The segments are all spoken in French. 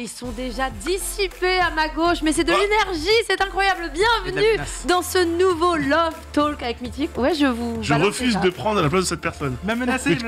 ils sont déjà dissipés à ma gauche, mais c'est de l'énergie, c'est incroyable. Bienvenue dans ce nouveau Love Talk avec Mythique. Ouais, je vous. Je refuse de prendre à la place de cette personne. M'a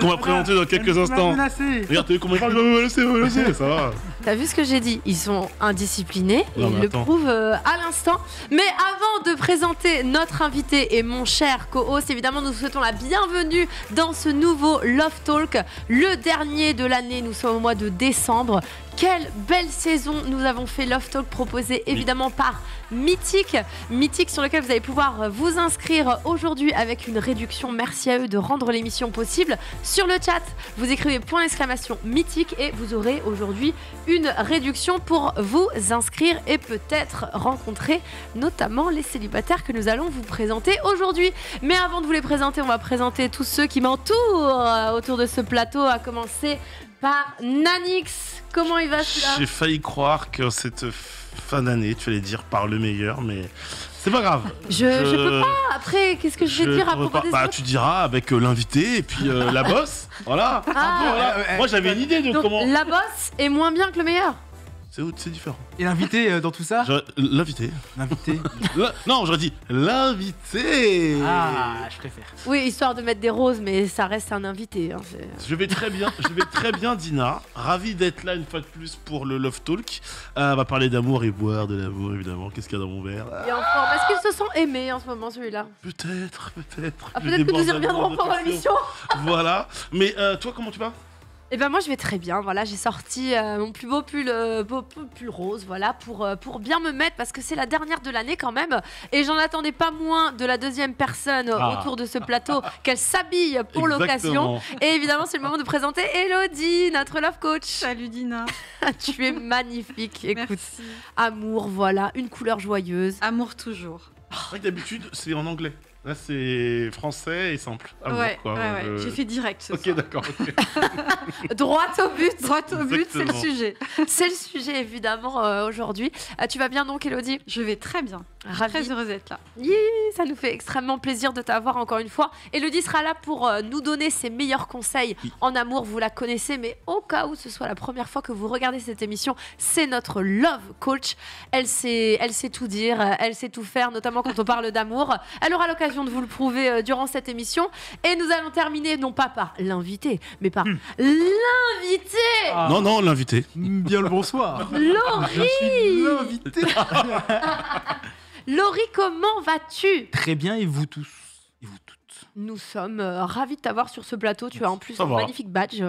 Qu'on va présenter dans quelques instants. Menacé. Regarde, t'as vu il m'a menacé, ça va. T'as vu ce que j'ai dit Ils sont indisciplinés, ils le prouvent euh, à l'instant. Mais avant de présenter notre invité et mon cher co-host, évidemment, nous souhaitons la bienvenue dans ce nouveau Love Talk, le dernier de l'année. Nous sommes au mois de décembre. Quelle belle saison nous avons fait Love Talk proposé évidemment par Mythique. Mythique sur lequel vous allez pouvoir euh, vous inscrire aujourd'hui avec une réduction. Merci à eux de rendre l'émission possible. Sur le chat, vous écrivez point d'exclamation Mythique et vous aurez aujourd'hui une réduction pour vous inscrire et peut-être rencontrer notamment les célibataires que nous allons vous présenter aujourd'hui. Mais avant de vous les présenter, on va présenter tous ceux qui m'entourent euh, autour de ce plateau, à commencer par Nanix. Comment il va J'ai failli croire que cette fin d'année, tu allais dire par le meilleur, mais c'est pas grave. Je, je... peux pas. Après, qu'est-ce que je vais dire à propos des bah, Tu diras avec euh, l'invité et puis euh, la bosse. Voilà. Ah. voilà. Moi, j'avais une idée de comment. La bosse est moins bien que le meilleur. C'est différent. Et l'invité euh, dans tout ça L'invité. L'invité euh, Non, j'aurais dit l'invité Ah, je préfère. Oui, histoire de mettre des roses, mais ça reste un invité. Hein, je vais très bien, je vais très bien, Dina. Ravi d'être là une fois de plus pour le Love Talk. Euh, on va parler d'amour et boire de l'amour, évidemment. Qu'est-ce qu'il y a dans mon verre Et est-ce qu'ils se sont aimés en ce moment, celui-là Peut-être, peut-être. Ah, peut-être que nous y reviendrons pendant l'émission. voilà. Mais toi, comment tu vas et eh ben moi je vais très bien, voilà, j'ai sorti euh, mon plus beau pull, euh, rose, voilà, pour, euh, pour bien me mettre, parce que c'est la dernière de l'année quand même, et j'en attendais pas moins de la deuxième personne ah. autour de ce plateau qu'elle s'habille pour l'occasion. Et évidemment c'est le moment de présenter Elodie, notre love coach. Salut Dina. tu es magnifique, écoute. Amour, voilà, une couleur joyeuse. Amour toujours. d'habitude c'est en anglais. Là, c'est français et simple. Ah ouais, euh, j'ai fait direct. ok, d'accord. droite au but, droite au but, c'est le sujet. C'est le sujet, évidemment, euh, aujourd'hui. Euh, tu vas bien donc, Elodie Je vais très bien. Ravie. Très heureuse d'être là. ça nous fait extrêmement plaisir de t'avoir encore une fois. Et Elodie sera là pour euh, nous donner ses meilleurs conseils en amour. Vous la connaissez, mais au cas où ce soit la première fois que vous regardez cette émission, c'est notre love coach. Elle sait, elle sait tout dire, euh, elle sait tout faire, notamment quand on parle d'amour. Elle aura l'occasion de vous le prouver euh, durant cette émission. Et nous allons terminer, non pas par l'invité, mais par hmm. l'invité ah. Non, non, l'invité. Bien le bonsoir. Laurie L'invité Laurie, comment vas-tu Très bien, et vous tous Et vous toutes Nous sommes euh, ravis de t'avoir sur ce plateau. Tu as en plus un magnifique badge.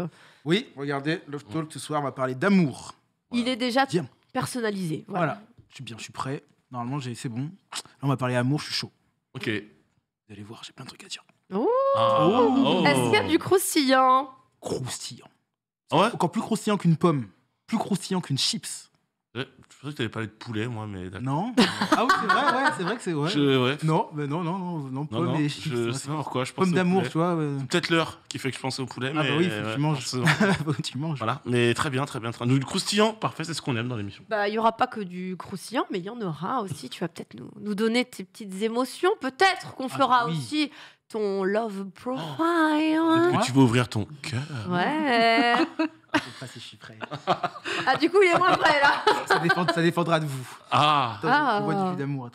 Oui, regardez, Love Talk ce soir on va parler d'amour. Il est déjà personnalisé. Voilà. je suis bien, je suis prêt. Normalement, c'est bon. on va parler amour, je suis chaud. Ok. Vous allez voir, j'ai plein de trucs à dire. oh. Ah, oh. Est-ce qu'il y a du croustillant Croustillant. ouais Encore plus croustillant qu'une pomme, plus croustillant qu'une chips pensais que tu avais parlé de poulet, moi, mais Non Ah oui, c'est vrai, ouais, c'est vrai que c'est. Ouais. Non, mais non, non, non, non, pomme et chips. Je sais pas pourquoi, je pense. d'amour, tu vois. peut-être l'heure qui fait que je pensais au poulet. Ah bah mais bah oui, tu manges. tu manges. Voilà, mais très bien, très bien. Très... Du croustillant, parfait, c'est ce qu'on aime dans l'émission. Bah, il n'y aura pas que du croustillant, mais il y en aura aussi. Tu vas peut-être nous, nous donner tes petites émotions. Peut-être qu'on ah fera aussi ton love oh. profile. que tu vas ouvrir ton cœur. Ouais. pas si Ah, du coup, il est moins prêt, là. ça, dépend, dépendra de vous. Ah. ah. d'amour,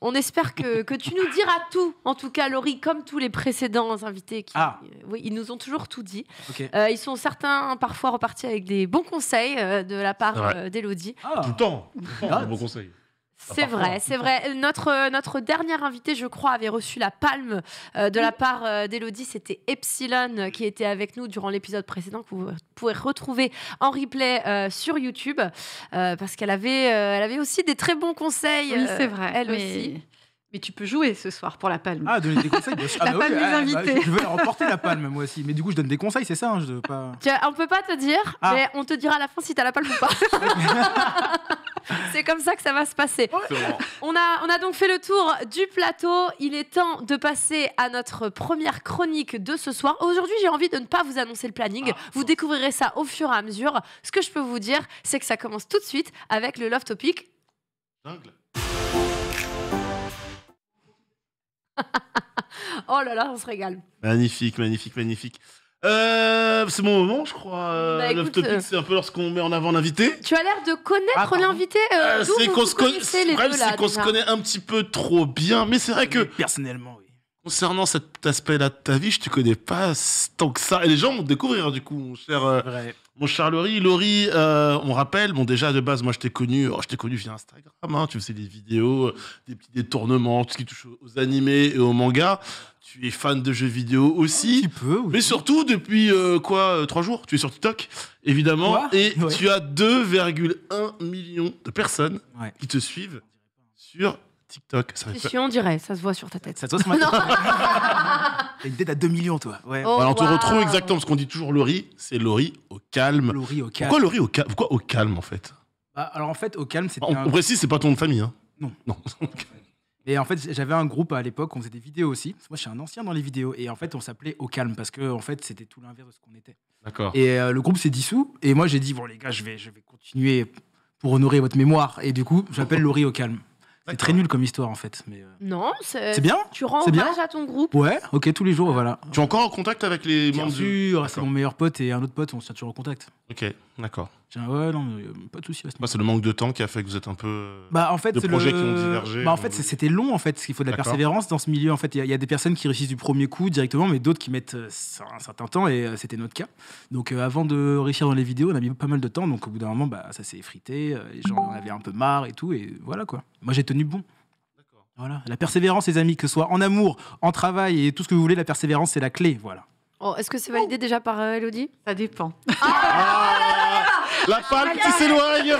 On espère que, que, tu nous diras tout. En tout cas, Laurie, comme tous les précédents invités, qui, ah. euh, oui, ils nous ont toujours tout dit. Euh, ils sont certains parfois repartis avec des bons conseils euh, de la part d'Élodie. d'Elodie. Ah. temps. Tout le temps des bons conseils. C'est vrai, c'est euh, vrai. Notre, notre dernière invitée, je crois, avait reçu la palme euh, de la part euh, d'Elodie. C'était Epsilon qui était avec nous durant l'épisode précédent que vous pouvez retrouver en replay sur YouTube parce qu'elle avait, elle avait aussi des très bons conseils. c'est vrai. elle aussi. Mais tu peux jouer ce soir pour la palme. Ah, donner des conseils La je veux remporter la palme, moi aussi. Mais du coup, je donne des conseils, c'est ça On hein, je pas... on peut pas te dire, ah. mais on te dira à la fin si tu as la palme ou pas. c'est comme ça que ça va se passer. On a, donc fait le tour du plateau. Il est temps de passer à notre première chronique de ce soir. Aujourd'hui, j'ai envie de ne pas vous annoncer le planning. Ah, vous découvrirez ça au fur et à mesure. Ce que je peux vous dire, c'est que ça commence tout de suite avec le Love Topic. Dingle. oh là là, on se régale. Magnifique, magnifique, magnifique. Euh, c'est mon moment, je crois. Bah, euh, Topic, euh, c'est un peu lorsqu'on met en avant l'invité. Tu as l'air de connaître ah, l'invité. c'est qu'on se, connaît un petit peu trop bien, mais c'est vrai que. personnellement, oui. Concernant cet aspect-là de ta vie, je te connais pas tant que ça. Et les gens vont te découvrir, du coup, mon cher. Vrai. Mon cher Laurie, euh, on rappelle, bon déjà de base, moi je t'ai connu, oh, je t'ai connu via Instagram, hein, tu faisais des vidéos, euh, des petits détournements, tout ce qui touche aux animés et aux mangas. Tu es fan de jeux vidéo aussi. Un petit peu, oui. Mais surtout depuis euh, quoi, trois jours, tu es sur TikTok, évidemment, et tu as 2,1 millions de personnes qui te suivent sur TikTok. Ça si on dirait, ça se voit sur ta tête. Ça se voit T'as une dette à 2 millions, toi. Ouais. Bah, on te oh, retrouve exactement parce qu'on dit toujours, Laurie, c'est Laurie au calme. Laurie au calme. Pourquoi Laurie au, calme, en fait bah, Alors, en fait, au calme, c'était. un... précise, c'est pas ton de famille. Hein. Non. Non. Et en fait, j'avais un groupe à l'époque, on faisait des vidéos aussi. Moi, je suis un ancien dans les vidéos. Et en fait, on s'appelait Au Calme parce que en fait, c'était tout l'inverse de ce qu'on était. D'accord. Et euh, le groupe s'est dissous. Et moi, j'ai dit, bon, les gars, je vais, je vais continuer pour honorer votre mémoire. Et du coup, j'appelle Laurie Au Calme. C'est très nul comme histoire en fait. Mais euh. Non, c'est bien. Tu rends bien à ton groupe. Ouais, ok, tous les jours, voilà. Tu es encore en contact avec les bien sûr, C'est mon meilleur pote et un autre pote, on se tient toujours en contact. Ok. D'accord. ouais, non, euh, pas de soucis. Bah, c'est le manque de temps qui a fait que vous êtes un peu. Euh, bah, en fait, de projets qui ont divergé. Bah, en euh, fait, c'était long, en fait, il qu'il faut de la persévérance dans ce milieu. En fait, il y, a des personnes qui réussissent du premier coup directement, mais d'autres qui mettent un certain temps, et c'était notre cas. Donc, avant de réussir dans les vidéos, on a mis pas mal de temps. Donc, au bout d'un moment, bah, ça s'est effrité. les gens en avaient un peu marre et tout, et voilà quoi. Moi, j'ai tenu bon. Voilà, la persévérance, les amis, que ce soit en amour, en travail et tout ce que vous voulez, la persévérance, c'est la clé. Voilà. Oh, Est-ce que c'est oh. validé déjà par Elodie Ça dépend. Ah La palme qui s'éloigne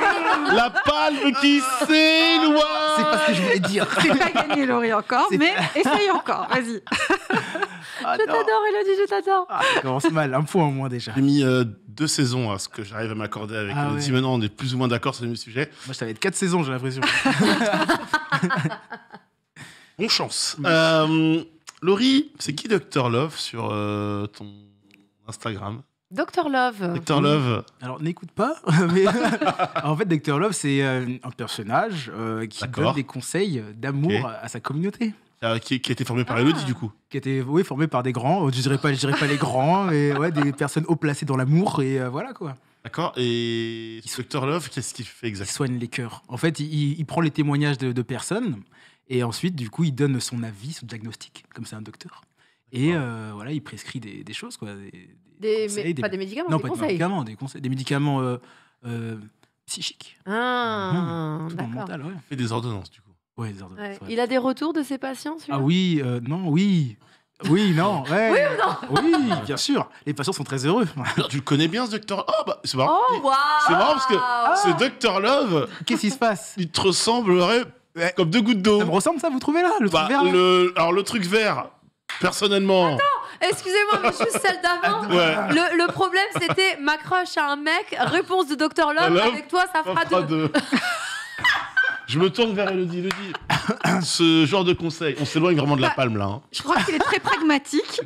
La palme qui s'éloigne C'est pas ce que je voulais dire. C'est pas gagné, Laurie, encore, mais essaye encore, vas-y. je t'adore, Elodie, je t'adore. Ah, ça commence mal, un point au moins déjà. J'ai mis euh, deux saisons à ce que j'arrive à m'accorder avec ah Elodie. Maintenant, on est plus ou moins d'accord sur le même sujet. Moi, je t'avais quatre saisons, j'ai l'impression. Bonne chance. Euh, Laurie, c'est qui Dr Love sur euh, ton Instagram dr Love. Docteur Love. Alors n'écoute pas, mais euh, en fait, Docteur Love, c'est euh, un personnage euh, qui donne des conseils d'amour à sa communauté. qui, a été formé par les Elodie, ah. du coup. Qui était oui, formé par des grands, je dirais pas, je dirais pas les grands, mais ouais, des personnes haut placées dans l'amour, et voilà quoi. D'accord. Et Dr Love, qu'est-ce qu'il fait exactement Il soigne les cœurs. En fait, il- prend les témoignages de personnes, et ensuite, du coup, il donne son avis, son diagnostic, comme c'est un docteur. Et euh, voilà, il prescrit des, choses, quoi. Des, pas des médicaments, non, des pas conseils. des médicaments, des euh, médicaments euh, psychiques. Ah, mmh, d'accord. Mental, ouais. des ordonnances, du coup. Ouais, des ordonnances. Il a des retours de ses patients, celui-là Ah oui, non, oui. Oui, non, oui, non oui, bien sûr. Les patients sont très heureux. Alors, tu le connais bien, ce docteur Oh, bah, c'est marrant. Oh, c'est marrant parce que ah. ce docteur Love. Qu'est-ce qui se passe Il te ressemblerait comme deux gouttes d'eau. Ça me ressemble, ça, vous trouvez là le, bah, truc Alors, le truc vert, personnellement. Attends, excusez-moi, mais celle d'avant. Ah, le, problème, c'était M'accroche à un mec, réponse de docteur Love, avec toi, ça fera, Je me tourne vers Elodie. Elodie, ce genre de conseil, on s'éloigne vraiment de la bah, palme là. Hein. Je crois qu'il est très pragmatique.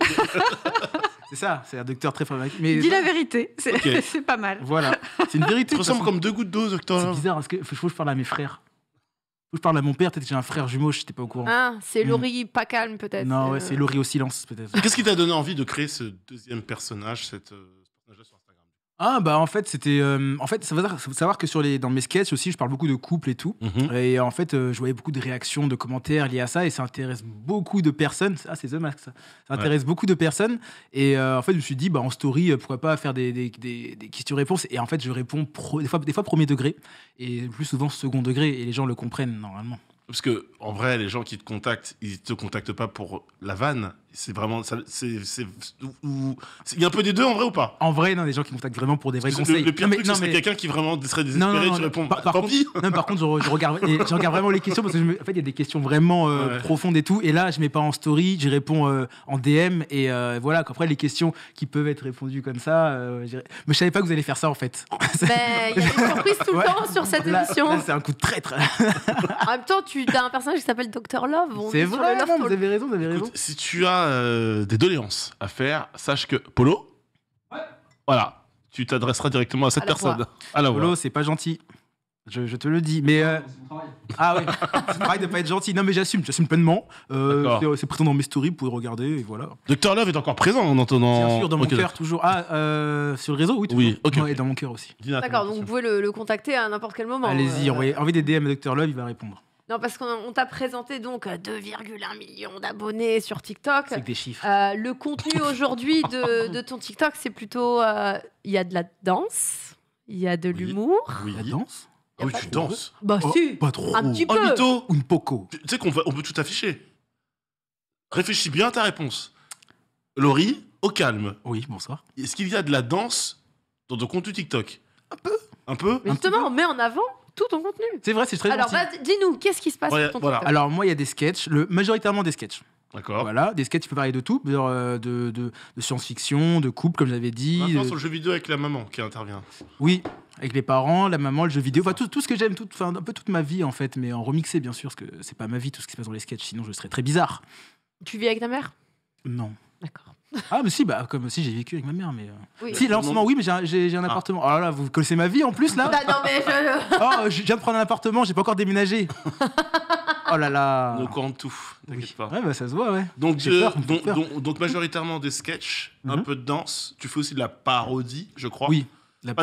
C'est ça, c'est un docteur très pragmatique. Mais... Dis la vérité, c'est pas mal. Voilà, c'est une vérité. On ressemble comme deux gouttes d'eau, docteur. C'est bizarre parce que faut que je parle à mes frères. Je parle à mon père, peut-être un frère jumeau, je n'étais pas au courant. Ah, c'est hmm. Laurie pas calme peut-être. Non, ouais, c'est Laurie au silence peut-être. Qu'est-ce qui t'a donné envie de créer ce deuxième personnage, cette, euh, ah bah en fait c'était euh, en fait ça veut, savoir que sur les dans mes sketchs aussi je parle beaucoup de couple et tout mhm. et en fait euh, je voyais beaucoup de réactions de commentaires liés à ça et ça intéresse beaucoup de personnes ah c'est The Mask ça, ça intéresse beaucoup de personnes et euh, en fait je me suis dit bah en story pourquoi pas faire des, des, des, questions-réponses et en fait je réponds des fois des fois premier degré et plus souvent second degré et les gens le comprennent normalement parce que en vrai les gens qui te contactent ils te contactent pas pour la vanne c'est vraiment. Il y a un peu des deux en vrai ou pas En vrai, non, des gens qui contactent vraiment pour des vrais conseils. Le, pire non, c'est quelqu'un qui vraiment serait désespéré, non, non, réponds. Par, par contre, Non, par contre, je, regarde, je regarde vraiment les questions parce que, en fait, il y a des questions vraiment euh, profondes et tout. Et là, je mets pas en story, je réponds euh, en DM. Et euh, voilà, après, les questions qui peuvent être répondues comme ça. mais je savais pas que vous allez faire ça en fait. Ben, il y a des surprises tout le temps sur cette émission. C'est un coup de traître. en même temps, tu as un personnage qui s'appelle Dr. Love. C'est vrai, vous avez raison, vous avez raison. si tu as euh, des doléances à faire, sache que Polo, voilà, tu t'adresseras directement à cette personne. À Polo, c'est pas gentil. Je, te le dis, mais euh, ah oui, c'est travail de pas être gentil. Non, mais j'assume, j'assume pleinement. Euh, c'est présent dans mes stories, vous pouvez regarder et voilà. Docteur Love est encore présent en entendant. Bien sûr, dans mon cœur toujours. Ah, sur le réseau, oui. Et dans mon cœur aussi. D'accord, donc vous pouvez le, contacter à n'importe quel moment. Allez-y, envoyez, envoyez des DM à Docteur Love, il va répondre. Non, parce qu'on t'a présenté donc 2,1 euh, millions d'abonnés sur TikTok. C'est des chiffres. Euh, le contenu aujourd'hui de, ton TikTok, c'est plutôt. Euh, il y a de la danse, il y a de oui. l'humour. la danse ah oui, tu danses. Bah oh, si. Pas trop. Un petit oh, peu. Un ou une poco. Tu sais qu'on on peut tout afficher. Réfléchis bien à ta réponse. Laurie, au calme. Oui, bonsoir. Est-ce qu'il y a de la danse dans ton contenu TikTok Un peu. Un peu. Mais justement, on met en avant tout ton contenu. C'est vrai, c'est très Alors, dis-nous, qu'est-ce qui se passe ton voilà. Alors moi, il y a des sketchs, le, majoritairement des sketchs. D'accord. Voilà, des sketchs, tu peux parler de tout, de, euh, science-fiction, de couple, comme j'avais dit. Maintenant, son sur le jeu vidéo avec la maman qui intervient. Oui, avec les parents, la maman, le jeu vidéo, enfin tout, ce que j'aime, tout, enfin, un peu toute ma vie en fait, mais en remixé bien sûr, parce que c'est pas ma vie tout ce qui se passe dans les sketchs, sinon je serais très bizarre. Tu vis avec ta mère Non, D'accord. Ah, mais si, bah, comme si j'ai vécu avec ma mère, mais. Euh. Oui. là, oui, mais j'ai un- ah. appartement. Oh là là, vous connaissez ma vie en plus, là bah, non, je. Oh, je viens de prendre un appartement, j'ai pas encore déménagé. Oh là là. On est tout, t'inquiète pas. Ouais, bah, ça se voit, ouais. Donc, euh, majoritairement des sketchs, un mhm. peu de danse. Tu fais aussi de la parodie, je crois. Oui, la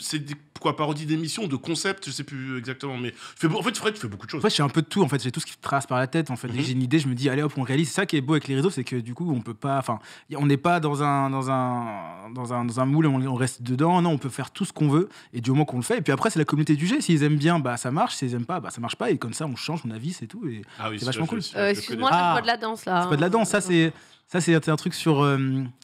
c'est quoi parodie d'émission, de concept, je sais plus exactement, mais en fait, Fred, tu fais beaucoup de choses. En fait, je un peu de tout, en fait, j'ai tout ce qui trace par la tête. En fait, j'ai mhm. une idée, je me dis, allez hop, on réalise. C'est ça qui est beau avec les réseaux, c'est que du coup, on peut pas, enfin, on n'est pas dans un, dans un, dans un, dans un moule, on, on, reste dedans. Non, on peut faire tout ce qu'on veut, et du moment qu'on le fait. Et puis après, c'est la communauté du G. S'ils aiment bien, bah ça marche. S'ils aiment pas, bah ça marche pas. Et comme ça, on change, on avise, c'est tout. Et ah c'est, vachement cool. Euh, excuse-moi, c'est pas de la danse là. C'est pas de la hein. danse, ça c'est, ça, c'est un truc sur. Euh,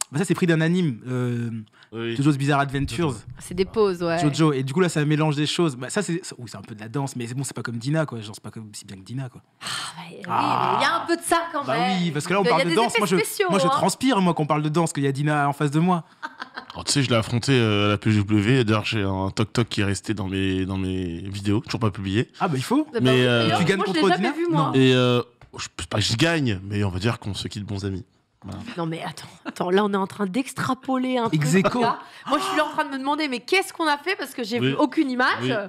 bah, ça, c'est pris d'un anime, euh, Jojo's Bizarre Adventures. C'est des pauses, ouais. Jojo. Et du coup, là, ça mélange des choses. Bah, ça, c'est c'est un peu de la danse, mais bon, c'est pas comme Dina, quoi. Genre, c'est pas comme, si bien que Dina, quoi. Ah, bah, oui, ah. il y a un peu de ça quand bah même. bah, oui, parce que là, on parle de danse. Moi, je, spéciaux, moi, je hein. transpire, moi, qu'on parle de danse, qu'il y a Dina en face de moi. Alors, tu sais, je l'ai affronté euh, à la PGW. D'ailleurs, j'ai un toc-toc qui est resté dans mes, dans mes vidéos, toujours pas publié. Ah, bah, il faut. Mais euh, tu gagnes contre Dina. Vu, moi. Et je, je gagne, mais on va dire qu'on se quitte bons amis. Non mais attends, là on est en train d'extrapoler un peu. Moi je suis là en train de me demander mais qu'est-ce qu'on a fait parce que j'ai vu aucune image. La,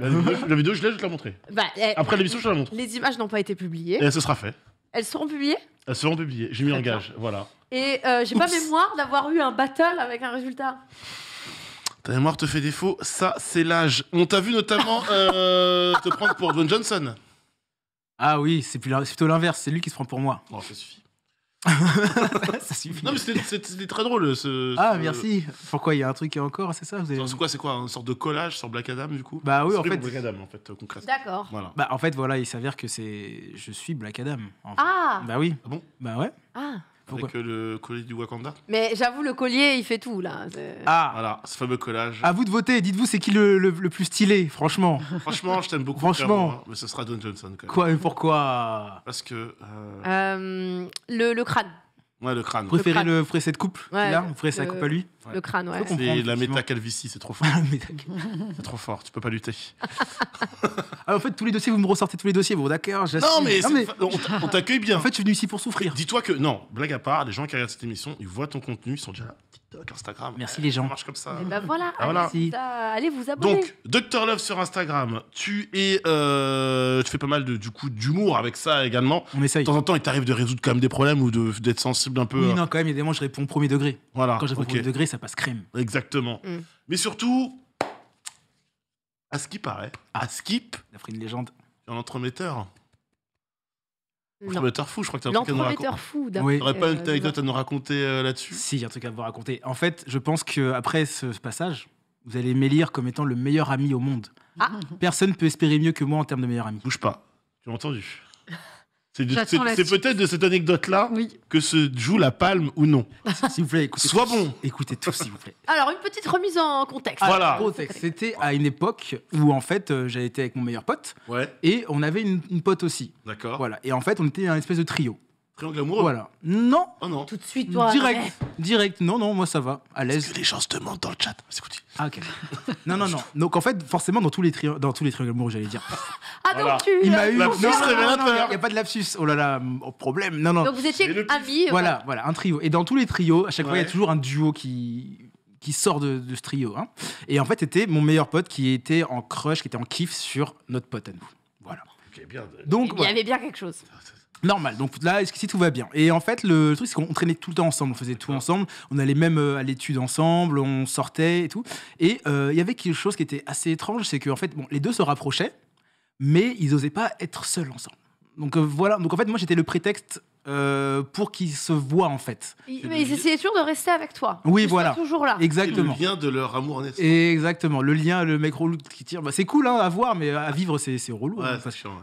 vidéo, je l'ai, je te la montrer. Bah, eh, Après l'émission je te la montre. Les images n'ont pas été publiées. Et ce sera fait. Elles seront publiées Elles seront publiées, j'ai mis en gage, voilà. Et euh, j'ai pas mémoire d'avoir eu un battle avec un résultat. Ta mémoire te fait défaut, ça c'est l'âge. On t'a vu notamment euh, te prendre pour Don Johnson. Ah oui, c'est plutôt l'inverse, c'est lui qui se prend pour moi. Bon ça suffit ça Non, mais c'était très drôle. Ce, ah, merci. Pourquoi il y a un truc encore C'est ça C'est quoi C'est quoi Une sorte de collage sur Black Adam, du coup Bah oui, en fait. Black Adam, en fait, euh, concrètement. D'accord. Voilà. Bah en fait, voilà, il s'avère que c'est. Je suis Black Adam. Ah Bah oui. Ah bon Bah ouais. Ah euh, le collier du Wakanda Mais j'avoue, le collier, il fait tout, là. Ah, Voilà, ce fameux collage. à vous de voter. Dites-vous, c'est qui le, plus stylé, franchement Franchement, je t'aime beaucoup. Franchement. Hein. mais ce sera Don Johnson quand même. Quoi Et Pourquoi Parce que. Euh, euh, le, crâne. Ouais, le crâne. Vous préférez, le, vous cette coupe là Vous préférez sa coupe à lui le crâne, ouais. C'est la métacalvitie, c'est trop fort. Ah, c'est trop fort, tu peux pas lutter. Ah, en fait, tous les dossiers, vous me ressortez tous les dossiers. Bon, d'accord, Non, mais, non, mais... on t'accueille bien. En fait, je suis venu ici pour souffrir. Dis-toi que, non, blague à part, les gens qui regardent cette émission, ils voient ton contenu, ils sont déjà TikTok, Instagram. Merci les gens. Ça marche comme ça. Et eh ben voilà, ah, allez vous abonner. Donc, Dr Love sur Instagram, tu es, euh, tu fais pas mal de, du coup d'humour avec ça également. On essaye. De temps en temps, il t'arrive de résoudre quand même des problèmes ou d'être sensible un peu. Oui, euh. non, quand même, il y a des je réponds premier degré. Voilà. Quand je premier degré, ça pas passe crème. Exactement. Mm. Mais surtout, à ce qui paraît, ah. à Skip. D'après une légende. Un entremetteur. entremetteur fou, je crois que as un truc à nous raconter. fou, d'après. Oui. pas pas euh, une anecdote à nous raconter euh, là-dessus Si, il y a un truc à vous raconter. En fait, je pense qu'après ce, ce passage, vous allez m'élire comme étant le meilleur ami au monde. Ah. Personne peut espérer mieux que moi en termes de meilleur ami. Bouge pas. Tu l'as entendu c'est peut-être de cette anecdote-là que se joue la palme ou non. S'il vous plaît, écoutez. Sois bon. Écoutez tout, s'il vous plaît. Alors, une petite remise en contexte. Voilà. C'était à une époque où, en fait, euh, été avec mon meilleur pote. Et on avait une, pote aussi. D'accord. Voilà. Et en fait, on était un espèce de trio. Triangle amoureux Voilà. Non. Oh, non. Tout de suite, toi. Direct. Direct. Non, non, moi ça va. À l'aise. les gens se demandent dans le chat. C'est Ah, ok. non, non, non. Donc en fait, forcément, dans tous les, trios, dans tous les triangles amoureux, j'allais dire. ah, donc tu. Il euh, m'a eu. il n'y a pas de lapsus. Oh là là, oh, problème. Non, non. Donc vous étiez à Voilà, voilà, un trio. Et dans tous les trios, à chaque fois, il y a toujours un duo qui, qui sort de, ce trio. Hein. Et en fait, c'était mon meilleur pote qui était en crush, qui était en kiff sur notre pote à nous. Voilà. Donc, Il y avait bien quelque chose. Normal, donc là, est-ce que si tout va bien. Et en fait, le, truc, c'est qu'on traînait tout le temps ensemble, on faisait tout ensemble, on allait même euh, à l'étude ensemble, on sortait et tout. Et euh, il y avait quelque chose qui était assez étrange, c'est qu'en fait, bon, les deux se rapprochaient, mais ils n'osaient pas être seuls ensemble. Donc euh, voilà, donc en fait, moi, j'étais le prétexte pour qu'ils se voient en fait. Mais ils essayaient toujours de rester avec toi. Oui, ils voilà. Toujours là. Exactement. Et le lien de leur amour Et Exactement. Le lien, le mec relou qui tire, bah, c'est cool hein, à voir, mais à vivre c'est relou. Ouais, hein.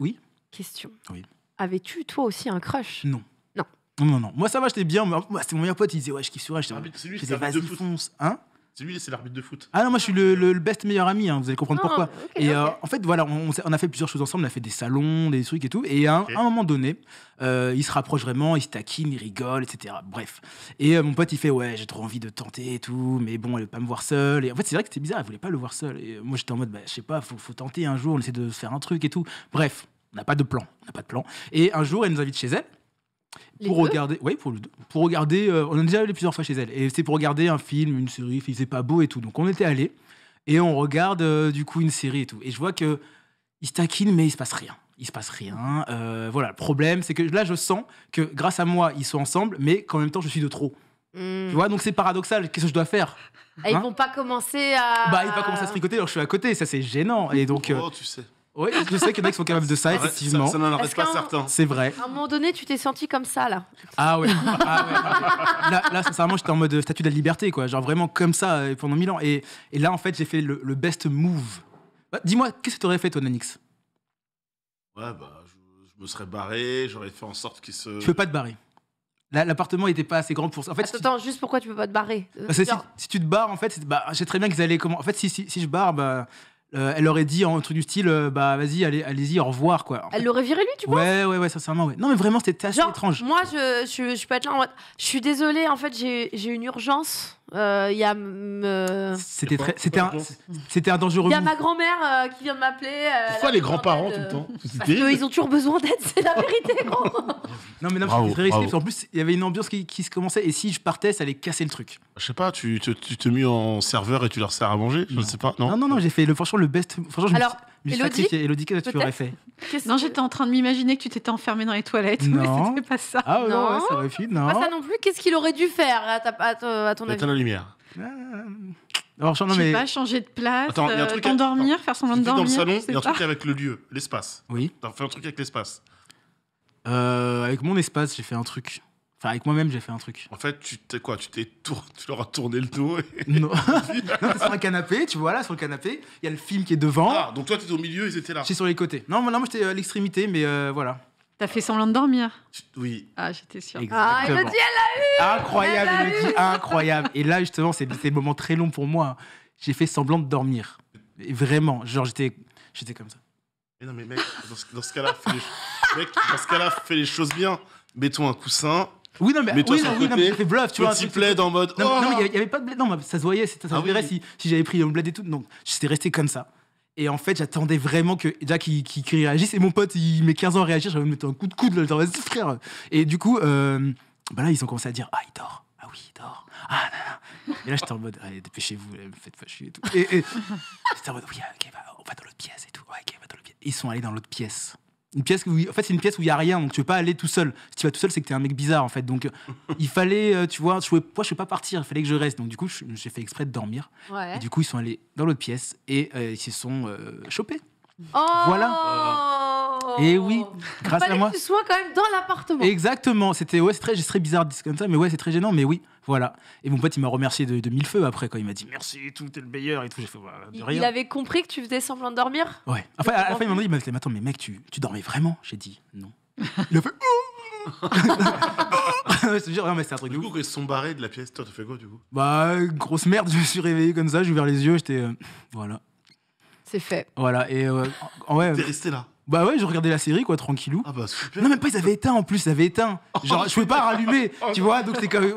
oui. Question. Oui avais-tu toi aussi un crush Non. Non. Non, non, non. Moi, ça va, j'étais bien. Moi, mon meilleur pote. Il disait, ouais, je kiffe lui, Hein c'est lui, c'est l'arbitre de foot. Ah non, moi je suis le, best meilleur ami, hein, vous allez comprendre ah, pourquoi. et euh, en fait, voilà, on, on, a fait plusieurs choses ensemble, on a fait des salons, des trucs et tout. Et à, un, moment donné, euh, il se rapproche vraiment, il se taquine, il rigole, etc. Bref. Et euh, mon pote, il fait Ouais, j'ai trop envie de tenter et tout, mais bon, elle veut pas me voir seul. Et en fait, c'est vrai que c'était bizarre, elle voulait pas le voir seul. Et euh, moi j'étais en mode Bah, je sais pas, faut, faut tenter un jour, on essaie de faire un truc et tout. Bref. On n'a pas de plan. On n'a pas de plan. Et un jour, elle nous invite chez elle. pour regarder, oui, pour, pour regarder, euh, on a déjà allé plusieurs fois chez elle, et c'est pour regarder un film, une série, il faisait pas beau et tout, donc on était allé et on regarde euh, du coup une série et tout, et je vois que se taquine mais il se passe rien, il se passe rien, euh, voilà, le problème c'est que là je sens que grâce à moi ils sont ensemble, mais qu'en même temps je suis de trop, hmm. tu vois, donc c'est paradoxal, qu'est-ce que je dois faire ah, Ils Ils hein vont pas commencer à, bah ils vont pas commencer à se tricoter alors que je suis à côté, ça c'est gênant, et oh, donc tu sais. Oui, je sais qu'il y en a qui sont capables de ça, ah, effectivement. Ça, n'en reste pas certain. C'est vrai. À un moment donné, tu t'es senti comme ça, là. Ah oui. Ah ah là, sincèrement, j'étais en mode statut de la liberté, quoi. Genre vraiment comme ça euh, pendant mille ans. Et, là, en fait, j'ai fait le, best move. Bah, dis-moi, qu'est-ce que aurais fait, toi, Nanix Ouais, bah, je, me serais barré, j'aurais fait en sorte qu'il se. Tu peux pas te barrer. L'appartement n'était pas assez grand pour ça. En fait, Attends, juste pourquoi tu peux pas te barrer bah, si, si, tu te barres, en fait, bah, je sais très bien qu'ils allaient comment. En fait, si, si je barre, bah euh, elle aurait dit en truc du style euh, bah vas-y allez allez-y au revoir quoi. elle l'aurait viré lui tu vois Ouais ouais ouais sincèrement ouais. Non mais vraiment c'était assez étrange. Moi je, je, je je suis désolée en fait j'ai une urgence euh, il c'était très c'était un c'était un dangereux. Il y a ma grand-mère qui vient de m'appeler. Pourquoi les grands-parents tout le temps Parce ont toujours besoin d'aide c'est la vérité non mais non bravo, très risqué en plus il y avait une ambiance qui, se commençait et si je partais ça allait casser le truc. Je sais pas tu te, tu en serveur et tu leur sers à manger je ne sais pas non. Non non non j'ai fait le franchement le best. Franchement, je Alors, me suis Elodie, Elodie, qu'est-ce que tu aurais fait Non, j'étais en train de m'imaginer que tu t'étais enfermé dans les toilettes. Non. Mais c'était pas ça. Ah non, ça aurait fini, non. Pas ça non plus. Qu'est-ce qu'il aurait dû faire à, à, ton avis Éteindre la lumière. Euh, alors, non, mais... pas changer de place, Attends, y a un truc t'endormir, faire semblant de dormir. Dans le salon, il y a un euh, truc avec le lieu, l'espace. Oui. T'as fait un truc avec l'espace. Euh, avec mon espace, j'ai fait un truc avec moi-même, j'ai fait un truc. En fait, tu t'es quoi Tu t'es tour... tu leur as tourné le dos Non, Non. sur un canapé, tu vois là, sur le canapé, il y a le film qui est devant. Ah, donc toi, étais au milieu, ils étaient là. J'étais sur les côtés. Non, moi, j'étais euh, à l'extrémité, mais euh, voilà. T'as fait semblant de dormir Oui. Ah, j'étais sûre. Ah, elle m'a dit, elle l'a eu Incroyable, elle, dit, incroyable. Et là, justement, c'était un moment très long pour moi. J'ai fait semblant de dormir. Et vraiment, genre, j'étais comme ça. non, mais mec, dans ce, cas-là, les... les choses bien. mets-toi un coussin, oui, non, mais, toi, oui, non, oui, fait bluff, tu vois. Petit plaid en mode. Non, non oh il n'y avait, pas de bled. Non, mais ça se voyait, ça, se ah verrait si, si j'avais pris un bled et tout. Donc, j'étais resté comme ça. Et en fait, j'attendais vraiment que Jack qui, qui, réagisse. Et mon pote, il met 15 ans à réagir. J'avais mettre un coup de coude, là, Vas-y, frère. Et du coup, euh, bah là, ils ont commencé à dire Ah, il dort. Ah oui, il dort. Ah, non, non. Et là, j'étais en mode Allez, dépêchez-vous, me faites pas chier et tout. Et, et j'étais en mode Oui, ok, on va dans l'autre pièce et tout. Ouais, ok, on va dans l'autre pièce. Ils sont allés dans l'autre pièce. Une pièce où, en fait, c'est une pièce où il n'y a rien, donc tu peux pas aller tout seul. Si tu vas tout seul, c'est que tu es un mec bizarre, en fait. Donc, il fallait, euh, tu vois, je pouvais, moi, je peux pas partir, il fallait que je reste. Donc, du coup, j'ai fait exprès de dormir. Et du coup, ils sont allés dans l'autre pièce et euh, ils se sont euh, chopés. Oh voilà. Et oui, grâce à moi. Que tu sois quand même dans l'appartement. Exactement. C'était ouais, c'est très, bizarre de dire comme ça, mais ouais, c'est très gênant, mais oui, voilà. Et mon pote, il m'a remercié de, mille feux après quand il m'a dit merci, tout t'es le meilleur et tout. J'ai fait bah, de il, rien. Il avait compris que tu faisais semblant de dormir. Ouais. Enfin, à, la fin, il m'a dit mais attends, mais mec, tu, tu dormais vraiment J'ai dit non. Il a fait. c'est oh non, mais c'est un truc du coup, ils se sont barrés de la pièce, toi, tu fait quoi du coup Bah, grosse merde, je me suis réveillé comme ça, j'ai ouvert les yeux, j'étais. Euh, voilà fait. Voilà, et. Euh, ouais. T'es resté là. Bah ouais, je regardais la série, quoi, tranquillou. Ah bah Non, même pas, ils avaient éteint en plus, ils avaient éteint. Oh, Genre, je pouvais pas rallumer, oh tu vois, donc c'était comme,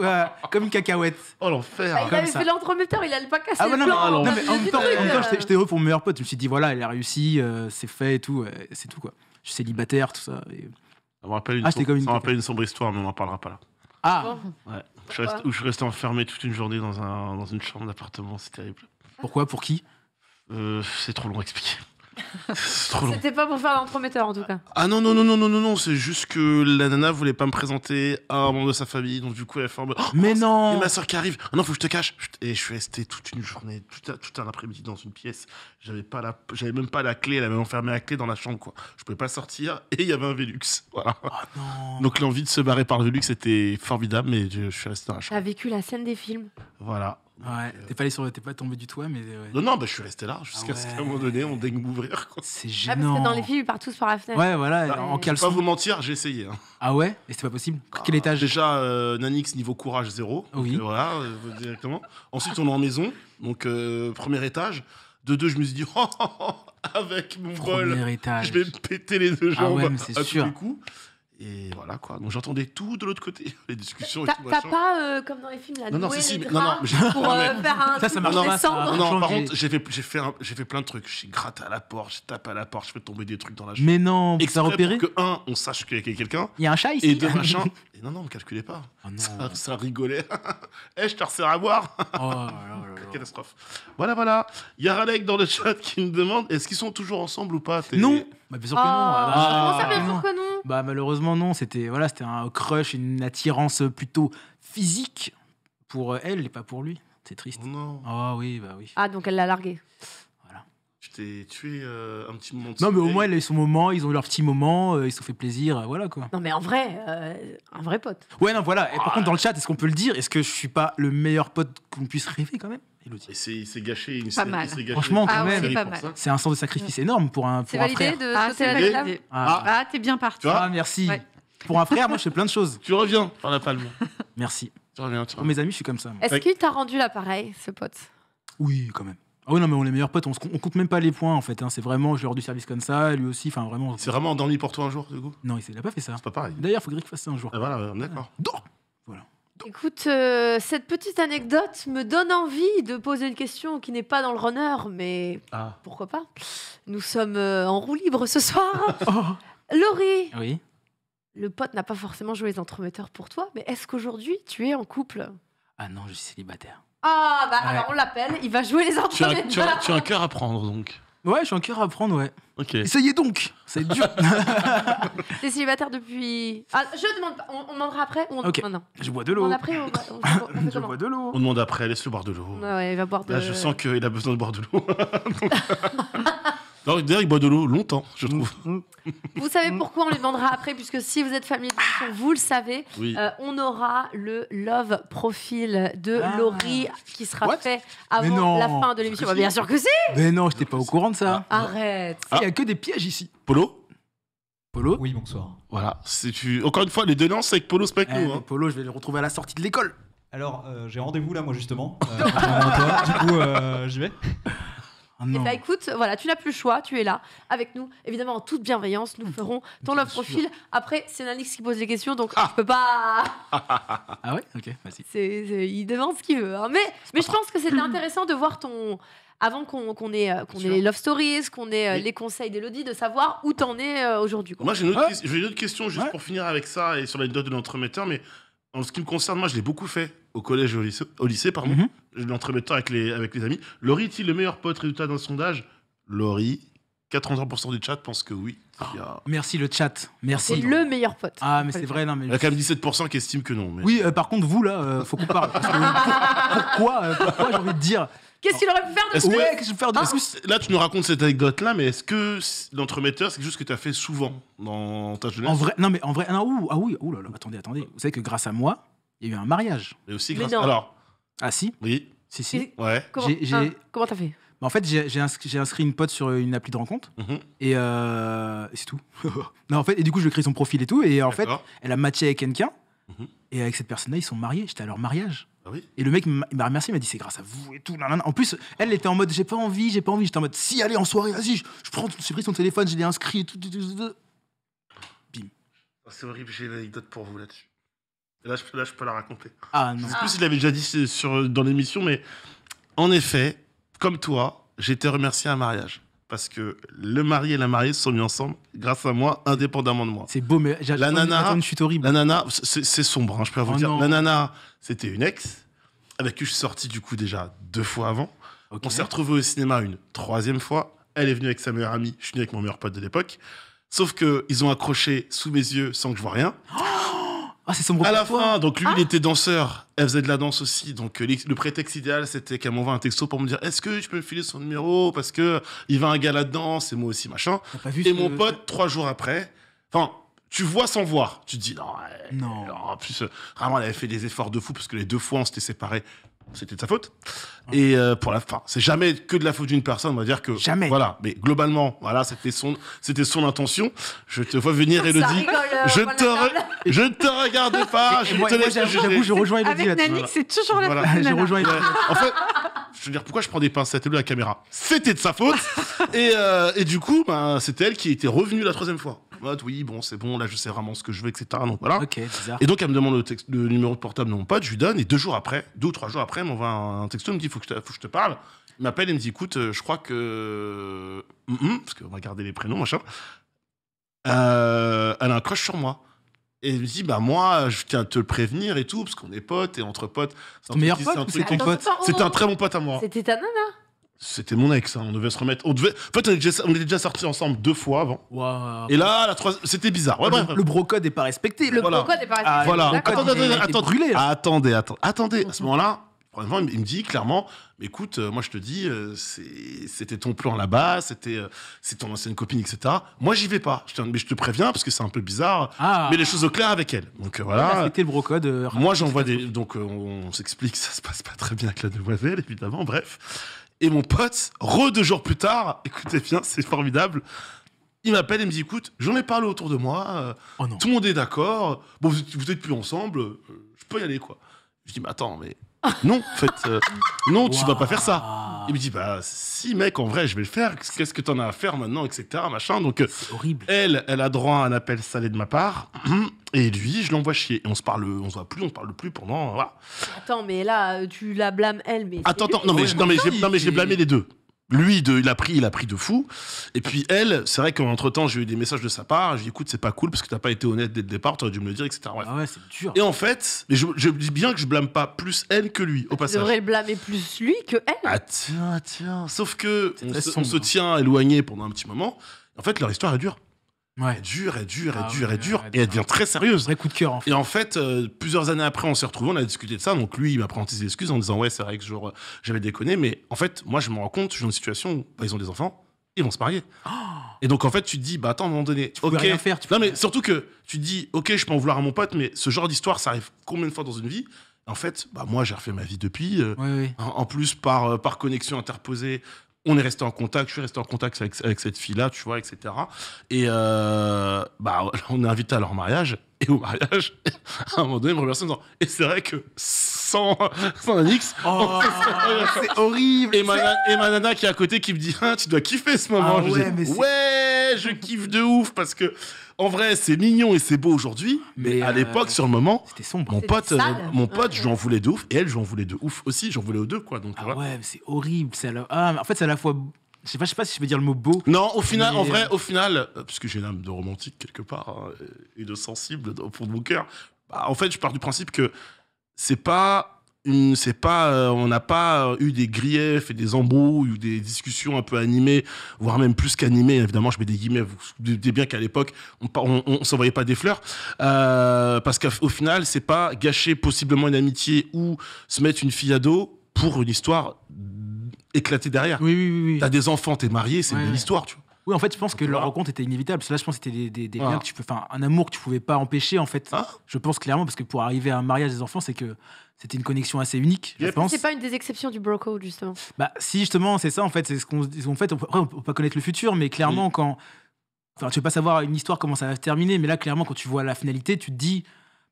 comme une cacahuète. Oh l'enfer. Ah, il avait ça. fait l'entremetteur, il allait pas casser ah bah, non, le Non, en, même temps, euh. j'étais heureux pour mon meilleur pote. Je me suis dit, voilà, il a réussi, euh, c'est fait et tout, euh, c'est tout, quoi. Je suis célibataire, tout ça. Et... Ça me rappelle une, ah, sombre, une, rappelle une sombre histoire, mais on en parlera pas là. Ah Ouais. Je reste, où je restais enfermé toute une journée dans, un, dans une chambre d'appartement, c'est terrible. Pourquoi Pour qui euh, c'est trop long à expliquer. C'était pas pour faire l'entremetteur en tout cas. Ah non, non, non, non, non, non, non, c'est juste que la nana voulait pas me présenter à un membre de sa famille, donc du coup elle forme. mais non Et ma soeur qui arrive, non, faut que je te cache Et je suis resté toute une journée, tout, un, après-midi dans une pièce. J'avais pas la, j'avais même pas la clé, elle avait enfermé la clé dans la chambre quoi. Je pouvais pas sortir et il y avait un Velux. Voilà. Ah non. Donc l'envie de se barrer par le Velux était formidable, mais je, suis resté dans la vécu la scène des films. Voilà. Ouais, euh, t'es pas, pas tombé du toit, mais. Euh, non, non, bah, je suis resté là jusqu'à ah ce qu'à un moment donné, on daigne m'ouvrir. C'est ah, gênant. dans les films, ils partent tous par la fenêtre. Ouais, voilà, bah, en caleçon. pas vous mentir, j'ai essayé. Hein. Ah ouais Et c'était pas possible bah, Quel étage Déjà, euh, Nanix, niveau courage, zéro. Oui. voilà, directement. Ensuite, on est en maison, donc premier étage. De deux, je me suis dit, oh, oh, oh, avec mon premier bol, je vais péter les deux jambes ah ouais, c'est à sûr. les coups. Et voilà quoi. Donc j'entendais tout de l'autre côté, les discussions T'as pas, euh, comme dans les films, là, non, non, pour faire un j'ai fait, j'ai, fait j'ai fait plein de trucs. J'ai gratté à la porte, j'ai tapé à la porte, je fais tomber des trucs dans la chambre. Mais non, ça repéré que, un, on sache qu'il y a quelqu'un. Il y a un chat ici. Et deux, machin. Et non, non, ne calculez pas. Oh ça, rigolait. Eh, je te resserre à boire. Oh, Catastrophe. Voilà, voilà. Il y a dans le chat qui me demande est-ce qu'ils sont toujours ensemble ou pas Non bah, bien sûr que non. Ah bah, ah. ça, bien sûr que non bah, malheureusement, non. C'était voilà, c'était un crush, une attirance plutôt physique pour euh, elle et pas pour lui. C'est triste. Oh non. Ah oui, bah oui. Ah, donc elle l'a largué t'es tué euh, un petit moment. De non, mais au moins, il a eu son moment, ils ont eu leur petit moment, euh, ils se sont fait plaisir, euh, voilà quoi. Non, mais en vrai, un vrai pote. Ouais, non, voilà. Et par ah. contre, dans le chat, est-ce qu'on peut le dire Est-ce que je suis pas le meilleur pote qu'on puisse rêver quand même Elodie c'est, c'est gâché une Franchement, quand même, ah c'est pas mal. c'est un sens de sacrifice énorme pour un, C'est frère. de ah, ah, Ah, t'es bien parti. merci. Pour un frère, moi, je fais plein de choses. Tu reviens par la palme. Merci. Tu reviens, tu mes amis, je suis comme ça. Est-ce qu'il t'a rendu l'appareil, ce pote Oui, quand même. Ah oui, non, mais on est meilleurs potes, on, même pas les points en fait. Hein. C'est vraiment, je leur du service comme ça, lui aussi, enfin vraiment. C'est vraiment endormi pour toi un jour, du coup Non, il n'a pas fait ça. C'est pas pareil. D'ailleurs, il faudrait qu'il fasse ça un jour. Ah, voilà, d'accord. donc Voilà. Écoute, euh, cette petite anecdote me donne envie de poser une question qui n'est pas dans le runner, mais ah. pourquoi pas Nous sommes euh, en roue libre ce soir. Oh. Laurie Oui. Le pote n'a pas forcément joué les entremetteurs pour toi, mais est-ce qu'aujourd'hui tu es en couple Ah non, je suis célibataire. Ah, bah alors on l'appelle, il va jouer les Tu tu, as, tu as un cœur à prendre donc. Ouais, je suis un cœur à prendre, ouais. Ok. Essayez donc C'est dur T'es célibataire depuis. Ah, je demande pas, on, on demandera après ou on Ok. non, non. Je bois de l'eau. On après, on, on, on- Je bois de l'eau. On demande après, laisse-le boire de l'eau. Ouais, il va boire de. l'eau. Là, je sens qu'il a besoin de boire de l'eau. D'ailleurs, il boit de l'eau longtemps, je mm, trouve. Mm. Vous savez pourquoi on lui demandera après, puisque si vous êtes familier de vous le savez, oui. Euh, on aura le love profil de ah. Laurie qui sera fait avant la fin de l'émission. Ah, bah, bien sûr que si Mais non, je n'étais pas au courant de ça. Ah, arrête Il n'y a que des pièges ici. Polo Polo Oui, bonsoir. Voilà. Tu... Encore une fois, les deux lances avec Polo, c'est eh, hein. Polo, je vais le retrouver à la sortie de l'école. Alors, euh, j'ai rendez-vous là, moi, justement. Euh, du coup, j'y vais. Ah et bah écoute, voilà, tu n'as plus le choix, tu es là avec nous. Évidemment, en toute bienveillance, nous ferons ton love profil. Après, c'est Nanix qui pose les questions, donc ah. je peux pas. ah ouais Ok, vas-y. il demande ce qu'il veut. Hein. Mais, mais je pense que c'était intéressant de voir ton. Avant qu'on, ait, les euh, love stories, qu'on ait euh, les conseils d'Elodie, de savoir où t'en es euh, aujourd'hui. Moi, j'ai une, autre, question juste pour finir avec ça et sur l'anecdote de l'entremetteur, mais en ce qui me concerne, moi, je l'ai beaucoup fait au collège ou au lycée, au lycée pardon, mm avec les, avec les amis. Laurie est-il le meilleur pote résultat d'un sondage Laurie, 80% du chat pense que oui. Ah, merci le chat, merci. C'est le meilleur pote. Ah mais c'est vrai, non mais. Il y a quand même 17% qui estiment que non. Oui, euh, par contre vous là, il euh, faut qu'on parle. pourquoi, euh, pourquoi j'ai envie de dire Qu'est-ce qu'il aurait pu faire de plus ouais, que... faire de... Ah, là, tu nous racontes cette anecdote-là, mais est-ce que l'entremetteur, c'est quelque chose que tu as fait souvent dans ta jeunesse En vrai, non, mais en vrai, ah, ah oui, ouh là là, attendez, attendez. Vous savez que grâce à moi, il y a eu un mariage. Mais aussi grâce. Alors. Ah si Oui. Si, si. Ouais. Ah, comment t'as fait bah, en fait, j'ai inscrit, une pote sur une appli de rencontre mhm. euh, et c'est tout. non, en fait, et du coup, je lui ai créé son profil et tout. Et en fait, elle a matché avec quelqu'un. Mhm. Et avec cette personne-là, ils sont mariés. J'étais à leur mariage. Ah et le mec m'a remercié, il m'a dit c'est grâce à vous et tout. En plus, elle était en mode j'ai pas envie, j'ai pas envie. J'étais en mode si, allez en soirée, vas-y, je, prends, j'ai pris son téléphone, je l'ai inscrit et tout. Bim. Oh, c'est horrible, j'ai une anecdote pour vous là-dessus. Là je, peux la raconter. Ah non. Je sais plus si je déjà dit sur, dans l'émission, mais en effet, comme toi, j'ai été remercié à un mariage. Parce que le mari et la mariée se sont mis ensemble grâce à moi, indépendamment de moi. C'est beau, mais j'ai la nana, je chute horrible. La nana, c'est sombre, hein, je peux vous oh dire. La nana, c'était une ex, avec qui je suis sorti du coup déjà deux fois avant. On s'est retrouvé au cinéma une troisième fois. Elle est venue avec sa meilleure amie, je suis venu avec mon meilleur pote de l'époque. Sauf que ils ont accroché sous mes yeux sans que je vois rien. Oh ah, c'est À la fin, donc lui, il ah. était danseur. Elle faisait de la danse aussi. Donc euh, le prétexte idéal, c'était qu'elle m'envoie un texto pour me dire Est-ce que je peux me filer son numéro Parce que il va un gars là-dedans, c'est moi aussi, machin. et mon pote, trois jours après, enfin, tu vois sans voir. Tu te dis Non. non. en plus, euh, vraiment, elle avait fait des efforts de fou parce que les deux fois, on s'était séparés c'était de sa faute. Et euh, pour la fin, c'est jamais que de la faute d'une personne, on va dire que jamais. Voilà, mais globalement, voilà, c'était son, c'était son intention. Je te vois venir, Elodie. le euh, je ne te, je te regarde pas. je moi, J'avoue, je rejoins Elodie. Avec c'est toujours la je rejoins Elodie. En fait, je veux dire, pourquoi je prends des pincettes et la caméra C'était de sa faute. Euh, et, du coup, bah, c'était elle qui était revenue la troisième fois oui, bon, c'est bon, là, je sais vraiment ce que je veux, etc. Donc voilà. et donc, elle me demande le, numéro de portable de mon pote, je lui donne, et deux jours après, deux ou trois jours après, elle m'envoie un, texto, elle me dit, faut que je te, faut que je te parle. Il m'appelle et me dit, écoute, euh, je crois que. Euh, mm, mm, parce qu'on va garder les prénoms, machin. Euh, elle a un crush sur moi. Et elle me dit, bah moi, je tiens à te le prévenir et tout, parce qu'on est potes et entre potes. C'est pote C'est un très bon pote à moi. C'était ta nana c'était mon ex, hein. on devait se remettre. On devait... En fait, on était déjà, sortis ensemble deux fois avant. Et là, la c'était bizarre. le, brocode n'est pas respecté. Le brocode n'est pas ah, respecté. Attendez, attendez, attendez, brûlé, attendez, attendez. Mmh. À ce moment-là, il me dit clairement écoute, euh, moi je te dis, euh, c'était ton plan là-bas, c'était euh, c'est ton ancienne copine, etc. Moi j'y vais pas. mais je te préviens parce que c'est un peu bizarre. Ah. Mais les choses au clair avec elle. Donc voilà. Ah, c'était le brocode. moi j'envoie des. Donc on, on s'explique, ça se passe pas très bien avec la demoiselle, évidemment. Bref. Et mon pote, re deux jours plus tard, écoutez bien, c'est formidable. Il m'appelle et me dit écoute, j'en ai parlé autour de moi, euh, oh tout le monde est d'accord, bon, vous, n'êtes êtes plus ensemble, euh, je peux y aller quoi. Je dis mais attends, mais non, fait, euh, non, tu vas pas faire ça. Il me dit, bah si mec, en vrai, je vais le faire. Qu'est-ce que t'en as à faire maintenant, etc. Machin. Donc, elle, elle a droit à un appel salé de ma part. Et lui, je l'envoie chier. Et on se parle, on se voit plus, on se parle plus pendant. Attends, mais là, euh, tu la blâmes elle, mais. Attends, attends, non mais j'ai blâmé les deux lui, de, il a pris, il a pris de fou. Et puis elle, c'est vrai qu'entre temps, j'ai eu des messages de sa part. J'ai dit, écoute, c'est pas cool parce que t'as pas été honnête dès le départ, t'aurais dû me le dire, etc. Ah ouais, c'est dur. Et en fait, je, dis bien que je blâme pas plus elle que lui, au Tu devrais blâmer plus lui que elle. Ah, ah tiens, tiens. Sauf que on se tient éloigné pendant un petit moment. En fait, leur histoire est dure. Ouais. Elle dure, elle dure, elle ah dure, dure, et elle devient très sérieuse. Vrai coup de cœur. Et en fait, euh, plusieurs années après, on s'est retrouvés, on a discuté de ça. Donc lui, il m'a présenté ses excuses en disant ouais, c'est vrai que euh, j'avais déconné, mais en fait, moi, je me rends compte, je suis dans une situation où bah, ils ont des enfants, ils vont se marier. Oh. et donc en fait, tu te dis bah attends, à un moment donné, tu rien faire, non mais surtout que tu te dis ok, je peux en vouloir à mon pote, mais ce genre d'histoire, ça arrive combien de fois dans une vie en fait, bah moi j'ai refait ma vie depuis. Euh, en, en, plus, par, par connexion interposée, on est resté en contact, je suis resté en contact avec, cette fille-là, tu vois, etc. Et euh, bah, on est invité à leur mariage. Et au mariage, à un moment donné, me remercie Et c'est vrai que sans, sans un oh, c'est horrible et ma, nana qui est à côté qui me dit hein, Tu dois kiffer ce moment. Ah je dis, ouais, je kiffe de ouf parce que en vrai, c'est mignon et c'est beau aujourd'hui, mais, à euh, l'époque, sur le moment, euh, Mon pote, mon pote, je voulais de ouf, et elle, j'en voulais de ouf aussi, j'en voulais aux deux, quoi. Donc, ah ouais, c'est horrible. C'est ah, en fait, c'est à la fois. Je sais, pas, sais pas si je vais dire le mot beau. Non, au final, en vrai, euh, au final, puisque j'ai une âme de romantique quelque part, hein, et de sensible au fond de mon cœur, bah, en fait, je pars du principe que c'est pas pas, euh, on n'a pas euh, eu des griefs et des embrouilles ou des discussions un peu animées, voire même plus qu'animées. Évidemment, je mets des guillemets. Vous dites bien qu'à l'époque, on ne s'envoyait pas des fleurs. Euh, parce qu'au final, c'est pas gâcher possiblement une amitié ou se mettre une fille à dos pour une histoire éclatée derrière. Oui, oui, oui. T'as des enfants, t'es marié, c'est une histoire, tu vois. Oui, en fait, je pense que leur rencontre était inévitable. Parce là, je pense que c'était des, peux, un amour que tu pouvais pas empêcher, en fait. Hein je pense clairement, parce que pour arriver à un mariage des enfants, c'est que c'était une connexion assez unique, je pense. C'est pas une des exceptions du bro justement. Bah, si, justement, c'est ça, en fait. C'est ce qu'on en fait. On peut, peut pas connaître le futur, mais clairement, mm. quand. Enfin, tu veux pas savoir une histoire comment ça va se terminer, mais là, clairement, quand tu vois la finalité, tu te dis.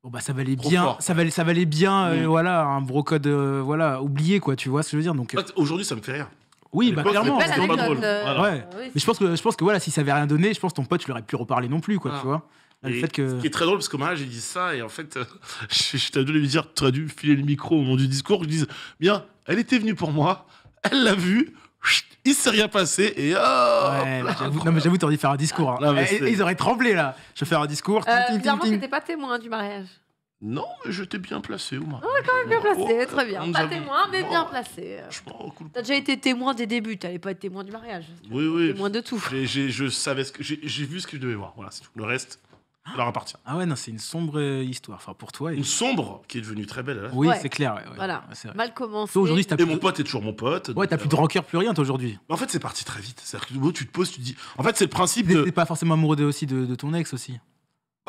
Bon bah ça valait bien ça valait ça valait bien euh, mm. voilà un brocode voilà oublié quoi tu vois ce que je veux dire donc euh aujourd'hui ça me fait rire oui, bah, clairement. C'est pas drôle. Euh, mais je pense que je pense que voilà, si ça avait rien donné, je pense que ton pote, tu l'aurais pu reparler non plus, quoi, ah. tu vois. le fait que... Ce qui est très drôle parce qu'au moi j'ai dit ça et en fait, euh, je, je t'ai dû lui dire, tu aurais dû filer le micro au moment du discours, je dis bien, elle était venue pour moi, elle l'a vu, il s'est rien passé et oh j'avoue, non mais j'avoue t'aurais dû faire un discours hein. eh, ils auraient tremblé là je vais faire un discours euh, clairement t'étais pas témoin du mariage non, mais je t'ai bien placé, Omar. Ouais, ah, quand même bien placé, oh, très bien. Pas témoin, mais bien placé. T'as déjà été témoin des débuts, t'allais pas être témoin du mariage. Oui, oui. Témoin de tout. J'ai, je savais ce que j'ai, vu ce que je devais voir. Voilà, c'est tout. Le reste, ah. ça leur appartient. Ah ouais, non, c'est une sombre euh, histoire. Enfin, pour toi. Une sombre qui est devenue très belle. Là. Hein. Oui, c'est clair. Voilà, mal commencé. Et mon pote est toujours mon pote. ouais, t'as plus de euh, rancœur, plus rien, toi, aujourd'hui. En fait, c'est parti très vite. C'est-à-dire que tu te poses, tu dis. En fait, c'est le principe de. pas forcément amoureux aussi de ton ex aussi.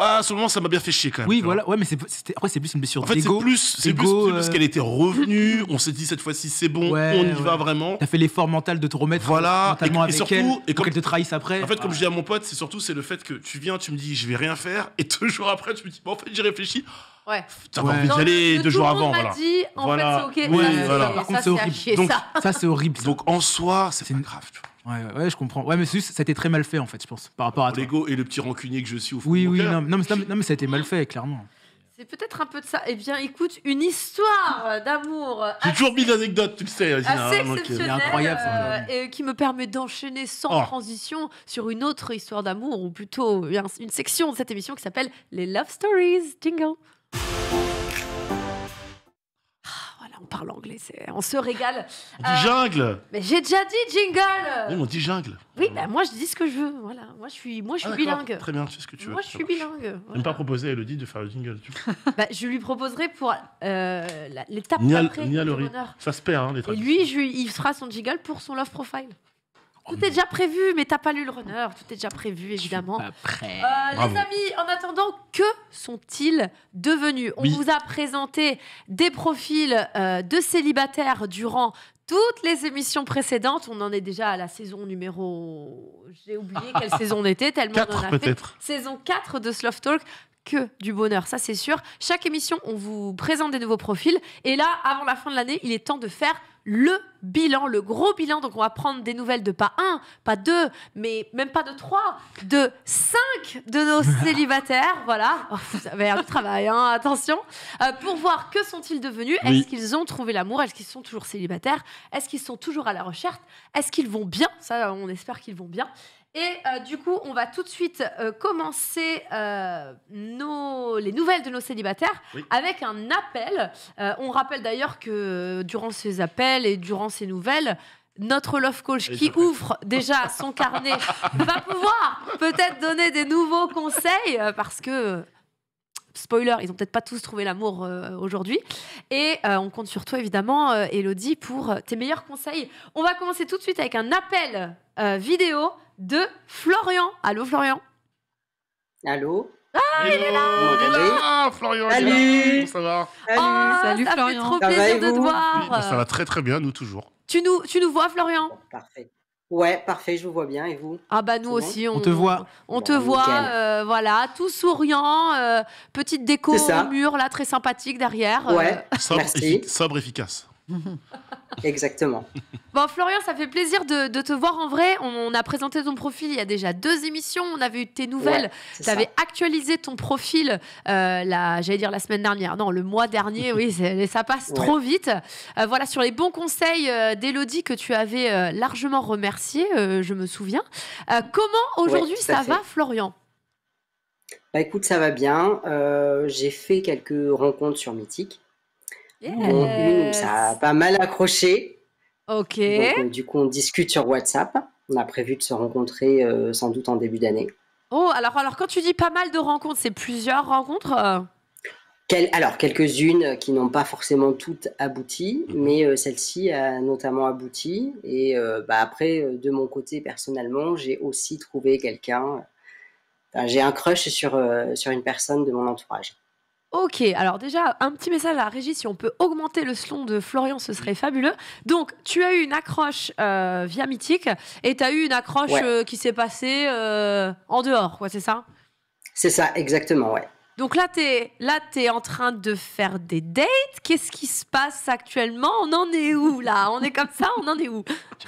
Ah, seulement ça m'a bien fait chier quand même. Oui, voilà, ouais, mais c'est, Ouais c'est plus une blessure. En fait, c'est plus, parce euh, qu'elle était revenue. On s'est dit cette fois-ci, c'est bon, on y va vraiment. T'as fait l'effort mental de te remettre euh, mentalement et, avec surtout, qu'elle te trahisse après. En fait, comme je ah. dis à mon pote, c'est surtout c'est le fait que tu viens, tu me dis, je vais rien faire, et deux jours après, tu me dis, bah en fait, j'y réfléchi. Ouais. Ça envie deux jours avant, voilà. en voilà. c'est ok. Par contre, c'est horrible. Donc, ça, c'est horrible. Donc en soi, c'est une... grave. Ouais, ouais, je comprends. Ouais, mais ça a été très mal fait en fait, je pense, par rapport à l'ego et le petit rancunier que je suis au fond. Oui, oui, non, non, mais, ça a été mal fait, clairement. C'est peut-être un peu de ça. Eh bien, écoute, une histoire d'amour. J'ai toujours mis l'anecdote, tu le sais. Assez hein, euh, incroyable, euh, et qui me permet d'enchaîner sans oh. transition sur une autre histoire d'amour, ou plutôt euh, une section de cette émission qui s'appelle les Love Stories. Jingle. Ah, on parle anglais, on se régale. On dit jungle. Euh, mais j'ai déjà dit jingle. Oui, on dit jungle. Oui, bah, moi je dis ce que je veux. Voilà, moi je suis, moi je ah, suis bilingue. Très bien, tu fais ce que tu veux. Moi je suis bilingue. Voilà. Même pas proposer à Elodie de faire le jingle. Ben, je lui proposerai pour euh, l'étape d'après. Ça se perd, hein, les trucs. Et lui, il fera son jingle pour son love profile. Oh, Tout est déjà prévu, mais t'as pas lu le runner. Tout est déjà prévu, évidemment. Euh, les amis, en attendant, que sont-ils devenus On vous a présenté des profils euh, de célibataires durant toutes les émissions précédentes. On en est déjà à la saison numéro. J'ai oublié quelle saison on était, tellement on en Saison 4 de Slough Talk que du bonheur, ça c'est sûr. Chaque émission, on vous présente des nouveaux profils. Et là, avant la fin de l'année, il est temps de faire le bilan, le gros bilan. Donc on va prendre des nouvelles de pas un, pas deux, mais même pas de trois, de cinq de nos célibataires. Voilà, ça oh, vous avez un travail, hein, attention. Euh, pour voir que sont-ils devenus, est-ce qu'ils ont trouvé l'amour, est-ce qu'ils sont toujours célibataires, est-ce qu'ils sont toujours à la recherche, est-ce qu'ils vont bien, ça on espère qu'ils vont bien. Et euh, du coup, on va tout de suite euh, commencer euh, les nouvelles de nos célibataires avec un appel. on rappelle d'ailleurs que durant ces appels et durant ces nouvelles, notre love coach qui ouvre déjà son carnet va pouvoir peut-être donner des nouveaux conseils parce que spoiler, ils n'ont peut-être pas tous trouvé l'amour aujourd'hui. Et on compte sur toi évidemment, Elodie, pour tes meilleurs conseils. On va commencer tout de suite avec un appel vidéo de Florian. Allô, Florian Allô ah, il est là, ah, Florian, salut. ça va Salut, oh, Florian. ça trop plaisir de te voir. Bah, ça va très très bien, nous toujours. Tu nous, tu nous vois, Florian Parfait. Ouais, parfait, je vous vois bien. Et vous Ah bah nous aussi, on, te voit. On, te bah, voit, euh, voilà, tout souriant, euh, petite déco au mur là, très sympathique derrière. Euh. Ouais, euh... sobre, et efficace. Exactement. Bon, Florian, ça fait plaisir de, te voir en vrai. On, a présenté ton profil il y a déjà deux émissions. On avait eu tes nouvelles. tu avais actualisé ton profil, euh, j'allais dire la semaine dernière. Non, le mois dernier, oui, ça passe trop vite. Euh, voilà, sur les bons conseils euh, d'Élodie d'Elodie que tu avais largement remercié, je me souviens. comment aujourd'hui ça va, Florian bah, Écoute, ça va bien. J'ai fait quelques rencontres sur Mythique ça a pas mal accroché. Ok. Euh, du coup, on discute sur WhatsApp. On a prévu de se rencontrer euh, sans doute en début d'année. Oh, alors, alors quand tu dis pas mal de rencontres, c'est plusieurs rencontres euh alors, quelques-unes qui n'ont pas forcément toutes abouti, mhm. mais celle-ci a notamment abouti. Et bah, après, de mon côté, personnellement, j'ai aussi trouvé quelqu'un. j'ai un crush sur, sur une personne de mon entourage. Ok, alors déjà, un petit message à régie si on peut augmenter le son de Florian, ce serait fabuleux. Donc, tu as eu une accroche euh, via Mythique et tu as eu une accroche euh, qui s'est passée euh, en dehors, quoi, c'est ça C'est ça, exactement, ouais. Donc là, tu es, là, es en train de faire des dates. Qu'est-ce qui se passe actuellement On en est où, là On est comme ça, on en est où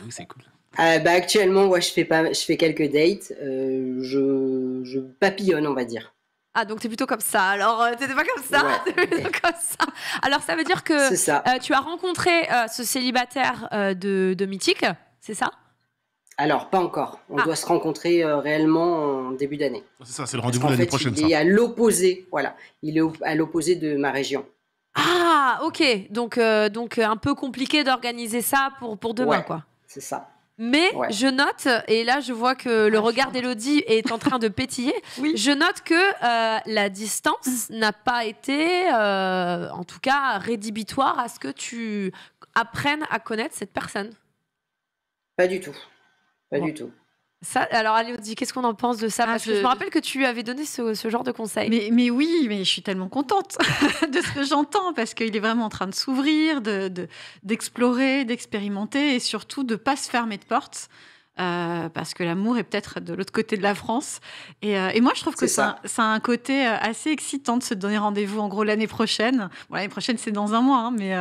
c'est cool. Bah, actuellement, ouais, je, fais pas, je fais quelques dates. je, je papillonne, on va dire. Ah, donc c'est plutôt comme ça. Alors, c'était euh, pas comme ça, comme ça. Alors, ça veut dire que euh, tu as rencontré euh, ce célibataire de, Mythique, c'est ça Alors, pas encore. On ah. doit se rencontrer réellement en début d'année. Ah, c'est ça, c'est le rendez-vous l'année prochaine. Il est à l'opposé, voilà. Il est à l'opposé de ma région. Ah, ok. Donc, donc un peu compliqué d'organiser ça pour, pour demain, quoi. C'est ça. Mais je note, et là je vois que le ah, regard d'Elodie est en train de pétiller, je note que euh, la distance n'a pas été, euh, en tout cas, rédhibitoire à ce que tu apprennes à connaître cette personne. Pas du tout. Pas du tout. Ça, alors y qu'est-ce qu'on en pense de ça ah, je... me rappelle que tu avais donné ce, genre de conseil. Mais, oui, mais je suis tellement contente de ce que j'entends parce qu'il est vraiment en train de s'ouvrir, d'explorer, d'expérimenter et surtout de ne pas se fermer de portes euh, parce que l'amour est peut-être de l'autre côté de la France. Et, euh, moi, je trouve que ça. a un côté euh, assez excitant de se donner rendez-vous, en gros, l'année prochaine. l'année prochaine, c'est dans un mois, hein, mais,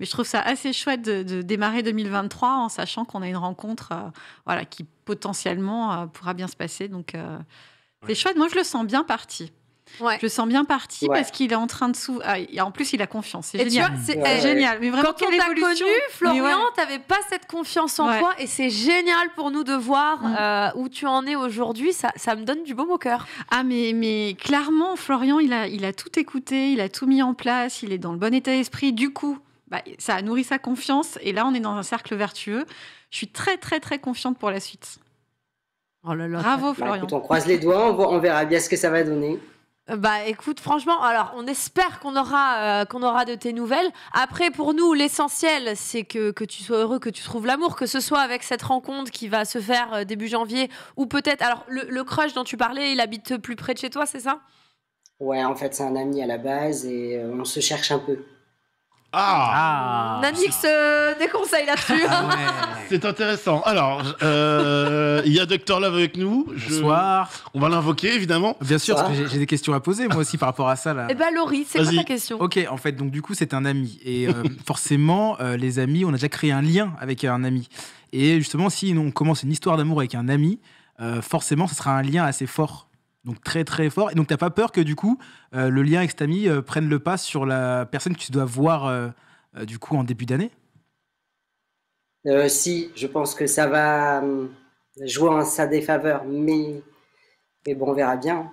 mais je trouve ça assez chouette de, démarrer 2023 en sachant qu'on a une rencontre voilà, qui potentiellement pourra bien se passer. Donc, c'est chouette. Moi, je le sens bien parti. Je le sens bien parti parce qu'il est en train de sou... Ah, en plus, il a confiance. C'est génial. C'est génial. Mais vraiment, quand on t'a connu, Florian, t'avais pas cette confiance en toi et c'est génial pour nous de voir euh, où tu en es aujourd'hui. Ça, ça me donne du bon au cœur. Ah, mais, mais clairement, Florian, il a, il a tout écouté, il a tout mis en place, il est dans le bon état d'esprit. Du coup, bah, ça a nourri sa confiance et là, on est dans un cercle vertueux. Je suis très, très, très confiante pour la suite. Oh là là, Bravo, bah, Florian. on croise les doigts, on verra bien ce que ça va donner. Euh, bah écoute, franchement, alors on espère qu'on aura, euh, qu'on aura de tes nouvelles. Après, pour nous, l'essentiel, c'est que, tu sois heureux, que tu trouves l'amour, que ce soit avec cette rencontre qui va se faire euh, début janvier, ou peut-être... Alors, le, crush dont tu parlais, il habite plus près de chez toi, c'est ça Ouais, en fait, c'est un ami à la base et on se cherche un peu. Ah, ah. Nanix déconseille là-dessus. Ah c'est intéressant. Alors, euh, il y a Docteur Love avec nous. Je- Bonsoir. On va l'invoquer, évidemment. Bien sûr, que ah. j'ai- des questions à poser moi aussi par rapport à ça là. Eh ben Laurie, c'est quoi ta question Ok, en fait, donc du coup, c'est un ami. Et euh, forcément, euh, les amis, on a déjà créé un lien avec un ami. Et justement, si on commence une histoire d'amour avec un ami, forcément, ce sera un lien assez fort donc très très fort. Et donc t'as pas peur que du coup euh, le lien avec ta amie euh, prenne le pas sur la personne que tu dois voir euh, du coup en début d'année Si, je pense que ça va hum, jouer en sa défaveur, mais, mais bon, on verra bien.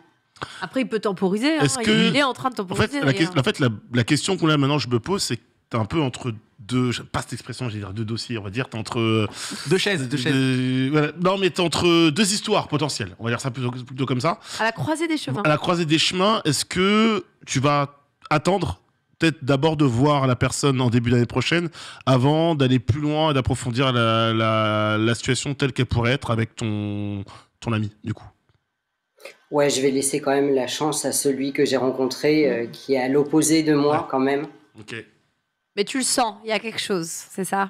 Après, il peut temporiser. Hein. Est Il est en train de temporiser. En fait, hein. la, question qu'on a maintenant, je me pose, c'est que t'es un peu entre deux, pas cette expression, j'ai dire deux dossiers, on va dire, entre euh, deux chaises, deux chaises. Non, mais entre deux histoires potentielles. On va dire ça plutôt, comme ça. À la croisée des chemins. À la croisée des chemins, est-ce que tu vas attendre peut-être d'abord de voir la personne en début d'année prochaine avant d'aller plus loin et d'approfondir la, situation telle qu'elle pourrait être avec ton, ton ami, du coup. Ouais, je vais laisser quand même la chance à celui que j'ai rencontré euh, qui est à l'opposé de moi quand même. Ok. Mais tu le sens, il y a quelque chose, c'est ça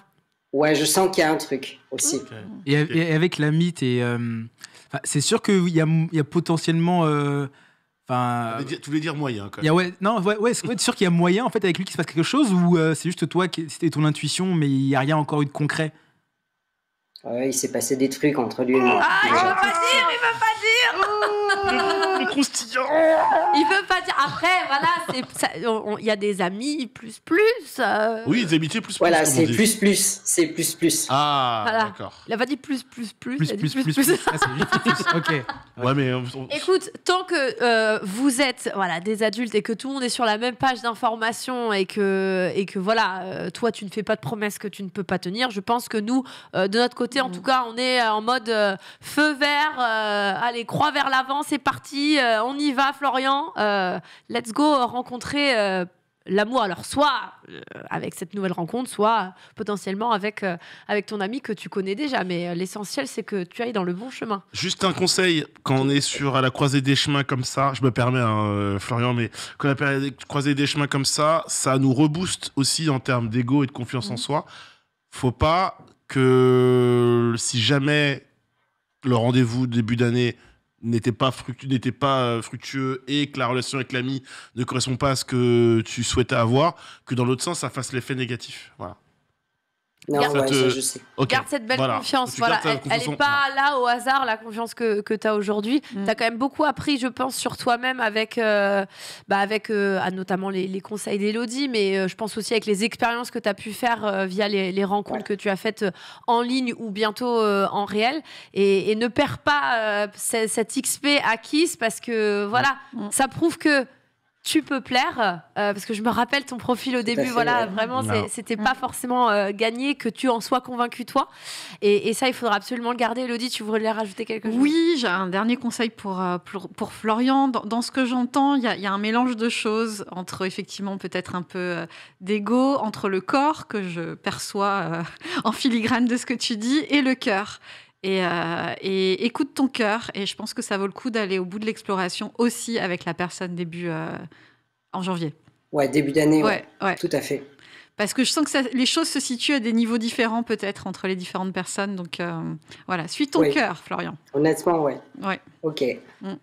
Ouais, je sens qu'il y a un truc aussi. Et, avec la mythe, euh, c'est sûr qu'il y, a, potentiellement. Euh, tu voulais dire moyen, quoi. Y a, ouais, non, ouais, ouais c'est sûr qu'il y a moyen, en fait, avec lui qu'il se passe quelque chose, ou euh, c'est juste toi, c'était ton intuition, mais il n'y a rien encore eu de concret Ouais, il s'est passé des trucs entre lui et moi. Ah, il veut pas dire, il veut pas dire il veut pas dire. Après, voilà, il y a des amis plus plus. Euh. Oui, des amitiés plus plus. Voilà, c'est plus plus, c'est plus plus. Ah, d'accord. Il a pas dit plus plus plus. Plus plus plus. plus, plus. Ah, ok. Ouais, mais. Écoute, tant que euh, vous êtes voilà des adultes et que tout le monde est sur la même page d'information et que et que voilà, euh, toi tu ne fais pas de promesses que tu ne peux pas tenir. Je pense que nous, de notre côté, en mm. tout cas, on est en mode feu vert. allez, croix vers l'avant, c'est parti. Euh, on y va, Florian, euh, let's go rencontrer euh, l'amour. Alors, soit avec cette nouvelle rencontre, soit potentiellement avec, avec ton ami que tu connais déjà. Mais l'essentiel, c'est que tu ailles dans le bon chemin. Juste un conseil, quand on est sur à la croisée des chemins comme ça, je me permets, hein, Florian, mais quand on est à la croisée des chemins comme ça, ça nous rebooste aussi en termes d'ego et de confiance en mmh. soi. Faut pas que si jamais le rendez-vous début d'année n'était pas, euh, fructueux, et que la relation avec l'ami ne correspond pas à ce que tu souhaitais avoir, que dans l'autre sens, ça fasse l'effet négatif. Voilà garde, je cette belle confiance. Voilà. Elle, est pas là au hasard, la confiance que, que tu as aujourd'hui. Mm. Tu as quand même beaucoup appris, je pense, sur toi-même avec, euh, bah avec euh, ah, notamment les, conseils d'Elodie, mais euh, je pense aussi avec les expériences que tu as pu faire via les, rencontres que tu as faites en ligne ou bientôt en réel. Et, ne perds pas cet XP acquise parce que voilà, mm. ça prouve que tu peux plaire euh, parce que je me rappelle ton profil au début voilà vraiment c'était mm. pas forcément euh, gagné que tu en sois convaincu toi et, ça il faudra absolument le garder Elodie tu voudrais rajouter quelque chose oui j'ai un dernier conseil pour, euh, pour, Florian dans, ce que j'entends il y, a un mélange de choses entre effectivement peut-être un peu d'ego entre le corps que je perçois en filigrane de ce que tu dis et le cœur euh, et, écoute ton cœur. Et je pense que ça vaut le coup d'aller au bout de l'exploration aussi avec la personne début euh, en janvier. Ouais, début d'année. Ouais, ouais, Tout à fait. Parce que je sens que les choses se situent à des niveaux différents peut-être entre les différentes personnes. Donc euh, voilà, suis ton cœur, Florian. Honnêtement, ouais. Ouais. Ok. Mm.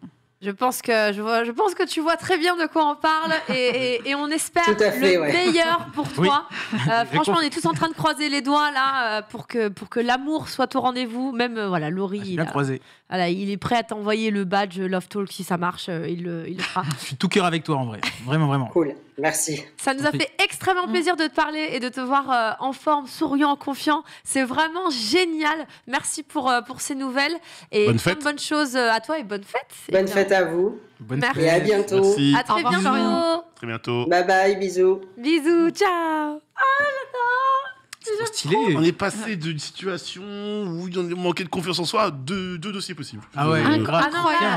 Je pense que je, vois, je pense que tu vois très bien de quoi on parle et, on espère le meilleur pour toi. Euh, franchement, on est tous en train de croiser les doigts là euh, pour que pour que l'amour soit au rendez-vous. Même euh, voilà, Laurie, ah, il, croisé. il est prêt à t'envoyer le badge Love Talk si ça marche, il le, il fera. je suis tout cœur avec toi en vrai, vraiment vraiment. Cool. Merci. Ça nous a fait extrêmement mm. plaisir de te parler et de te voir euh, en forme, souriant, confiant. C'est vraiment génial. Merci pour, euh, pour ces nouvelles et bonne chose euh, à toi et bonne fête. Bonne fête à vous. Bonne Merci. Fête. Et à bientôt. très bientôt. Bye bye, bisous. Bisous, ciao. Ah, on est passé d'une situation où il manquait de confiance en soi à deux, dossiers possibles. Ah ouais, ah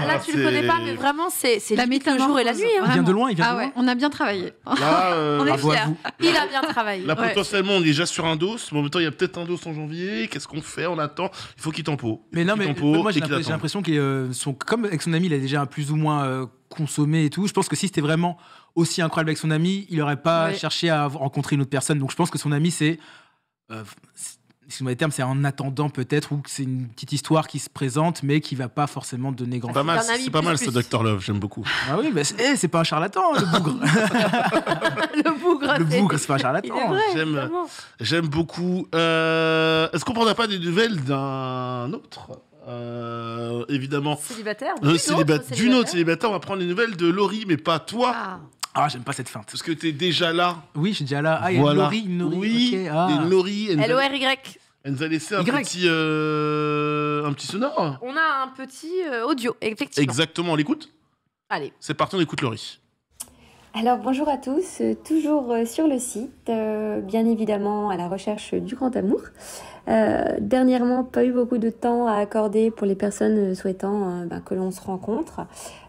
là, tu le connais pas, mais vraiment, c'est la un jour et la nuit. Hein. Hein. Il vient de loin, il vient ah de loin. Ouais, on a bien travaillé. Là, on est euh, fiers. Il a bien travaillé. Là, potentiellement, on est déjà sur un dos, mais en même temps, il y a peut-être un dos en janvier. Qu'est-ce qu'on fait On attend. Il faut qu'il tempo. Mais non, mais moi, j'ai l'impression que, euh, comme avec son ami, il a déjà un plus ou moins euh, consommé et tout. Je pense que si c'était vraiment aussi incroyable avec son ami, il n'aurait pas cherché à rencontrer une autre personne. Donc je pense que son ami, c'est euh, excusez-moi les termes, c'est en attendant peut-être, ou c'est une petite histoire qui se présente, mais qui va pas forcément donner grand chose. C'est pas mal, ce Dr Love, j'aime beaucoup. Ah oui, mais c'est eh, pas un charlatan, le bougre. le bougre, c'est pas un charlatan. J'aime beaucoup. Euh, est-ce qu'on prendra pas des nouvelles d'un autre euh, évidemment. Célibataire, D'une autre célibataire, on va prendre les nouvelles de Laurie, mais pas toi. Ah. Ah, j'aime pas cette feinte. Parce que t'es déjà là. Oui, je suis déjà là. Ah, il y a une Nori, Oui, okay, ah. Nori. L-O-R-Y. Elle nous a laissé un petit, euh, un petit sonore. On a un petit euh, audio, effectivement. Exactement, on l'écoute Allez. C'est parti, on écoute Laurie. Alors bonjour à tous, euh, toujours euh, sur le site, euh, bien évidemment à la recherche du grand amour. dernièrement, pas eu beaucoup de temps à accorder pour les personnes souhaitant ben, que l'on se rencontre.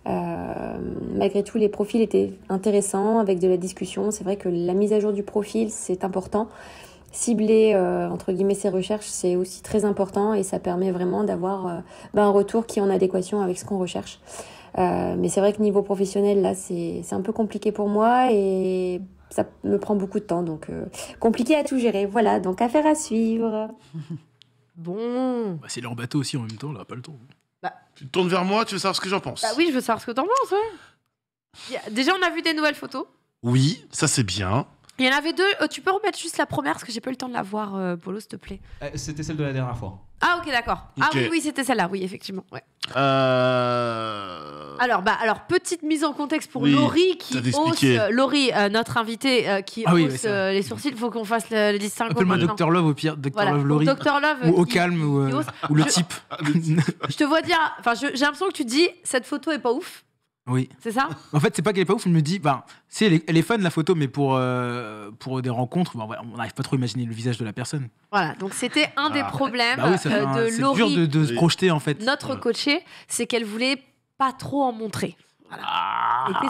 malgré tout, les profils étaient intéressants avec de la discussion. C'est vrai que la mise à jour du profil, c'est important. Cibler entre guillemets ses recherches, c'est aussi très important et ça permet vraiment d'avoir ben, un retour qui est en adéquation avec ce qu'on recherche. Euh, mais c'est vrai que niveau professionnel, là, c'est un peu compliqué pour moi et ça me prend beaucoup de temps. Donc, euh, compliqué à tout gérer. Voilà, donc affaire à suivre. bon. Bah, c'est leur bateau aussi en même temps, là, pas le temps. Bah. Tu te tournes vers moi, tu veux savoir ce que j'en pense Bah oui, je veux savoir ce que t'en penses, ouais. Déjà, on a vu des nouvelles photos. Oui, ça c'est bien. Il y en avait deux. Euh, tu peux remettre juste la première parce que j'ai pas eu le temps de la voir, euh, Bolo s'il te plaît. Euh, c'était celle de la dernière fois. Ah ok, d'accord. Ah oui, oui, c'était celle-là. Oui, effectivement. Alors, bah, alors petite mise en contexte pour Laurie qui Laurie, notre invité qui ah hausse les sourcils. il Faut qu'on fasse le, le distinguo. Appelle-moi Docteur Love au pire, Docteur Love Laurie. Love. Ou au calme, ou, le type. Je te vois dire. Enfin, j'ai l'impression que tu dis cette photo est pas ouf. Oui. C'est ça En fait, c'est pas qu'elle est pas ouf, elle me dit... ben, c'est, elle, est fun la photo, mais pour, euh, pour des rencontres, ben, on n'arrive pas trop à imaginer le visage de la personne. Voilà, donc c'était un des bah problèmes euh, de c'est dur de, se projeter en fait. Notre coachée, c'est qu'elle voulait pas trop en montrer. Voilà. Ah. elle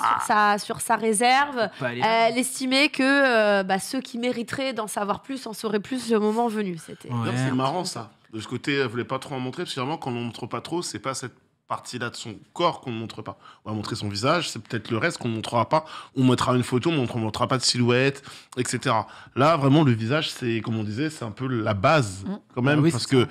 était sur sa, réserve. Elle estimait que euh, bah, ceux qui mériteraient d'en savoir plus en sauraient plus le moment venu. C'était. C'est marrant ça. De ce côté, elle voulait pas trop en montrer, parce que quand on ne montre pas trop, c'est pas cette partie-là de son corps qu'on ne montre pas. On va montrer son visage, c'est peut-être le reste qu'on ne montrera pas. On mettra une photo, on ne montrera pas de silhouette, etc. Là, vraiment, le visage, c'est, comme on disait, c'est un peu la base, mm. quand même, parce que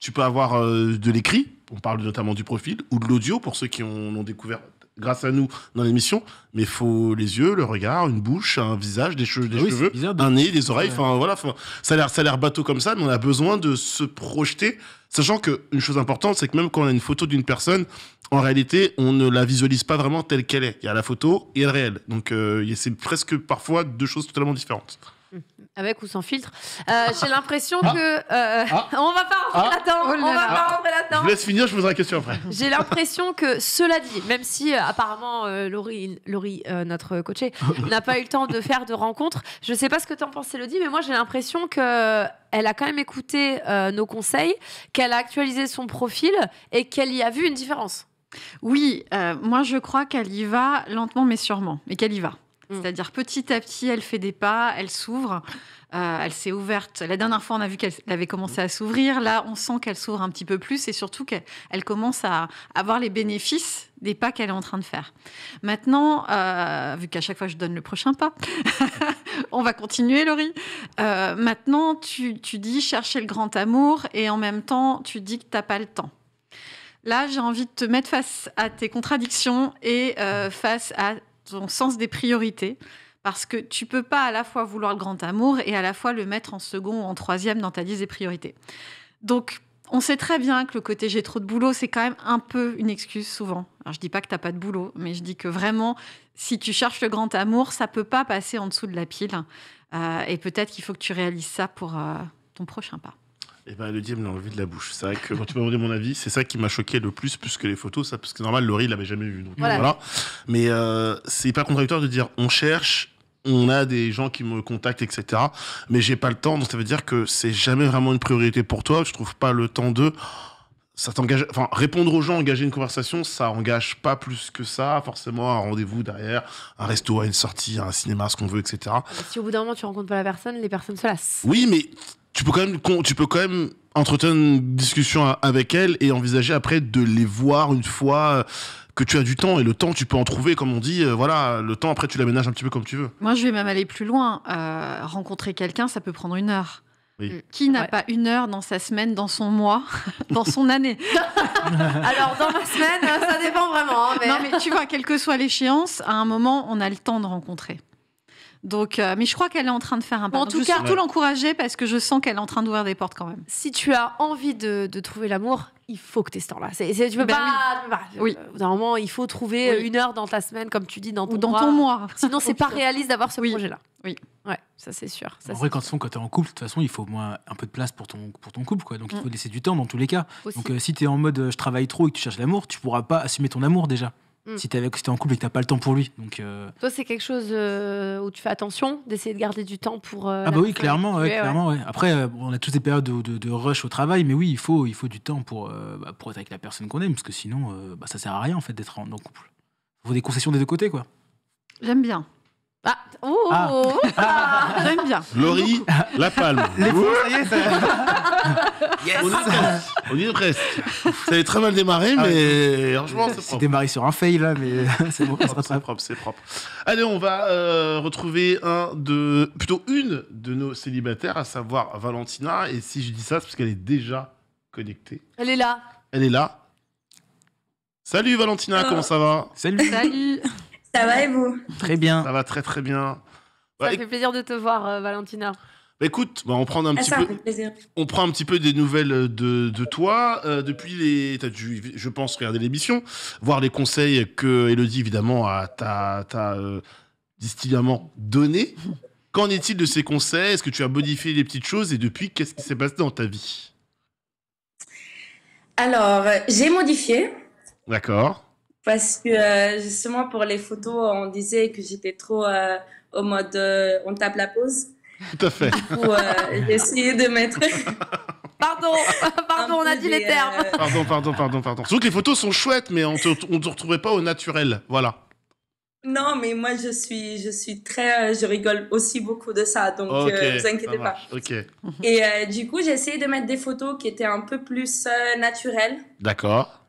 tu peux avoir euh, de l'écrit, on parle notamment du profil, ou de l'audio, pour ceux qui ont, découvert grâce à nous dans l'émission, mais il faut les yeux, le regard, une bouche, un visage, des, cheveux, des ah un nez, des oreilles, enfin voilà, ça a l'air bateau comme ça, mais on a besoin de se projeter Sachant qu'une chose importante, c'est que même quand on a une photo d'une personne, en réalité, on ne la visualise pas vraiment telle qu'elle est. Il y a la photo et le réel. Donc, euh, c'est presque parfois deux choses totalement différentes. Hum. Avec ou sans filtre. Euh, j'ai l'impression ah. que. Euh, ah. On va pas rentrer ah. là-dedans. Oh va pas rentrer là-dedans. Je laisse finir, je poserai la question après. J'ai l'impression que, cela dit, même si euh, apparemment Laurie, notre coachée, n'a pas eu le temps de faire de rencontres, je sais pas ce que tu en penses, Elodie, mais moi j'ai l'impression que elle a quand même écouté nos conseils, qu'elle a actualisé son profil et qu'elle y a vu une différence. Oui, moi je crois qu'elle y va lentement mais sûrement, mais qu'elle y va. Mm. C'est-à-dire petit à petit, elle fait des pas, elle s'ouvre. Euh, elle s'est ouverte. La dernière fois, on a vu qu'elle avait commencé à s'ouvrir. Là, on sent qu'elle s'ouvre un petit peu plus et surtout qu'elle commence à avoir les bénéfices des pas qu'elle est en train de faire. Maintenant, euh, vu qu'à chaque fois je donne le prochain pas, on va continuer, Laurie. Euh, maintenant, tu, tu, dis chercher le grand amour et en même temps, tu dis que tu t'as pas le temps. Là, j'ai envie de te mettre face à tes contradictions et face à sens des priorités parce que tu peux pas à la fois vouloir le grand amour et à la fois le mettre en second ou en troisième dans ta liste des priorités. Donc, on sait très bien que le côté j'ai trop de boulot, c'est quand même un peu une excuse souvent. Alors, je dis pas que t'as pas de boulot, mais je dis que vraiment, si tu cherches le grand amour, ça peut pas passer en dessous de la pile. Euh, et peut-être qu'il faut que tu réalises ça pour euh, ton prochain pas. Eh ben, le diable l'a enlevé de la bouche. C'est vrai que quand tu m'as demandé mon avis, c'est ça qui m'a choqué le plus, plus que les photos, ça, parce que normal, Laurie, il l'avait jamais vu. voilà. Mais euh, c'est hyper contradictoire de dire on cherche, on a des gens qui me contactent, etc. Mais j'ai pas le temps, donc ça veut dire que c'est jamais vraiment une priorité pour toi. Je trouve pas le temps de ça t'engage, enfin, répondre aux gens, engager une conversation, ça engage pas plus que ça, forcément, un rendez-vous derrière, un resto, une sortie, un cinéma, ce qu'on veut, etc. Si au bout d'un moment tu rencontres pas la personne, les personnes se lassent. Oui, mais tu peux quand même, tu peux quand même entretenir une discussion avec elle et envisager après de les voir une fois euh, que tu as du temps et le temps tu peux en trouver comme on dit euh, voilà le temps après tu l'aménages un petit peu comme tu veux moi je vais même aller plus loin euh, rencontrer quelqu'un ça peut prendre une heure Qui n'a pas une heure dans sa semaine, dans son mois, dans son année Alors, dans ma semaine, ça dépend vraiment. Hein, non, mais tu vois, quelle que soit l'échéance, à un moment, on a le temps de rencontrer. Donc, euh, mais je crois qu'elle est en train de faire un pas. En tout cas, surtout l'encourager parce que je sens qu'elle est en train d'ouvrir des portes quand même. Si tu as envie de, trouver l'amour, il faut que tu aies ce temps-là. C'est, ben tu peux pas. Oui. Euh, Normalement, il faut trouver euh, une heure dans ta semaine, comme tu dis, dans ton, mois. Sinon, c'est pas réaliste d'avoir ce projet-là. Oui. Ouais, ça c'est sûr. en vrai, quand, quand tu es en couple, de toute façon, il faut moins un peu de place pour ton, pour ton couple. Quoi. Donc, il mm. faut laisser du temps dans tous les cas. Donc, si tu es en mode je travaille trop et que tu cherches l'amour, tu pourras pas assumer ton amour déjà. Hmm. Si t'es en couple et que t'as pas le temps pour lui, donc. Euh. Toi, c'est quelque chose euh, où tu fais attention d'essayer de garder du temps pour. Euh, ah bah oui, clairement, clairement, Après, on a toutes des périodes de, rush au travail, mais oui, il faut, il faut du temps pour, bah, pour être avec la personne qu'on aime, parce que sinon, bah, ça sert à rien en fait d'être en, couple couple. Faut des concessions des deux côtés, quoi. J'aime bien. Ah, oh, j'aime bien. Laurie, la palme. Les ça est, on, est y est très mal démarré, mais franchement, c'est propre. démarré sur un fail, là, mais c'est bon, propre. C'est propre. Allez, on va euh, retrouver un de, plutôt une de nos célibataires, à savoir Valentina. Et si je dis ça, c'est parce qu'elle est déjà connectée. Elle est là. Elle est là. Salut Valentina, comment ça va Salut. Salut. Ça va et vous Très bien. Ça va très très bien. Ça bah, fait plaisir de te voir, euh, Valentina. Bah, écoute, bah, on prend un ah, petit peu. On prend un petit peu des nouvelles euh, de, de toi euh, depuis les. As dû, je pense, regarder l'émission, voir les conseils que Elodie évidemment t'a euh, distillamment donné. Qu'en est-il de ces conseils Est-ce que tu as modifié les petites choses et depuis, qu'est-ce qui s'est passé dans ta vie Alors, j'ai modifié. D'accord parce que euh, justement pour les photos, on disait que j'étais trop euh, au mode euh, on tape la pause. Tout à fait. coup, j'ai essayé de mettre. Pardon, pardon, on a dit les termes. Pardon, pardon, pardon, pardon. Surtout que les photos sont chouettes, mais on ne te, retrouvait pas au naturel, voilà. Non, mais moi je suis, je suis très, je rigole aussi beaucoup de ça, donc ne vous inquiétez pas. Et du coup, j'ai essayé de mettre des photos qui étaient un peu plus naturelles. D'accord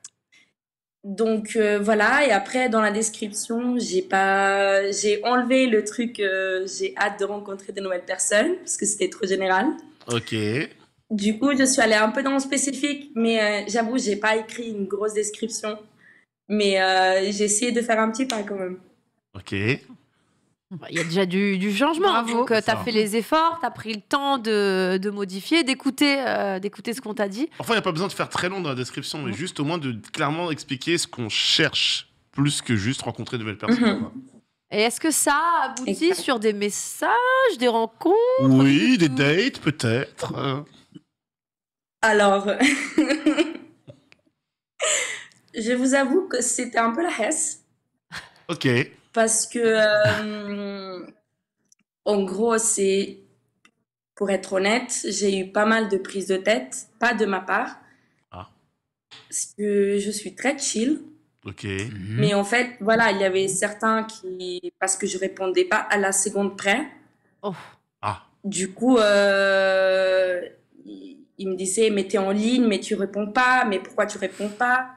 donc euh, voilà, et après dans la description, j'ai pas j'ai enlevé le truc euh, j'ai hâte de rencontrer de nouvelles personnes parce que c'était trop général. OK. Du coup, je suis allée un peu dans le spécifique, mais j'avoue, euh, j'avoue, j'ai pas écrit une grosse description, mais j'ai essayé de faire un petit pas quand même. OK. Il y a déjà du, changement. Bravo. Donc, euh, tu as fait les efforts, tu as pris le temps de, modifier, d'écouter euh, d'écouter ce qu'on t'a dit. Enfin, il n'y a pas besoin de faire très long dans la description, mais juste au moins de clairement expliquer ce qu'on cherche, plus que juste rencontrer de nouvelles personnes. Mhm. Et est-ce que ça aboutit sur des messages, des rencontres Oui, des dates peut-être. Alors, je vous avoue que c'était un peu la hesse. Ok. Parce que, euh, en gros, c'est, pour être honnête, j'ai eu pas mal de prises de tête, pas de ma part. Ah. Parce que je suis très chill. Mhm. Mais en fait, voilà, il y avait certains qui, parce que je répondais pas à la seconde près. Oh. Ah. Du coup, euh, ils il me disaient, mais t'es en ligne, mais tu réponds pas, mais pourquoi tu réponds pas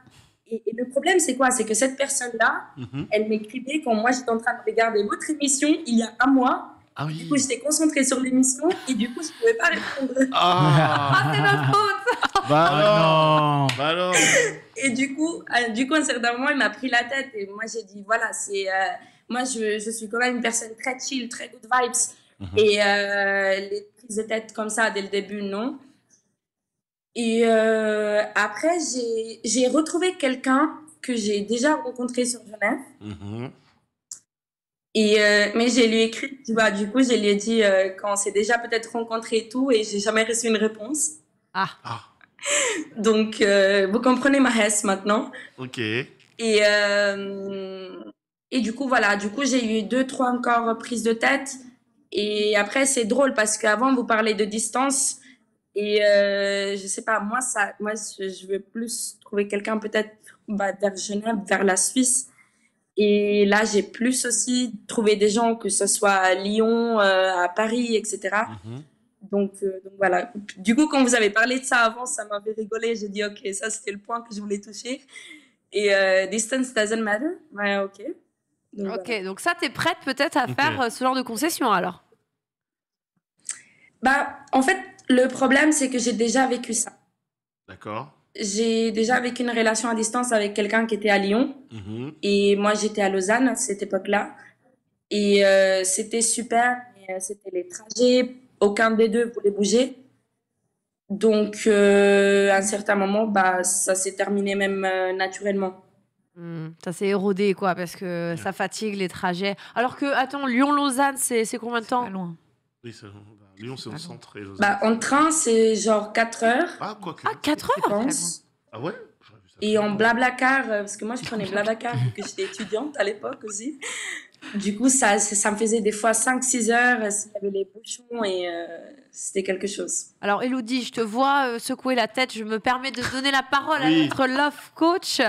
et, le problème, c'est quoi C'est que cette personne-là, mhm. elle m'écrivait quand moi j'étais en train de regarder votre émission il y a un mois. Ah du coup, j'étais concentrée sur l'émission et du coup, je pouvais pas répondre. Ah, ah c'est notre faute Bah ah non Bah non Et du coup, euh, du coup, à un certain moment, il m'a pris la tête et moi, j'ai dit voilà, c'est. Euh, moi, je, je, suis quand même une personne très chill, très good vibes. Mhm. Et euh, les prises de tête comme ça dès le début, non. Et euh, après, j'ai retrouvé quelqu'un que j'ai déjà rencontré sur Genève. Mm-hmm. Et euh, mais j'ai lui écrit, tu vois, du coup, je lui ai dit euh, quand on s'est déjà peut-être rencontré et tout, et j'ai jamais reçu une réponse. Ah. ah. Donc, vous comprenez ma hesse maintenant. Ok. Et, et du coup, voilà, du coup, j'ai eu deux, trois encore prises de tête. Et après, c'est drôle parce qu'avant, vous parlez de distance. Et euh, je sais pas, moi, ça, moi je veux plus trouver quelqu'un peut-être bah, vers Genève, vers la Suisse. Et là, j'ai plus aussi trouvé des gens, que ce soit à Lyon, euh, à Paris, etc. Mhm. Euh, donc, voilà. Du coup, quand vous avez parlé de ça avant, ça m'avait rigolé. J'ai dit, OK, ça, c'était le point que je voulais toucher. Et euh, distance doesn't matter. Ouais, OK. OK, donc ça, tu es prête peut-être à faire ce genre de concession alors Bah, en fait, le problème, c'est que j'ai déjà vécu ça. D'accord. J'ai déjà vécu une relation à distance avec quelqu'un qui était à Lyon. Mhm. Et moi, j'étais à Lausanne à cette époque-là. Et euh, c'était super. Euh, c'était les trajets. Aucun des deux voulait bouger. Donc, euh, à un certain moment, bah, ça s'est terminé même naturellement. Hmm, ça s'est érodé, quoi, parce que ça fatigue les trajets. Alors que, attends, Lyon-Lausanne, c'est combien de temps loin. Oui, c'est bah. Lyon, c'est au centre. bah, en train, c'est genre 4 heures. Ah, quoi que. Ah, 4 heures pense. Ah ouais et en blablacar, euh, parce que moi je prenais blablacar parce que j'étais étudiante à l'époque aussi. Du coup, ça, ça me faisait des fois 5-6 heures euh, s'il y avait les bouchons et euh, c'était quelque chose. Alors, Elodie, je te vois secouer la tête. Je me permets de donner la parole à notre love coach.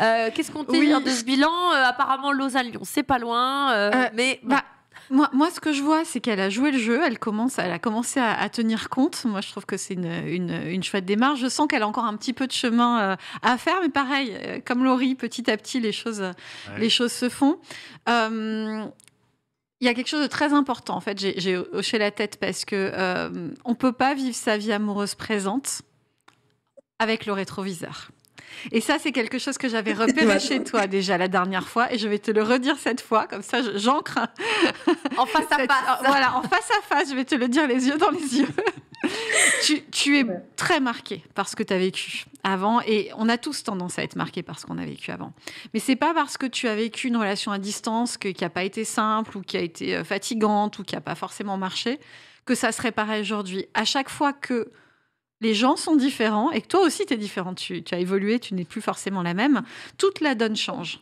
Qu'est-ce qu'on peut dit de ce bilan Apparemment, Lausanne-Lyon, c'est pas loin, mais. Bah, moi, ce que je vois, c'est qu'elle a joué le jeu, elle, commence, elle a commencé à, tenir compte. Moi, je trouve que c'est une, chouette démarche. Je sens qu'elle a encore un petit peu de chemin euh, à faire, mais pareil, euh, comme Laurie, petit à petit, les choses, euh, les choses se font. il y a quelque chose de très important, en fait, j'ai hoché la tête parce que euh, on peut pas vivre sa vie amoureuse présente avec le rétroviseur. Et ça, c'est quelque chose que j'avais repéré chez toi déjà la dernière fois, et je vais te le redire cette fois, comme ça j'ancre. En face à face. Voilà, en face à face, je vais te le dire les yeux dans les yeux. tu, es très marqué par ce que tu as vécu avant, et on a tous tendance à être marqué par ce qu'on a vécu avant. Mais c'est pas parce que tu as vécu une relation à distance qui n'a pas été simple, ou qui a été euh, fatigante, ou qui n'a pas forcément marché, que ça serait pareil aujourd'hui. À chaque fois que les gens sont différents et toi aussi tu es différent, tu, as évolué, tu n'es plus forcément la même, toute la donne change.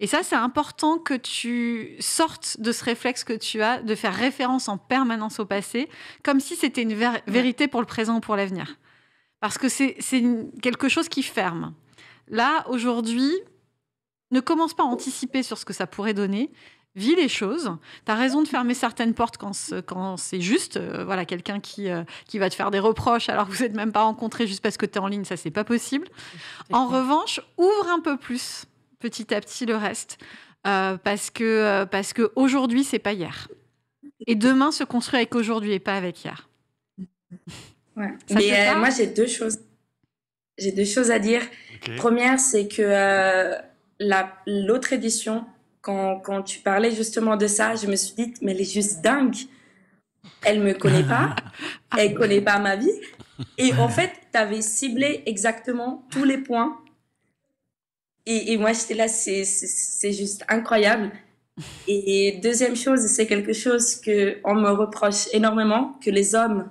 Et ça, c'est important que tu sortes de ce réflexe que tu as de faire référence en permanence au passé, comme si c'était une vérité pour le présent ou pour l'avenir. Parce que c'est, quelque chose qui ferme. Là, aujourd'hui, ne commence pas à anticiper sur ce que ça pourrait donner, vis les choses. Tu as raison de fermer certaines portes quand, c'est juste. Euh, voilà, quelqu'un qui, euh, qui va te faire des reproches alors que vous n'êtes même pas rencontré juste parce que tu es en ligne, ça, c'est pas possible. En revanche, ouvre un peu plus petit à petit le reste euh, parce que parce que aujourd'hui, c'est pas hier. Et demain se construit avec aujourd'hui et pas avec hier. Mais moi, j'ai deux choses. J'ai deux choses à dire. Première, c'est que l'autre édition quand, quand, tu parlais justement de ça, je me suis dit, mais elle est juste dingue. Elle me connaît pas, elle connaît pas ma vie. Et en fait, tu avais ciblé exactement tous les points. Et, et moi, j'étais là, c'est juste incroyable. Et deuxième chose, c'est quelque chose que on me reproche énormément, que les hommes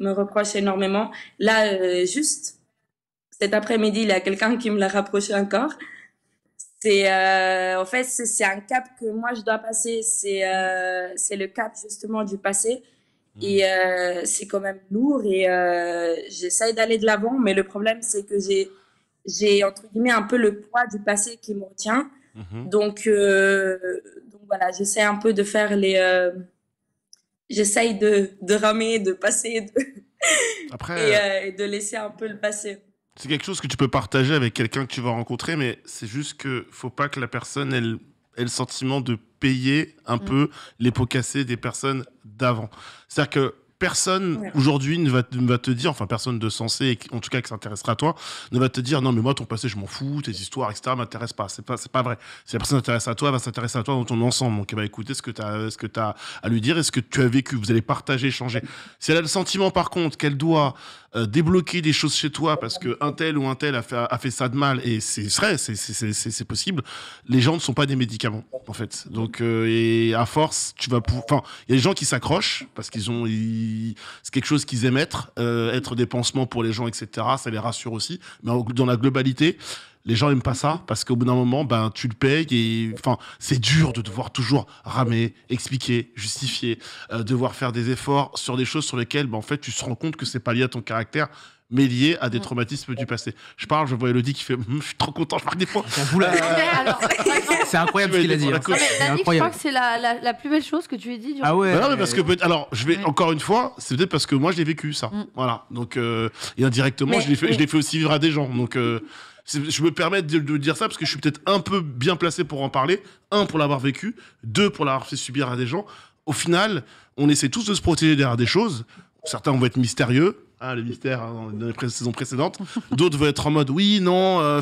me reprochent énormément. Là, euh, juste cet après-midi, il y a quelqu'un qui me l'a rapproché encore. C'est euh, en fait c'est un cap que moi je dois passer. C'est euh, c'est le cap justement du passé mmh. et euh, c'est quand même lourd et euh, j'essaye d'aller de l'avant. Mais le problème c'est que j'ai j'ai entre guillemets un peu le poids du passé qui me retient. Mmh. Donc euh, donc voilà j'essaie un peu de faire les euh, j'essaye de de ramer, de passer de et de laisser un peu le passé c'est quelque chose que tu peux partager avec quelqu'un que tu vas rencontrer, mais c'est juste que faut pas que la personne ait le sentiment de payer un mm. peu les pots cassés des personnes d'avant. C'est-à-dire que personne aujourd'hui ne va, te dire, enfin personne de sensé, en tout cas qui s'intéressera à toi, ne va te dire non mais moi ton passé je m'en fous, tes histoires, etc. m'intéressent pas. C'est pas, pas vrai. Si la personne s'intéresse à toi, elle va s'intéresser à toi dans ton ensemble. Donc elle eh ben, va écouter ce que tu as, ce que as à lui dire et ce que tu as vécu. Vous allez partager, changer. Si elle a le sentiment par contre qu'elle doit euh, débloquer des choses chez toi parce que un tel ou un tel a fait, a fait ça de mal et c'est vrai, c'est possible. Les gens ne sont pas des médicaments en fait. Donc euh, et à force, tu vas enfin, il y a des gens qui s'accrochent parce qu'ils ont c'est quelque chose qu'ils aiment être, euh, être des pansements pour les gens, etc. Ça les rassure aussi. Mais dans la globalité, les gens n'aiment pas ça parce qu'au bout d'un moment, ben, tu le payes et enfin, c'est dur de devoir toujours ramer, expliquer, justifier, euh, devoir faire des efforts sur des choses sur lesquelles, ben, en fait, tu te rends compte que c'est pas lié à ton caractère, mais lié à des mm. traumatismes du passé. Je parle, je vois Elodie qui fait hum, Je suis trop content, je marque des points. Euh, c'est incroyable ce qu'il a dit. Hein. je crois que c'est la, plus belle chose que tu aies dit. Ah ben parce que alors, je vais encore une fois, c'est peut-être parce que moi j'ai vécu ça. Mm. Voilà. Donc euh, et indirectement, je l'ai fait, aussi vivre à des gens. Donc je me permets de, dire ça parce que je suis peut-être un peu bien placé pour en parler. Un, pour l'avoir vécu. Deux, pour l'avoir fait subir à des gens. Au final, on essaie tous de se protéger derrière des choses. Certains vont être mystérieux, ah, hein, le mystère hein, dans les saisons précédentes. D'autres vont être en mode oui, non, euh,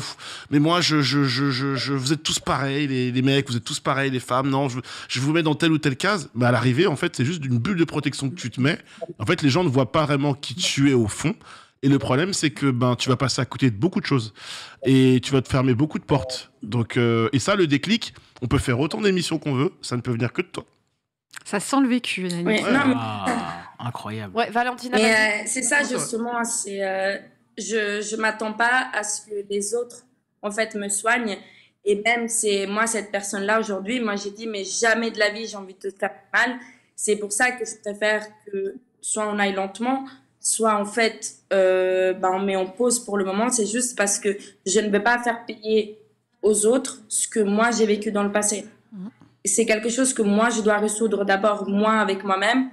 mais moi, je, je, vous êtes tous pareils, les, mecs, vous êtes tous pareils, les femmes, non, je, je vous mets dans telle ou telle case. Mais à l'arrivée, en fait, c'est juste une bulle de protection que tu te mets. En fait, les gens ne voient pas vraiment qui tu es au fond. Et le problème, c'est que ben, tu vas passer à côté de beaucoup de choses. Et tu vas te fermer beaucoup de portes. Donc, euh, et ça, le déclic, on peut faire autant d'émissions qu'on veut, ça ne peut venir que de toi. Ça sent le vécu, oui. Ah, incroyable. Ouais, Valentina. Euh, c'est ça, justement. Euh, je ne m'attends pas à ce que les autres, en fait, me soignent. Et même, c'est moi, cette personne-là, aujourd'hui, moi, j'ai dit, mais jamais de la vie, j'ai envie de te faire mal. C'est pour ça que je préfère que soit on aille lentement, soit en fait euh, bah, on met en pause pour le moment, c'est juste parce que je ne veux pas faire payer aux autres ce que moi j'ai vécu dans le passé. Mmh. C'est quelque chose que moi je dois résoudre d'abord moi avec moi-même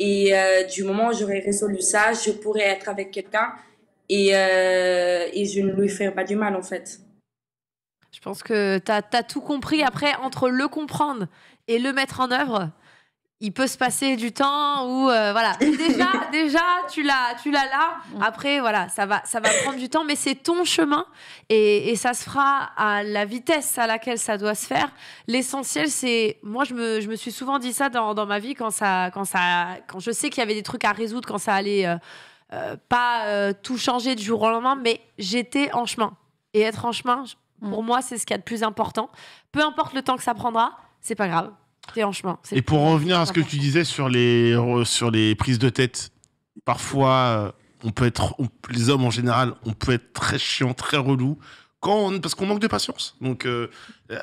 et euh, du moment où j'aurai résolu ça, je pourrai être avec quelqu'un euh, et, je ne lui ferai pas du mal en fait. Je pense que tu as, as, tout compris après entre le comprendre et le mettre en œuvre il peut se passer du temps ou euh, voilà déjà déjà tu l'as tu l'as là après voilà ça va ça va prendre du temps mais c'est ton chemin et, ça se fera à la vitesse à laquelle ça doit se faire l'essentiel c'est moi je me, suis souvent dit ça dans, ma vie quand ça quand ça quand je sais qu'il y avait des trucs à résoudre quand ça allait euh, euh, pas tout changer du jour au lendemain mais j'étais en chemin et être en chemin pour mm. moi c'est ce qu'il y a de plus important peu importe le temps que ça prendra c'est pas grave et pour revenir à ce que tu disais sur les, sur les prises de tête, parfois, euh, on peut être, les hommes en général, on peut être très chiant, très relou parce qu'on manque de patience. Donc, euh, euh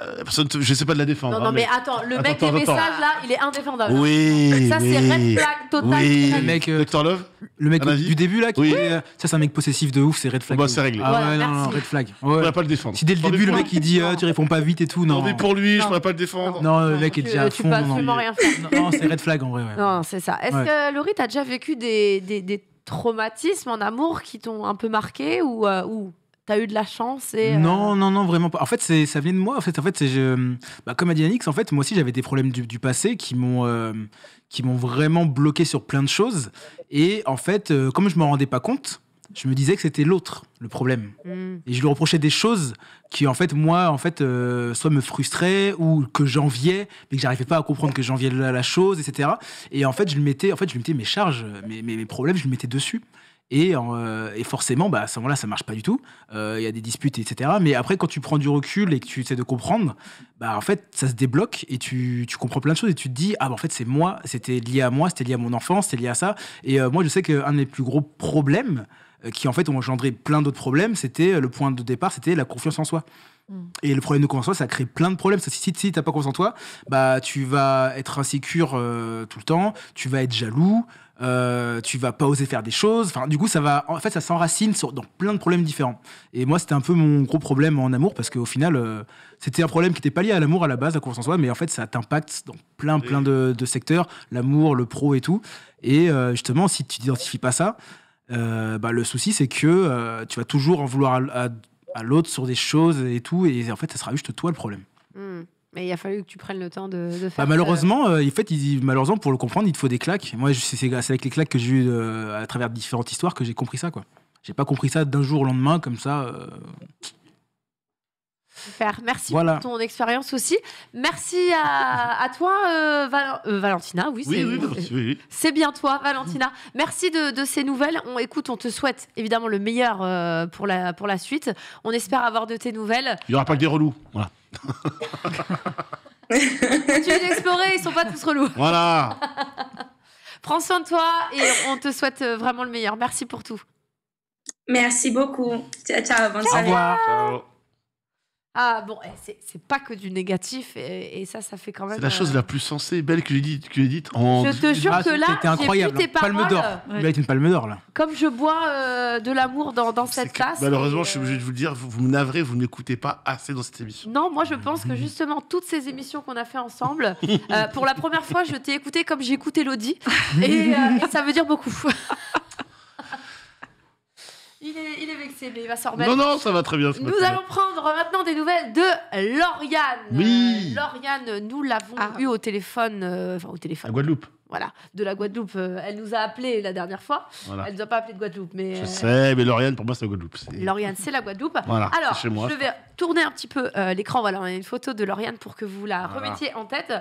je sais pas de la défendre. Non, hein, mais, attends, le mec est message, là, il est indéfendable. Oui. Ça, c'est red flag total. Oui. Le mec, Docteur euh, Love. Le mec du début là, qui oui. est, euh, ça, c'est un mec possessif de ouf, c'est red flag. Bon bah, c'est réglé. Ah, ouais, non, red flag. Ouais. On va pas le défendre. Si dès le début, le mec, il dit, tu réponds pas vite et tout, non. mais pour lui, je je pourrais pas le défendre. Non, le mec est déjà à fond. Tu peux absolument rien faire. Non, c'est red flag en vrai. Non, c'est ça. Est-ce que Laurie, t'as déjà vécu des traumatismes en amour qui t'ont un peu marqué ou T'as eu de la chance et euh, Non, non, non, vraiment pas. En fait, c'est, ça venait de moi. En fait, en fait, c'est bah, comme à en fait, moi aussi j'avais des problèmes du, passé qui m'ont euh, qui m'ont vraiment bloqué sur plein de choses. Et en fait, euh, comme je m'en rendais pas compte, je me disais que c'était l'autre le problème. Mm. Et je lui reprochais des choses qui, en fait, moi, en fait, soit me frustraient ou que j'enviais, mais que j'arrivais pas à comprendre que j'enviais la, chose, etc. Et en fait, je lui mettais, en fait, je mettais mes charges, mes, mes, problèmes, je le mettais dessus. Euh, et, forcément, bah, à ce moment-là, ça marche pas du tout. Il euh, y a des disputes, etc. Mais après, quand tu prends du recul et que tu essaies de comprendre, bah, en fait, ça se débloque et tu, comprends plein de choses et tu te dis, ah, bah, en fait, c'est moi, c'était lié à moi, c'était lié à mon enfance, c'était lié à ça. Et euh, moi, je sais qu'un des plus gros problèmes qui, en fait, ont engendré plein d'autres problèmes, c'était le point de départ, c'était la confiance en soi. Mm. Et le problème de confiance en soi, ça crée plein de problèmes. Si, si, n'as pas confiance en toi, bah, tu vas être insécure tout le temps, tu vas être jaloux, euh, tu vas pas oser faire des choses. Enfin, du coup, ça va, en fait, ça s'enracine dans plein de problèmes différents. Et moi, c'était un peu mon gros problème en amour parce qu'au final, euh, c'était un problème qui n'était pas lié à l'amour à la base, à confiance en soi, mais en fait, ça t'impacte dans plein, plein de, secteurs, l'amour, le pro et tout. Et euh, justement, si tu t'identifies pas ça, bah, le souci, c'est que tu vas toujours en vouloir à, l'autre sur des choses et tout. Et en fait, ça sera juste toi le problème. Hmm. Mais il a fallu que tu prennes le temps de, faire. Bah, euh, malheureusement, euh, malheureusement, pour le comprendre, il te faut des claques. Moi, c'est avec les claques que j'ai eues euh, à travers différentes histoires que j'ai compris ça. quoi. J'ai pas compris ça d'un jour au lendemain, comme ça faire Merci pour ton expérience aussi. Merci à, toi, Valentina. Oui, c'est bien toi, Valentina. Merci de, ces nouvelles. On écoute, on te souhaite évidemment le meilleur euh, pour, la, pour la suite. On espère avoir de tes nouvelles. Il n'y aura pas que des relous. Voilà. tu es d'explorer, ils sont pas tous relous. Voilà. Prends soin de toi et on te souhaite euh, vraiment le meilleur. Merci pour tout. Merci beaucoup. Ciao, À Au revoir. Ciao. Ah bon, eh, c'est pas que du négatif et, ça, ça fait quand même. C'est la chose euh, la plus sensée belle que j'ai dite, que en. Je te jure ah, que là, c'était incroyable. tes palme d'or. Euh, une palme d'or là. Comme je bois euh, de l'amour dans, cette classe. Malheureusement, je suis obligé de vous le dire, vous, vous me navrez, vous ne m'écoutez pas assez dans cette émission. Non, moi, je pense que justement toutes ces émissions qu'on a fait ensemble, pour la première fois, je t'ai écouté comme j'ai écouté Lodi, et ça veut dire beaucoup. il va s'en remettre. Non, non, ça va très bien. nous allons prendre maintenant des nouvelles de Lauriane. Oui. Lauriane, nous l'avons ah. eu au téléphone. Euh, enfin, au téléphone. À Guadeloupe. Voilà, de la Guadeloupe. Euh, elle nous a appelé la dernière fois. Elle ne nous a pas appelé de Guadeloupe, mais. Je euh, sais, mais Lauriane, pour moi, c'est la Guadeloupe. Lauriane, c'est la Guadeloupe. Voilà, Alors, chez moi, je vais tourner un petit peu l'écran. Voilà, on a une photo de Lauriane pour que vous la remettiez en tête.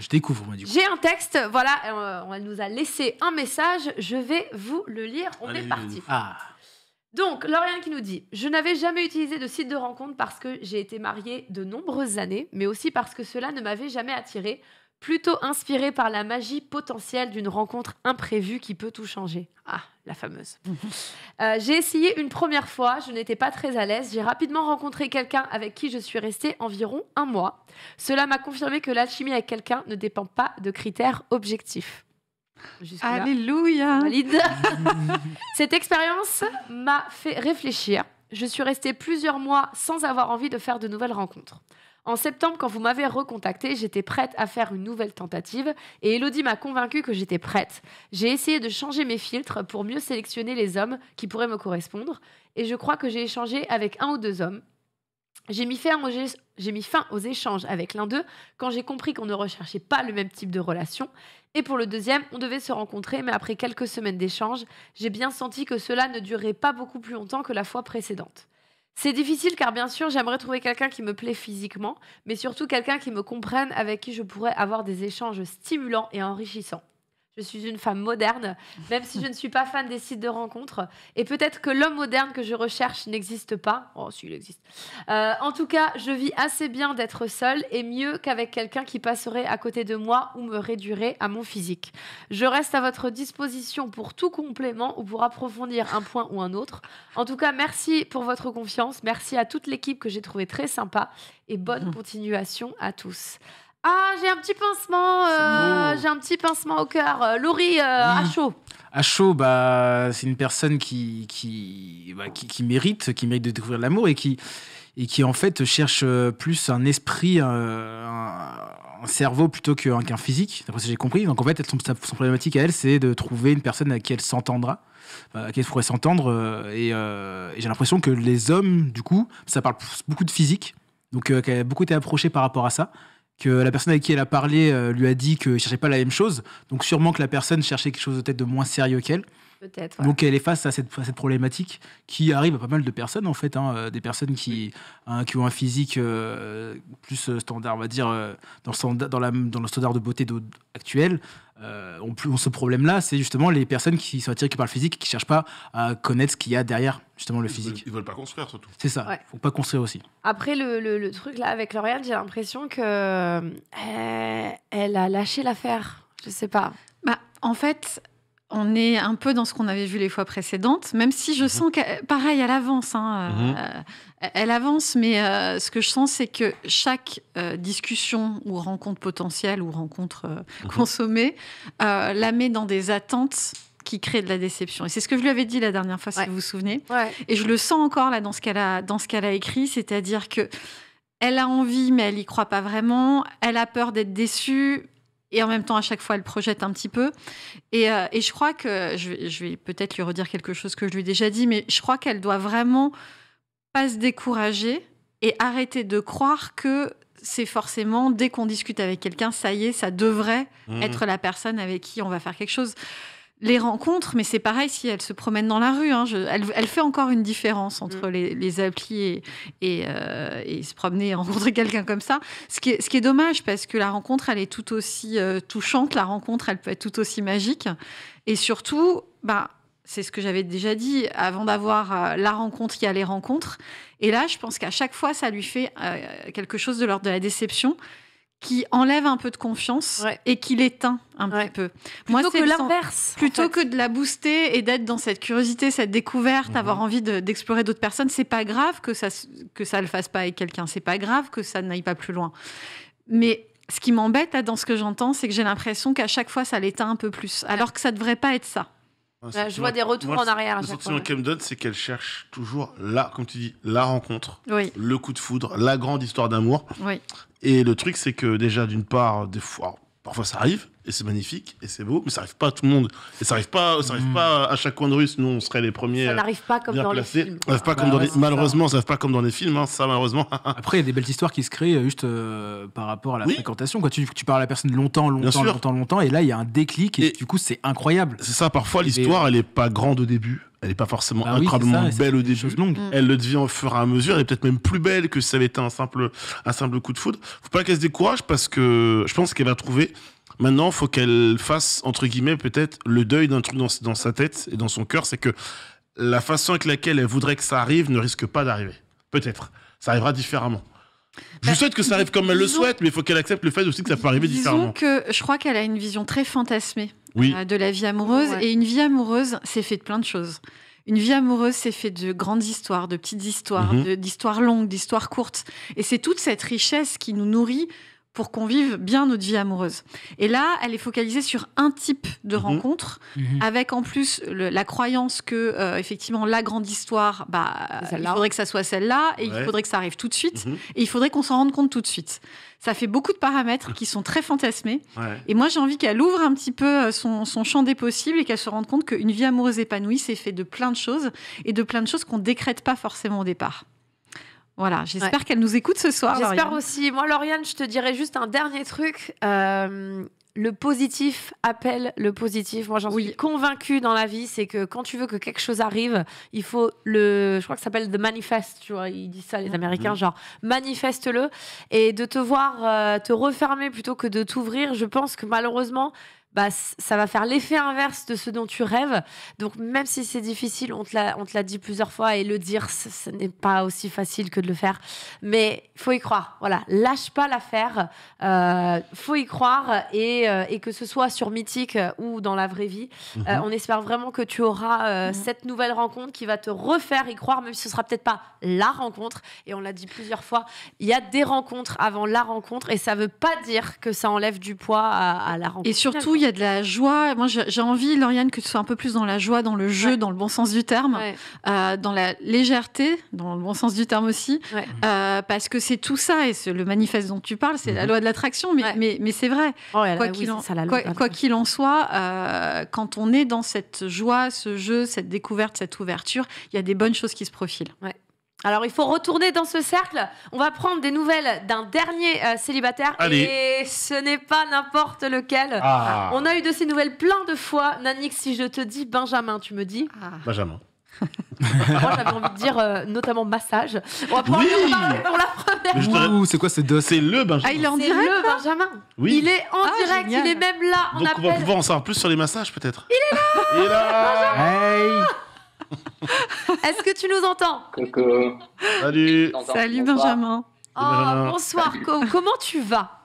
Je découvre, moi, du coup. J'ai un texte, voilà, elle nous a laissé un message. Je vais vous le lire. On est parti. Ah. Donc, Lauriane qui nous dit Je n'avais jamais utilisé de site de rencontre parce que j'ai été mariée de nombreuses années, mais aussi parce que cela ne m'avait jamais attirée, plutôt inspirée par la magie potentielle d'une rencontre imprévue qui peut tout changer. Ah, la fameuse. Euh, j'ai essayé une première fois, je n'étais pas très à l'aise. J'ai rapidement rencontré quelqu'un avec qui je suis restée environ un mois. Cela m'a confirmé que l'alchimie avec quelqu'un ne dépend pas de critères objectifs. Alléluia Cette expérience m'a fait réfléchir. Je suis restée plusieurs mois sans avoir envie de faire de nouvelles rencontres. En septembre, quand vous m'avez recontacté, j'étais prête à faire une nouvelle tentative et Elodie m'a convaincue que j'étais prête. J'ai essayé de changer mes filtres pour mieux sélectionner les hommes qui pourraient me correspondre et je crois que j'ai échangé avec un ou deux hommes. J'ai mis fin aux échanges avec l'un d'eux quand j'ai compris qu'on ne recherchait pas le même type de relation, et pour le deuxième, on devait se rencontrer, mais après quelques semaines d'échanges, j'ai bien senti que cela ne durait pas beaucoup plus longtemps que la fois précédente. C'est difficile car bien sûr j'aimerais trouver quelqu'un qui me plaît physiquement, mais surtout quelqu'un qui me comprenne, avec qui je pourrais avoir des échanges stimulants et enrichissants. Je suis une femme moderne, même si je ne suis pas fan des sites de rencontres. Et peut-être que l'homme moderne que je recherche n'existe pas. Oh, si, existe. Euh, en tout cas, je vis assez bien d'être seule et mieux qu'avec quelqu'un qui passerait à côté de moi ou me réduirait à mon physique. Je reste à votre disposition pour tout complément ou pour approfondir un point ou un autre. En tout cas, merci pour votre confiance. Merci à toute l'équipe que j'ai trouvée très sympa. Et bonne continuation à tous. Ah, j'ai un petit pincement, euh, j'ai un petit pincement au cœur. Euh, Laurie, euh, à chaud. À chaud, bah, c'est une personne bah, qui qui, mérite, qui mérite de découvrir l'amour et qui, et qui en fait cherche plus un esprit, un, cerveau plutôt qu'un physique, d'après ce que j'ai compris. Donc en fait, son, problématique à elle, c'est de trouver une personne à qui elle s'entendra bah, à qui elle pourrait s'entendre et, j'ai l'impression que les hommes du coup ça parle beaucoup de physique donc elle a beaucoup été approchée par rapport à ça que la personne avec qui elle a parlé euh, lui a dit qu'elle ne cherchait pas la même chose. Donc sûrement que la personne cherchait quelque chose peut-être de moins sérieux qu'elle. Peut-être. Donc elle est face à cette, cette, problématique qui arrive à pas mal de personnes en fait, hein. euh, des personnes qui, hein, qui ont un physique euh, plus standard, on va dire, dans, dans, la, dans le standard de beauté actuel, ce euh, problème-là, c'est justement les personnes qui sont attirées par le physique, qui cherchent pas à connaître ce qu'il y a derrière justement le physique. Veulent, ils veulent pas construire surtout. C'est ça. Faut pas construire aussi. Après le, truc là avec Lauriane, j'ai l'impression que euh, elle a lâché l'affaire. Je sais pas. Bah en fait, on est un peu dans ce qu'on avait vu les fois précédentes, même si je mhm. sens que, pareil, elle avance. Hein, euh, mhm. elle avance, mais euh, ce que je sens, c'est que chaque euh, discussion ou rencontre potentielle ou rencontre mhm. consommée la met dans des attentes qui créent de la déception. Et c'est ce que je lui avais dit la dernière fois, si vous vous souvenez. Et je le sens encore là dans ce qu'elle a, dans ce qu'elle a écrit, c'est-à-dire que elle a envie, mais elle y croit pas vraiment. Elle a peur d'être déçue et en même temps, à chaque fois, elle projette un petit peu. Et, euh, je crois que, je, vais peut-être lui redire quelque chose que je lui ai déjà dit, mais je crois qu'elle doit vraiment pas se décourager et arrêter de croire que c'est forcément, dès qu'on discute avec quelqu'un, ça y est, ça devrait mmh. être la personne avec qui on va faire quelque chose les rencontres, mais c'est pareil si elle se promène dans la rue. Hein. elle, fait encore une différence entre mm. les, applis euh, et, se promener et rencontrer quelqu'un comme ça. Ce qui, est, dommage parce que la rencontre, elle est tout aussi euh, touchante. La rencontre, elle peut être tout aussi magique. Et surtout, bah, c'est ce que j'avais déjà dit, avant d'avoir euh, la rencontre, il y a les rencontres. Et là, je pense qu'à chaque fois, ça lui fait quelque chose de l'ordre de la déception qui enlève un peu de confiance et qui l'éteint un petit peu. Plutôt Moi, que l'inverse. Plutôt que de la booster et d'être dans cette curiosité, cette découverte, mhm. avoir envie d'explorer d'autres personnes, c'est pas grave que ça que ça le fasse pas avec quelqu'un, c'est pas grave que ça n'aille pas plus loin. Mais ce qui m'embête dans ce que j'entends, c'est que j'ai l'impression qu'à chaque fois ça l'éteint un peu plus, alors que ça devrait pas être ça. Bah, je vois des retours en arrière. Le sentiment qu'elle me donne, c'est qu'elle cherche toujours là, comme tu dis, la rencontre, le coup de foudre, la grande histoire d'amour. Oui. Et le truc, c'est que déjà, d'une part, des fois, parfois ça arrive, et c'est magnifique, et c'est beau, mais ça arrive pas à tout le monde. Et ça arrive pas, ça arrive hmm. pas à chaque coin de rue, nous on serait les premiers. Ça n'arrive pas comme dans les films. Malheureusement, ça n'arrive pas comme dans les films, ça malheureusement. Après, il y a des belles histoires qui se créent euh, juste euh, par rapport à la fréquentation. tu, parles à la personne longtemps, longtemps, longtemps, longtemps, et là il y a un déclic, et, et du coup c'est incroyable. C'est ça, parfois l'histoire elle est pas grande au début elle n'est pas forcément bah incroyablement belle au début. Mm. Elle le devient au fur et à mesure. Elle est peut-être même plus belle que si ça avait été un simple, un simple coup de foudre. Faut pas qu'elle se décourage parce que je pense qu'elle va trouver. Maintenant, faut qu'elle fasse, entre guillemets, peut-être le deuil d'un truc dans, sa tête et dans son cœur. C'est que la façon avec laquelle elle voudrait que ça arrive ne risque pas d'arriver. Peut-être. Ça arrivera différemment. Je souhaite que ça arrive comme elle le souhaite, mais il faut qu'elle accepte le fait aussi que ça peut arriver disons différemment. que je crois qu'elle a une vision très fantasmée euh, de la vie amoureuse. Et une vie amoureuse, c'est fait de plein de choses. Une vie amoureuse, c'est fait de grandes histoires, de petites histoires, mhm. d'histoires longues, d'histoires courtes. Et c'est toute cette richesse qui nous nourrit pour qu'on vive bien notre vie amoureuse. Et là, elle est focalisée sur un type de mhm. rencontre, mhm. avec en plus la croyance que, euh, effectivement, la grande histoire, bah, il faudrait que ça soit celle-là, et il faudrait que ça arrive tout de suite, et il faudrait qu'on s'en rende compte tout de suite ça fait beaucoup de paramètres qui sont très fantasmés. Et moi, j'ai envie qu'elle ouvre un petit peu euh, son, champ des possibles et qu'elle se rende compte qu'une vie amoureuse épanouie, c'est fait de plein de choses et de plein de choses qu'on décrète pas forcément au départ. Voilà, j'espère qu'elle nous écoute ce soir. J'espère aussi. Moi, Lauriane, je te dirais juste un dernier truc. Euh, le positif appelle le positif. Moi, j'en suis convaincue dans la vie, c'est que quand tu veux que quelque chose arrive, il faut le. Je crois que ça s'appelle the manifest, tu vois. Ils disent ça, les mhm. Américains, genre manifeste-le. Et de te voir euh, te refermer plutôt que de t'ouvrir, je pense que malheureusement, bah, ça va faire l'effet inverse de ce dont tu rêves. Donc, même si c'est difficile, on te, l'a, on te l'a dit plusieurs fois et le dire, ce, n'est pas aussi facile que de le faire. Mais faut y croire. Voilà, lâche pas l'affaire. Euh, faut y croire et, euh, que ce soit sur Mythique euh, ou dans la vraie vie, euh, mhm. on espère vraiment que tu auras cette nouvelle rencontre qui va te refaire y croire, même si ce sera peut-être pas la rencontre. Et on l'a dit plusieurs fois, il y a des rencontres avant la rencontre et ça veut pas dire que ça enlève du poids à, la rencontre. Et surtout, il de la joie. Moi, j'ai envie, Lauriane, que tu sois un peu plus dans la joie, dans le jeu, dans le bon sens du terme, euh, dans la légèreté, dans le bon sens du terme aussi, euh, parce que c'est tout ça. Et le manifeste dont tu parles, c'est la mhm. loi de l'attraction, mais, c'est vrai. quoi qu'il en, soit, euh, quand on est dans cette joie, ce jeu, cette découverte, cette ouverture, il y a des bonnes choses qui se profilent. Alors, il faut retourner dans ce cercle. On va prendre des nouvelles d'un dernier euh, célibataire. Et ce n'est pas n'importe lequel. Ah. On a eu de ces nouvelles plein de fois. Nanix, si je te dis Benjamin, tu me dis ah. Benjamin. Moi, j'avais envie de dire euh, notamment massage. On va prendre oui pour la première C'est quoi C'est le Benjamin. Ah, il est en direct le Benjamin. Il est en ah, direct, il est même là. On Donc, on va pouvoir en savoir plus sur les massages, peut-être. Il est là Il est là hey est-ce que tu nous entends Coco Salut. Salut Benjamin. Oh, bonsoir. comment tu vas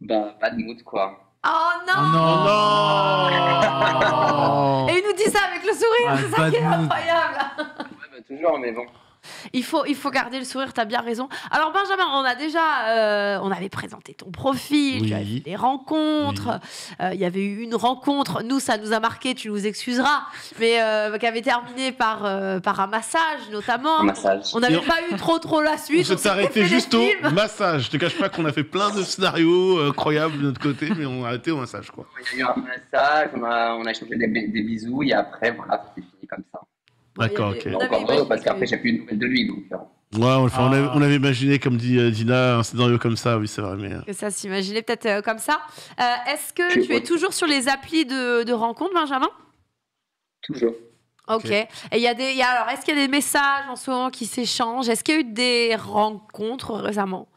Ben pas de mood quoi. Oh non, oh Et il nous dit ça avec le sourire, ah, c'est ça qui est incroyable. Ouais, bah, toujours, mais bon. Il faut, il faut garder le sourire, tu as bien raison. Alors, Benjamin, on a déjà. Euh, on avait présenté ton profil, y des rencontres. Euh, il y avait eu une rencontre, nous, ça nous a marqué, tu nous excuseras, mais euh, qui avait terminé par, par un massage, notamment. On n'avait pas eu trop, trop la suite. On s'est arrêté juste au massage. Je te cache pas qu'on a fait plein de scénarios incroyables de notre côté, mais on a arrêté au massage, quoi. Il y a eu un massage, on a, on a échangé des, bisous, et après, voilà, c'est fini comme ça. D'accord, ok. On parce qu'après, j'ai plus une nouvelle de lui. Donc, hein. Ouais, on, on, avait, ah. on, avait, imaginé, comme dit euh, Dina, un scénario comme ça, oui, c'est vrai. Mais, euh. Que ça s'imaginait peut-être euh, comme ça. Est-ce que tu es toujours sur les applis de, de rencontres, Benjamin Toujours. Ok. Et il y a des. alors, est-ce qu'il y a des messages en ce moment qui s'échangent Est-ce qu'il y a eu des rencontres récemment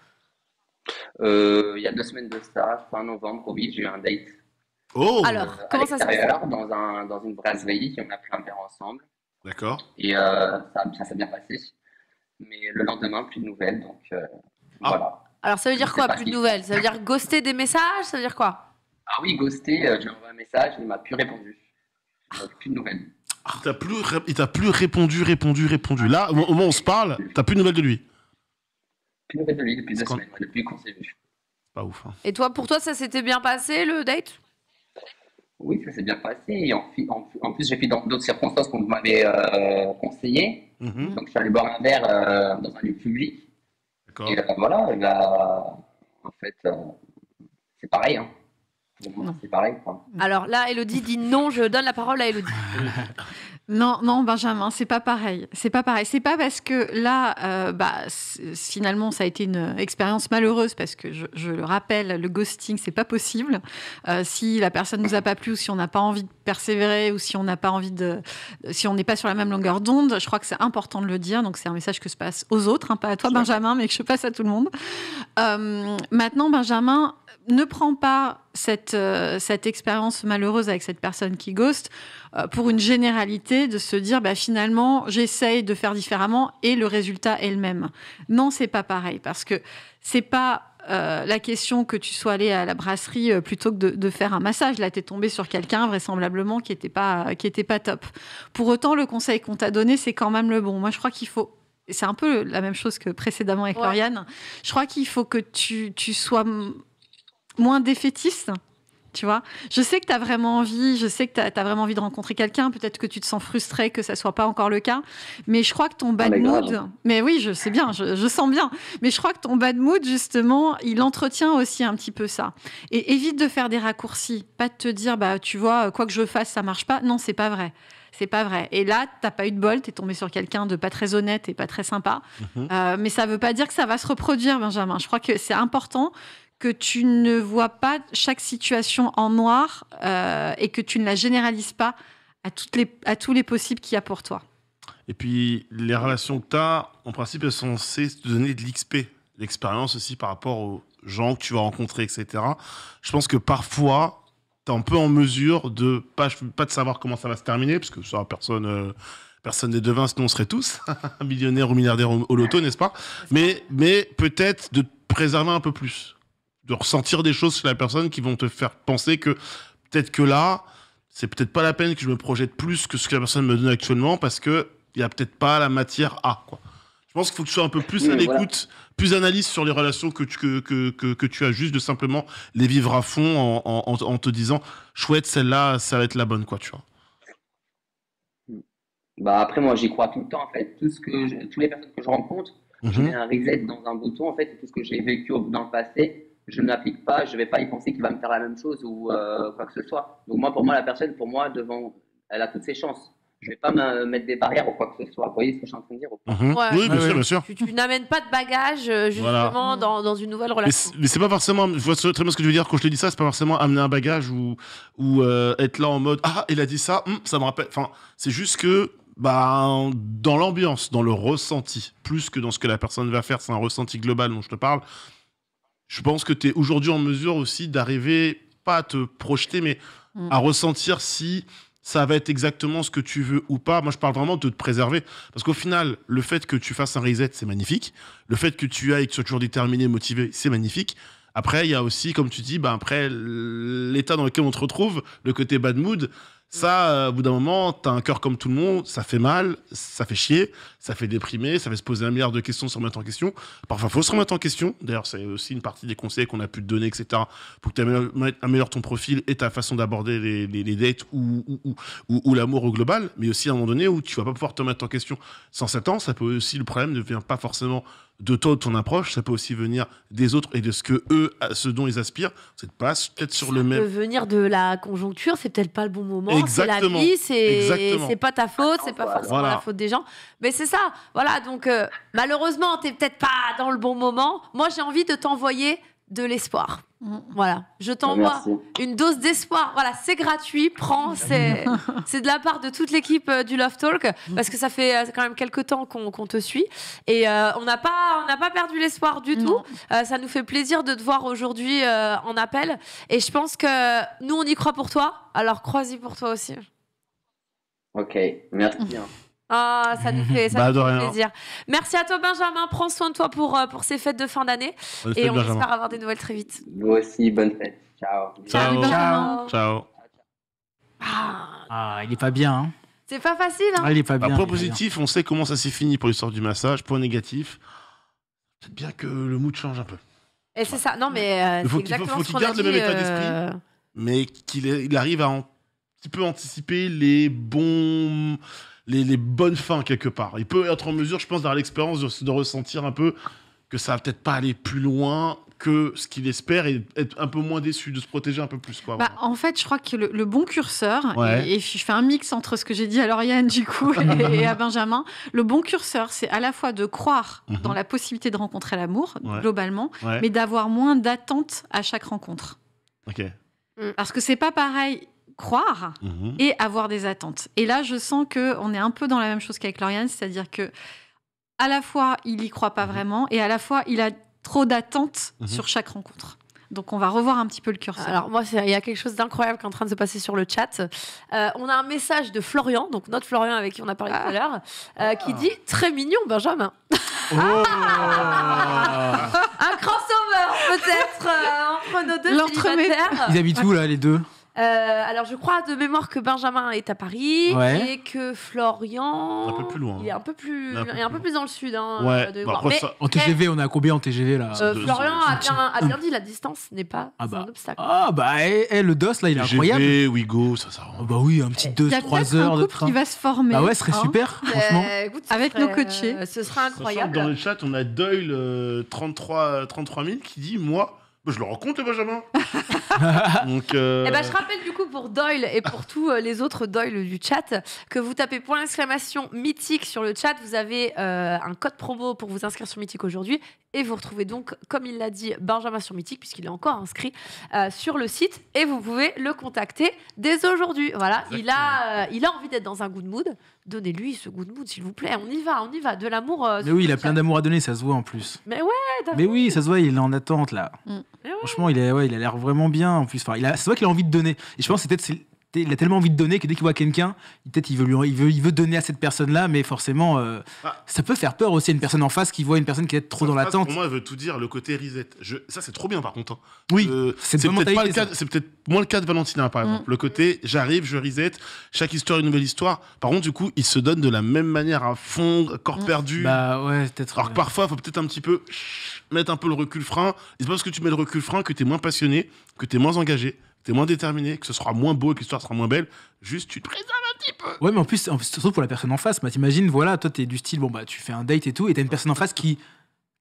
Il y a deux semaines de ça, fin novembre, oui, j'ai eu un date. Oh. Alors, comment ça s'est passé Dans, un, dans une brasserie, on a pris un verre ensemble. D'accord. Et euh, ça, s'est bien passé. Mais le lendemain, plus de nouvelles. Donc euh, ah. voilà. Alors ça veut dire quoi, plus de nouvelles Ça veut dire ghoster des messages Ça veut dire quoi Ah oui, ghoster. Euh, j'ai envoyé un message, il ne m'a plus répondu. plus de nouvelles. Ah, il t'a plus, répondu, répondu, répondu. Là, au moment où on se parle, t'as plus de nouvelles de lui. Plus de nouvelles de lui depuis deux semaines, depuis qu'on s'est vu. Pas ouf. Hein. Et toi, pour toi, ça s'était bien passé le date oui, ça s'est bien passé. Et en, plus, j'ai fait dans d'autres circonstances qu'on m'avait euh, conseillé. Mhm. Donc, je suis allé boire un verre euh, dans un lieu public. D'accord. Et euh, voilà, là, bah, en fait, c'est pareil. Hein. c'est pareil. Alors là, Elodie dit non, je donne la parole à Elodie. Non, non, Benjamin, c'est pas pareil. C'est pas pareil. C'est pas parce que là, euh, bah, finalement, ça a été une expérience malheureuse parce que je, le rappelle, le ghosting, c'est pas possible. Euh, si la personne nous a pas plu ou si on n'a pas envie de persévérer ou si on n'a pas envie de, si on n'est pas sur la même longueur d'onde, je crois que c'est important de le dire. Donc c'est un message que se passe aux autres, hein, pas à toi, Benjamin, mais que je passe à tout le monde. Euh, maintenant, Benjamin, ne prends pas cette expérience malheureuse avec cette personne qui ghost euh, pour une généralité de se dire bah, finalement j'essaye de faire différemment et le résultat est le même. Non, c'est pas pareil parce que c'est pas euh, la question que tu sois allé à la brasserie euh, plutôt que de, faire un massage. Là, tu es tombé sur quelqu'un vraisemblablement qui n'était pas, qui était pas top. Pour autant, le conseil qu'on t'a donné, c'est quand même le bon. Moi, je crois qu'il faut c'est un peu la même chose que précédemment avec Lauriane. Je crois qu'il faut que tu sois moins défaitiste vois. Je sais que tu as vraiment envie, je sais que tu vraiment envie de rencontrer quelqu'un, peut-être que tu te sens frustré que ça soit pas encore le cas, mais je crois que ton bad ah, mood, mais oui, je sais bien, je, sens bien, mais je crois que ton bad mood, justement, il entretient aussi un petit peu ça. Et évite de faire des raccourcis, pas de te dire, bah, tu vois, euh, quoi que je fasse, ça marche pas. Non, c'est pas vrai. C'est pas vrai. Et là, tu t'as pas eu de bol, es tombé sur quelqu'un de pas très honnête et pas très sympa. Mhm. Euh, mais ça veut pas dire que ça va se reproduire, Benjamin. Je crois que c'est important que tu ne vois pas chaque situation en noir euh, et que tu ne la généralises pas à, toutes les, à tous les possibles qu'il y a pour toi. Et puis, les relations que tu as, en principe, elles sont censées te donner de l'XP, l'expérience aussi par rapport aux gens que tu vas rencontrer, etc. Je pense que parfois, tu es un peu en mesure de pas, pas de savoir comment ça va se terminer, parce que ça, personne. Euh, personne devin, sinon on serait tous millionnaires ou milliardaires au, loto, n'est-ce pas Mais, mais peut-être de te préserver un peu plus de ressentir des choses chez la personne qui vont te faire penser que peut-être que là, c'est peut-être pas la peine que je me projette plus que ce que la personne me donne actuellement parce que il y a peut-être pas la matière à quoi. Je pense qu'il faut que tu sois un peu plus à l'écoute, plus analyse sur les relations que tu, que, que, que, tu as, juste de simplement les vivre à fond en, te disant chouette, celle-là, ça va être la bonne, quoi, tu vois. Bah après, moi, j'y crois tout le temps, en fait. Tout ce que toutes les personnes que je rencontre, je mhm. mets un reset dans un bouton, en fait, tout ce que j'ai vécu dans le passé, je ne l'applique pas, je ne vais pas y penser qu'il va me faire la même chose ou euh, quoi que ce soit. Donc moi, pour moi, la personne, pour moi, devant, elle a toutes ses chances. Je ne vais pas me mettre des barrières ou quoi que ce soit. Vous voyez ce que je suis en train de dire mhm. Oui, bien sûr, Tu, n'amènes pas de bagages euh, justement mhm. dans, dans, une nouvelle relation. Mais c'est pas forcément, je vois très bien ce que je veux dire quand je te dis ça, c'est pas forcément amener un bagage ou, ou euh, être là en mode Ah, il a dit ça, hmm, ça me rappelle. Enfin, c'est juste que bah, dans l'ambiance, dans le ressenti, plus que dans ce que la personne va faire, c'est un ressenti global dont je te parle je pense que tu es aujourd'hui en mesure aussi d'arriver, pas à te projeter, mais mm. à ressentir si ça va être exactement ce que tu veux ou pas. Moi, je parle vraiment de te préserver. Parce qu'au final, le fait que tu fasses un reset, c'est magnifique. Le fait que tu ailles, que tu sois toujours déterminé, motivé, c'est magnifique. Après, il y a aussi, comme tu dis, bah, après l'état dans lequel on te retrouve, le côté bad mood, ça, euh, au bout d'un moment, tu as un cœur comme tout le monde, ça fait mal, ça fait chier, ça fait déprimer, ça fait se poser un milliard de questions, se remettre en question. Parfois, faut se remettre en question. D'ailleurs, c'est aussi une partie des conseils qu'on a pu te donner, etc. Pour que tu améliores, ton profil et ta façon d'aborder les, dates ou, l'amour au global. Mais aussi à un moment donné où tu vas pas pouvoir te remettre en question. Sans 7 ça peut aussi, le problème ne vient pas forcément de toi, de ton approche, ça peut aussi venir des autres et de ce que eux, ce dont ils aspirent. C'est pas peut-être sur le même. Ça peut venir de la conjoncture, c'est peut-être pas le bon moment. C'est la vie, c'est pas ta faute, c'est pas forcément la faute des gens. Mais c'est ça. Voilà. Donc malheureusement malheureusement, t'es peut-être pas dans le bon moment. Moi, j'ai envie de t'envoyer de l'espoir. Mm. Voilà, je t'envoie une dose d'espoir. Voilà, c'est gratuit, prends, c'est de la part de toute l'équipe euh, du Love Talk, parce que ça fait euh, quand même quelques temps qu'on te suit. Et euh, on n'a pas, pas perdu l'espoir du tout. ça nous fait plaisir de te voir aujourd'hui en appel. Et je pense que nous, on y croit pour toi, alors crois-y pour toi aussi. Ok, merci. bien hein. Ah, ça nous fait, ça bah, nous fait plaisir. Merci à toi, Benjamin. Prends soin de toi pour, euh, pour ces fêtes de fin d'année. et on espère avoir des nouvelles très vite. Nous aussi, bonne fête. Ciao. Ciao. Ciao. Ah. il est pas bien. Hein. C'est pas facile. Hein. Ah, il est pas bien. point bah, positif, on sait comment ça s'est fini pour l'histoire du massage. Point négatif, peut-être bien que le mood change un peu. Et c'est ça. Non, mais euh, Il faut qu'il garde le même état d'esprit, euh, mais qu'il arrive à un petit peu anticiper les bons les, bonnes fins quelque part. Il peut être en mesure, je pense, d'avoir l'expérience de, ressentir un peu que ça va peut-être pas aller plus loin que ce qu'il espère et être un peu moins déçu, de se protéger un peu plus. Quoi, bah, en fait, je crois que le, bon curseur, et, je fais un mix entre ce que j'ai dit à Lauriane du coup et, à Benjamin, le bon curseur, c'est à la fois de croire mhm. dans la possibilité de rencontrer l'amour, globalement, mais d'avoir moins d'attentes à chaque rencontre. Ok. Mm. Parce que c'est pas pareil croire mhm. et avoir des attentes. Et là, je sens que on est un peu dans la même chose qu'avec Lauriane, c'est-à-dire que à la fois il y croit pas mhm. vraiment et à la fois il a trop d'attentes mhm. sur chaque rencontre. Donc on va revoir un petit peu le curseur. Alors moi, il y a quelque chose d'incroyable qui est en train de se passer sur le chat. Euh, on a un message de Florian, donc notre Florian avec qui on a parlé tout à ah. l'heure, euh, qui dit très mignon Benjamin. Oh. un crossover peut-être euh, entre nos deux Ils habitent où là les deux euh, alors, je crois de mémoire que Benjamin est à Paris et que Florian. Il est un peu plus, il un peu plus dans le sud. Hein, bah, en TGV, on a combien en TGV là euh, Florian a bien, dit la distance n'est pas ah un bah. obstacle. Ah bah, et eh, eh, le DOS là, il est incroyable. TGV, Wigo, ça, ça. Ah bah oui, un petit Il y 3 peut-être un heures de qui va se former. Ah ouais, ce serait hein. super, bah, franchement. Avec nos euh, coachés. ce sera incroyable. Dans le chat, on a Doyle 33, 33 qui dit Moi, bah, je le raconte, Benjamin. Euh, eh ben, je rappelle du coup pour Doyle et pour tous euh, les autres Doyle du chat que vous tapez point d'exclamation mythique sur le chat. Vous avez euh, un code promo pour vous inscrire sur Mythique aujourd'hui et vous retrouvez donc, comme il l'a dit, Benjamin sur Mythique, puisqu'il est encore inscrit euh, sur le site. Et vous pouvez le contacter dès aujourd'hui. Voilà, il a, euh, il a envie d'être dans un good mood. Donnez-lui ce good mood, s'il vous plaît. On y va, on y va. De l'amour. Euh, Mais oui, il a plein d'amour à donner, ça se voit en plus. Mais ouais, Mais oui, ça se voit, il est en attente là. Mm. Franchement, il, est, ouais, il a l'air vraiment bien en plus. Enfin, il a, ça se voit qu'il a envie de donner. Et je pense que c'est il a tellement envie de donner que dès qu'il voit quelqu'un, peut-être il veut, il, veut, il veut donner à cette personne-là, mais forcément, euh, ah. ça peut faire peur aussi à une personne en face qui voit une personne qui est trop dans l'attente. Pour moi, elle veut tout dire, le côté reset. ça, c'est trop bien par contre. Hein. Oui, euh, c'est peut-être moins le cas de Valentina, par exemple. Mm. Le côté, j'arrive, je reset, chaque histoire, une nouvelle histoire. Par contre, du coup, il se donne de la même manière à fond, corps mm. perdu. Bah ouais, peut-être. Alors que parfois, il faut peut-être un petit peu mettre un peu le recul frein. c'est pas parce que tu mets le recul frein que tu es moins passionné, que tu es moins engagé t'es moins déterminé, que ce sera moins beau, et que l'histoire sera moins belle. Juste, tu te préserves un petit peu. Ouais, mais en plus, surtout pour la personne en face. mais bah, t'imagines, voilà, toi, t'es du style, bon, bah, tu fais un date et tout, et t'as une personne en face qui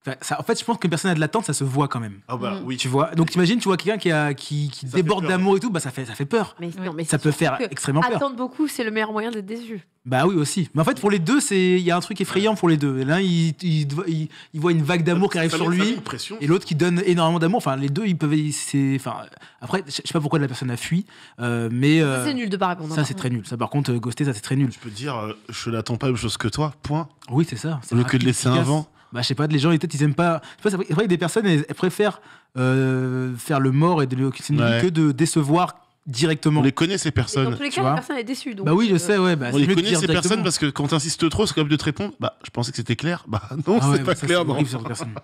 en fait, je pense que personne a de l'attente, ça se voit quand même. Ah bah, mm. oui. Tu vois. Donc t'imagines, tu vois quelqu'un qui, a, qui, déborde d'amour et tout, bah ça fait, ça fait peur. Mais, ça peut faire extrêmement peur. Attendre beaucoup, c'est le meilleur moyen d'être déçu. Bah oui aussi. Mais en fait, pour les deux, c'est il y a un truc effrayant pour les deux. L'un, il, il, voit une vague d'amour qui arrive sur lui, et l'autre qui donne énormément d'amour. Enfin, les deux, ils peuvent. Enfin, après, je sais pas pourquoi la personne a fui, euh, mais. Euh, c'est nul de pas répondre. Ça, hein. c'est très nul. Ça, par contre, euh, ghoster, ça, c'est très nul. Tu peux dire, je l'attends pas la même chose que toi. Point. Oui, c'est ça. Au lieu que de laisser un vent bah, je sais pas, les gens, peut-être, ils aiment pas. C'est vrai y des personnes, elles, préfèrent euh, faire le mort et de, ouais. que de décevoir directement. On les connaît ces personnes. dans tous les cas, la personne bah oui, je euh, sais, ouais. Bah, on les connaît ces personnes parce que quand insistes trop, c'est même de te répondre. Bah, je pensais que c'était clair. Bah non, ah c'est pas clair.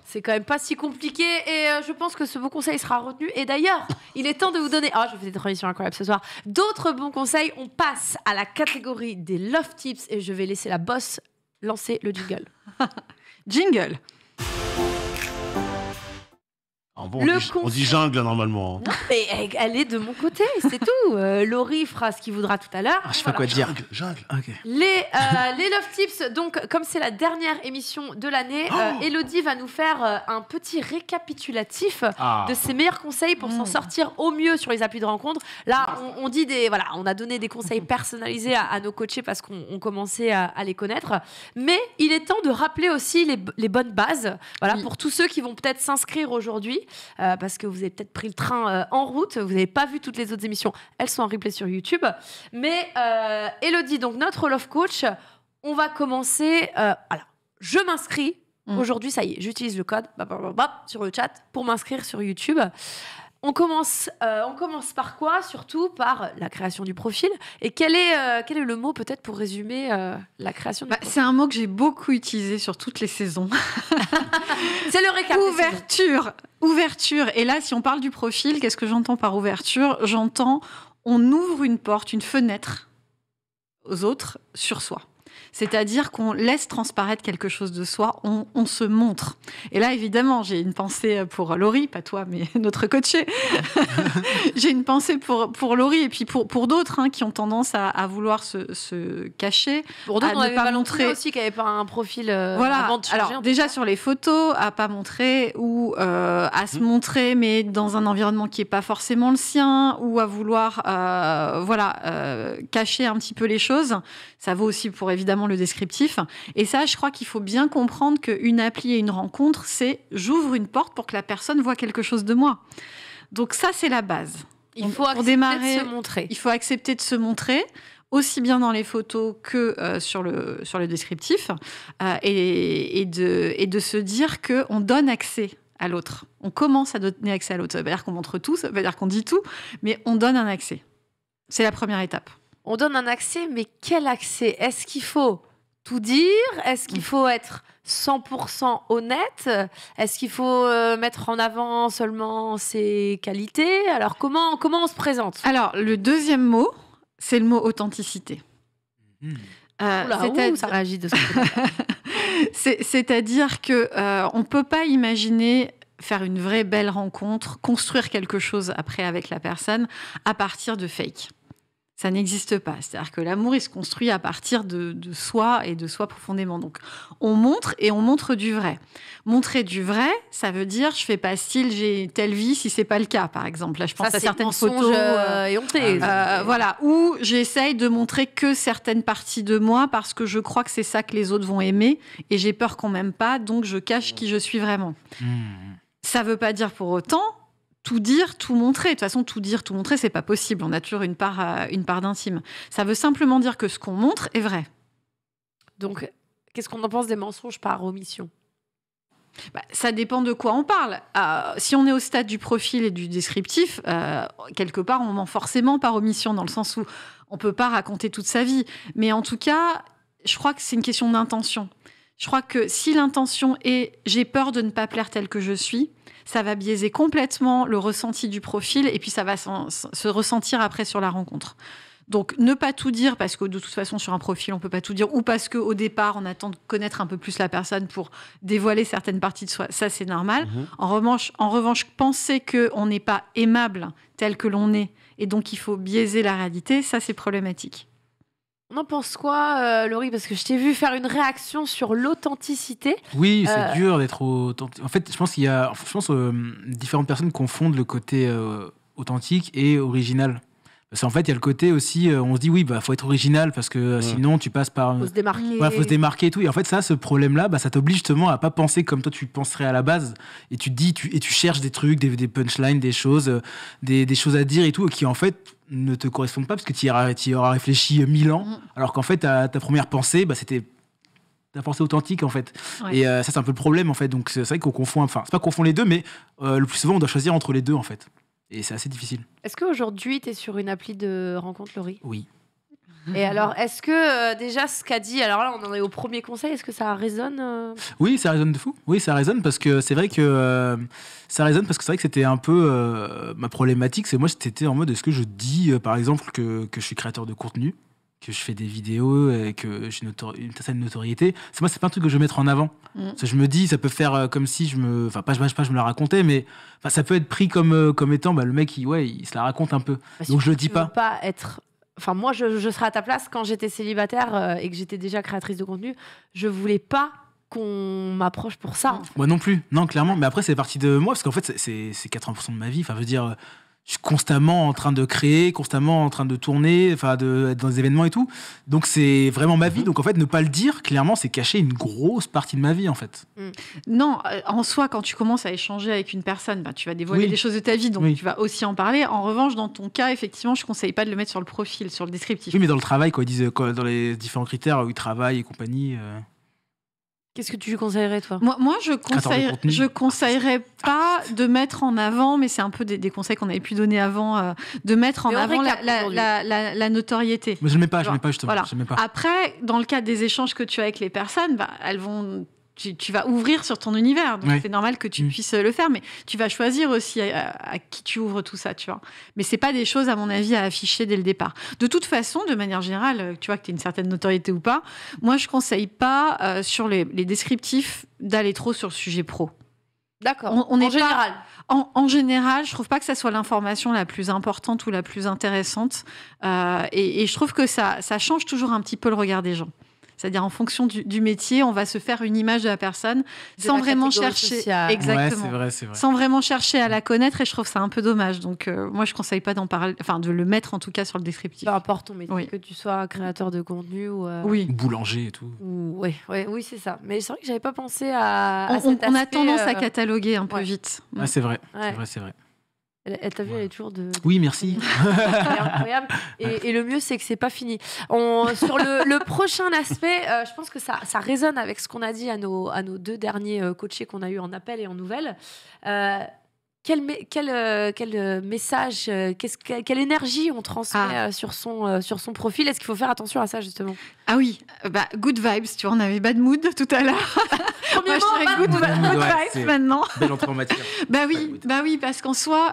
C'est quand même pas si compliqué et euh, je pense que ce bon conseil sera retenu. Et d'ailleurs, il est temps de vous donner. Ah, je fais des transitions incroyables ce soir. D'autres bons conseils. On passe à la catégorie des love tips et je vais laisser la boss lancer le jingle. Jingle on, dit, jungle normalement. Hein. elle est de mon côté, c'est tout. Euh, Laurie fera ce qu'il voudra tout à l'heure. Ah, je sais pas quoi dire. Jungle, Les, euh, les Love Tips, donc comme c'est la dernière émission de l'année, oh euh, Elodie va nous faire un petit récapitulatif ah. de ses meilleurs conseils pour s'en mm. sortir au mieux sur les appuis de rencontre. Là, on, dit des, voilà, on a donné des conseils personnalisés à, nos coachés parce qu'on commençait à, les connaître. Mais il est temps de rappeler aussi les, les bonnes bases, voilà, pour tous ceux qui vont peut-être s'inscrire aujourd'hui. Euh, parce que vous avez peut-être pris le train euh, en route, vous n'avez pas vu toutes les autres émissions, elles sont en replay sur YouTube. Mais euh, Elodie, donc notre love coach, on va commencer. Alors, je m'inscris. Mm. Aujourd'hui, ça y est, j'utilise le code sur le chat pour m'inscrire sur YouTube. On commence, euh, on commence par quoi Surtout par la création du profil. Et quel est, euh, quel est le mot peut-être pour résumer euh, la création bah, C'est un mot que j'ai beaucoup utilisé sur toutes les saisons. c'est le récap. Ouverture. Ouverture. Et là, si on parle du profil, qu'est-ce que j'entends par ouverture J'entends on ouvre une porte, une fenêtre aux autres sur soi c'est-à-dire qu'on laisse transparaître quelque chose de soi, on, se montre. Et là, évidemment, j'ai une pensée pour Laurie, pas toi, mais notre coaché. j'ai une pensée pour, pour Laurie et puis pour, pour d'autres hein, qui ont tendance à, vouloir se, cacher. Pour d'autres, on ne pas montrer aussi qui n'avait pas un profil. Euh, voilà. Avant Alors, déjà sur les photos, à pas montrer ou euh, à se mmh. montrer, mais dans un environnement qui n'est pas forcément le sien ou à vouloir euh, voilà, cacher un petit peu les choses. Ça vaut aussi pour évidemment le descriptif. Et ça, je crois qu'il faut bien comprendre qu'une appli et une rencontre, c'est j'ouvre une porte pour que la personne voit quelque chose de moi. Donc ça, c'est la base. Il faut accepter démarrer, de se montrer. Il faut accepter de se montrer aussi bien dans les photos que euh, sur, le, sur le descriptif, euh, et, et, de, et de se dire qu'on donne accès à l'autre. On commence à donner accès à l'autre. Ça veut dire qu'on montre tout, ça veut dire qu'on dit tout, mais on donne un accès. C'est la première étape on donne un accès, mais quel accès Est-ce qu'il faut tout dire Est-ce qu'il faut être 100% honnête Est-ce qu'il faut euh, mettre en avant seulement ses qualités Alors comment, comment on se présente Alors le deuxième mot, c'est le mot authenticité. Mmh. Euh, c'est-à-dire qu'on euh, ne peut pas imaginer faire une vraie belle rencontre, construire quelque chose après avec la personne à partir de fake ça n'existe pas. C'est-à-dire que l'amour, il se construit à partir de, soi et de soi profondément. Donc, on montre et on montre du vrai. Montrer du vrai, ça veut dire je fais pas style, j'ai telle vie si c'est pas le cas, par exemple. Là, je pense à certaines photos euh, euh et euh, euh, voilà, où j'essaye de montrer que certaines parties de moi parce que je crois que c'est ça que les autres vont aimer et j'ai peur qu'on m'aime pas, donc je cache qui je suis vraiment. Ça mmh, mmh. Ça veut pas dire pour autant tout dire, tout montrer. De toute façon, tout dire, tout montrer, c'est pas possible. On a toujours une part, euh, une part d'intime. Ça veut simplement dire que ce qu'on montre est vrai. Donc, qu'est-ce qu'on en pense des mensonges par omission bah, ça dépend de quoi on parle. Euh, si on est au stade du profil et du descriptif, euh, quelque part, on ment forcément par omission, dans le sens où on ne peut pas raconter toute sa vie. Mais en tout cas, je crois que c'est une question d'intention. Je crois que si l'intention est j'ai peur de ne pas plaire tel que je suis, ça va biaiser complètement le ressenti du profil et puis ça va se ressentir après sur la rencontre. Donc ne pas tout dire parce que de toute façon sur un profil on peut pas tout dire ou parce que au départ on attend de connaître un peu plus la personne pour dévoiler certaines parties de soi, ça c'est normal. Mhm. En revanche, penser que on n'est pas aimable tel que l'on est et donc il faut biaiser la réalité, ça c'est problématique. On en pense quoi, euh, Laurie Parce que je t'ai vu faire une réaction sur l'authenticité. Oui, c'est euh, dur d'être authentique. En fait, je pense qu'il y a, je pense, euh, différentes personnes confondent le côté authentique et original. Parce qu'en fait, il y a le côté aussi, euh, on se dit oui, bah faut être original parce que euh, mm. sinon tu passes par. Faut se démarquer. Il faut se démarquer et tout. Et en fait, ça, ce problème-là, bah, ça t'oblige justement à pas penser comme toi tu penserais à la base. Et tu dis, tu, et tu cherches des trucs, des, punchlines, des choses, euh, des, des, choses à dire et tout, qui en fait ne te correspondent pas parce que tu y, y auras réfléchi mille ans, mm. alors qu'en fait, ta, ta première pensée, bah, c'était ta pensée authentique en fait et ça c'est un peu le problème en fait donc c'est vrai qu'on confond enfin c'est pas confond les deux mais le plus souvent on doit choisir entre les deux en fait et c'est assez difficile. Est-ce qu'aujourd'hui, tu es sur une appli de rencontre, Laurie Oui. Et alors, est-ce que euh, déjà ce qu'a dit, alors là on en est au premier conseil, est-ce que ça résonne euh Oui, ça résonne de fou. Oui, ça résonne parce que c'est vrai que euh, ça résonne parce que que c'était un peu ma problématique. C'est moi, j'étais en mode est-ce que je dis par exemple que, que je suis créateur de contenu que je fais des vidéos et que j'ai une certaine notoriété. C'est moi, c'est pas un truc que je veux mettre en avant. Mm. je me dis, ça peut faire euh, comme si je me, enfin pas, je, pas je me la racontais, mais enfin, ça peut être pris comme euh, comme étant bah, le mec ouais, il se la raconte un peu. Donc je le dis pas. Pas être. Enfin, moi, je, je serais à ta place quand j'étais célibataire euh, et que j'étais déjà créatrice de contenu. Je voulais pas qu'on m'approche pour ça. Moi non plus, non, clairement. Mais après, c'est partie de moi, parce qu'en fait, c'est 80% de ma vie. Enfin, je veux dire, je suis constamment en train de créer, constamment en train de tourner, enfin, de, dans des événements et tout. Donc, c'est vraiment ma vie. Mm-hmm. Donc, en fait, ne pas le dire, clairement, c'est cacher une grosse partie de ma vie, en fait. Mm. Non, euh, en soi, quand tu commences à échanger avec une personne, bah, tu vas dévoiler des choses de ta vie, donc tu vas aussi en parler. En revanche, dans ton cas, effectivement, je ne conseille pas de le mettre sur le profil, sur le descriptif. Oui, mais dans le travail, quoi, ils disent, dans les différents critères où travail et compagnie. Euh. Qu'est-ce que tu lui conseillerais, toi moi, je ne je conseillerais pas de mettre en avant, mais c'est un peu des, conseils qu'on avait pu donner avant, euh, de mettre en, avant la, notoriété. Mais je ne mets pas, je mets pas justement. Après, dans le cadre des échanges que tu as avec les personnes, bah, elles vont tu, vas ouvrir sur ton univers. Donc, c'est normal que tu mm. puisses le faire, mais tu vas choisir aussi à, qui tu ouvres tout ça, tu vois. Mais c'est pas des choses, à mon avis, à afficher dès le départ. De toute façon, de manière générale, tu vois, que tu aies une certaine notoriété ou pas, moi, je conseille pas, euh, sur les, descriptifs, d'aller trop sur le sujet pro. D'accord. en général. en, général, je trouve pas que ça soit l'information la plus importante ou la plus intéressante. Euh, et, je trouve que ça change toujours un petit peu le regard des gens. C'est-à-dire en fonction du, métier, on va se faire une image de la personne sans vraiment chercher. Exactement. Sans vraiment chercher à la connaître et je trouve ça un peu dommage. Donc euh, moi, je conseille pas d'en parler, enfin de le mettre en tout cas sur le descriptif. Peu importe ton métier, que tu sois créateur de contenu ou euh, boulanger et tout. oui, c'est ça. Mais c'est vrai que j'avais pas pensé à. On, a tendance à euh, cataloguer un peu vite. c'est vrai. C'est vrai, c'est vrai. Elle, t'a vu, elle est toujours de. Oui, merci. incroyable. Et, le mieux, c'est que c'est pas fini. On, sur le, prochain aspect, euh, je pense que ça, ça résonne avec ce qu'on a dit à nos, à nos deux derniers euh, coachés qu'on a eu en appel et en nouvelle. Euh, quel, quel, euh, quel euh, message, euh, quelle énergie on transmet ah. sur, son, sur son profil Est-ce qu'il faut faire attention à ça, justement Ah oui, bah, good vibes, tu vois, on avait bad mood tout à l'heure. Moi, je dirais good, vibes maintenant. bah, oui, bah oui, parce qu'en soi,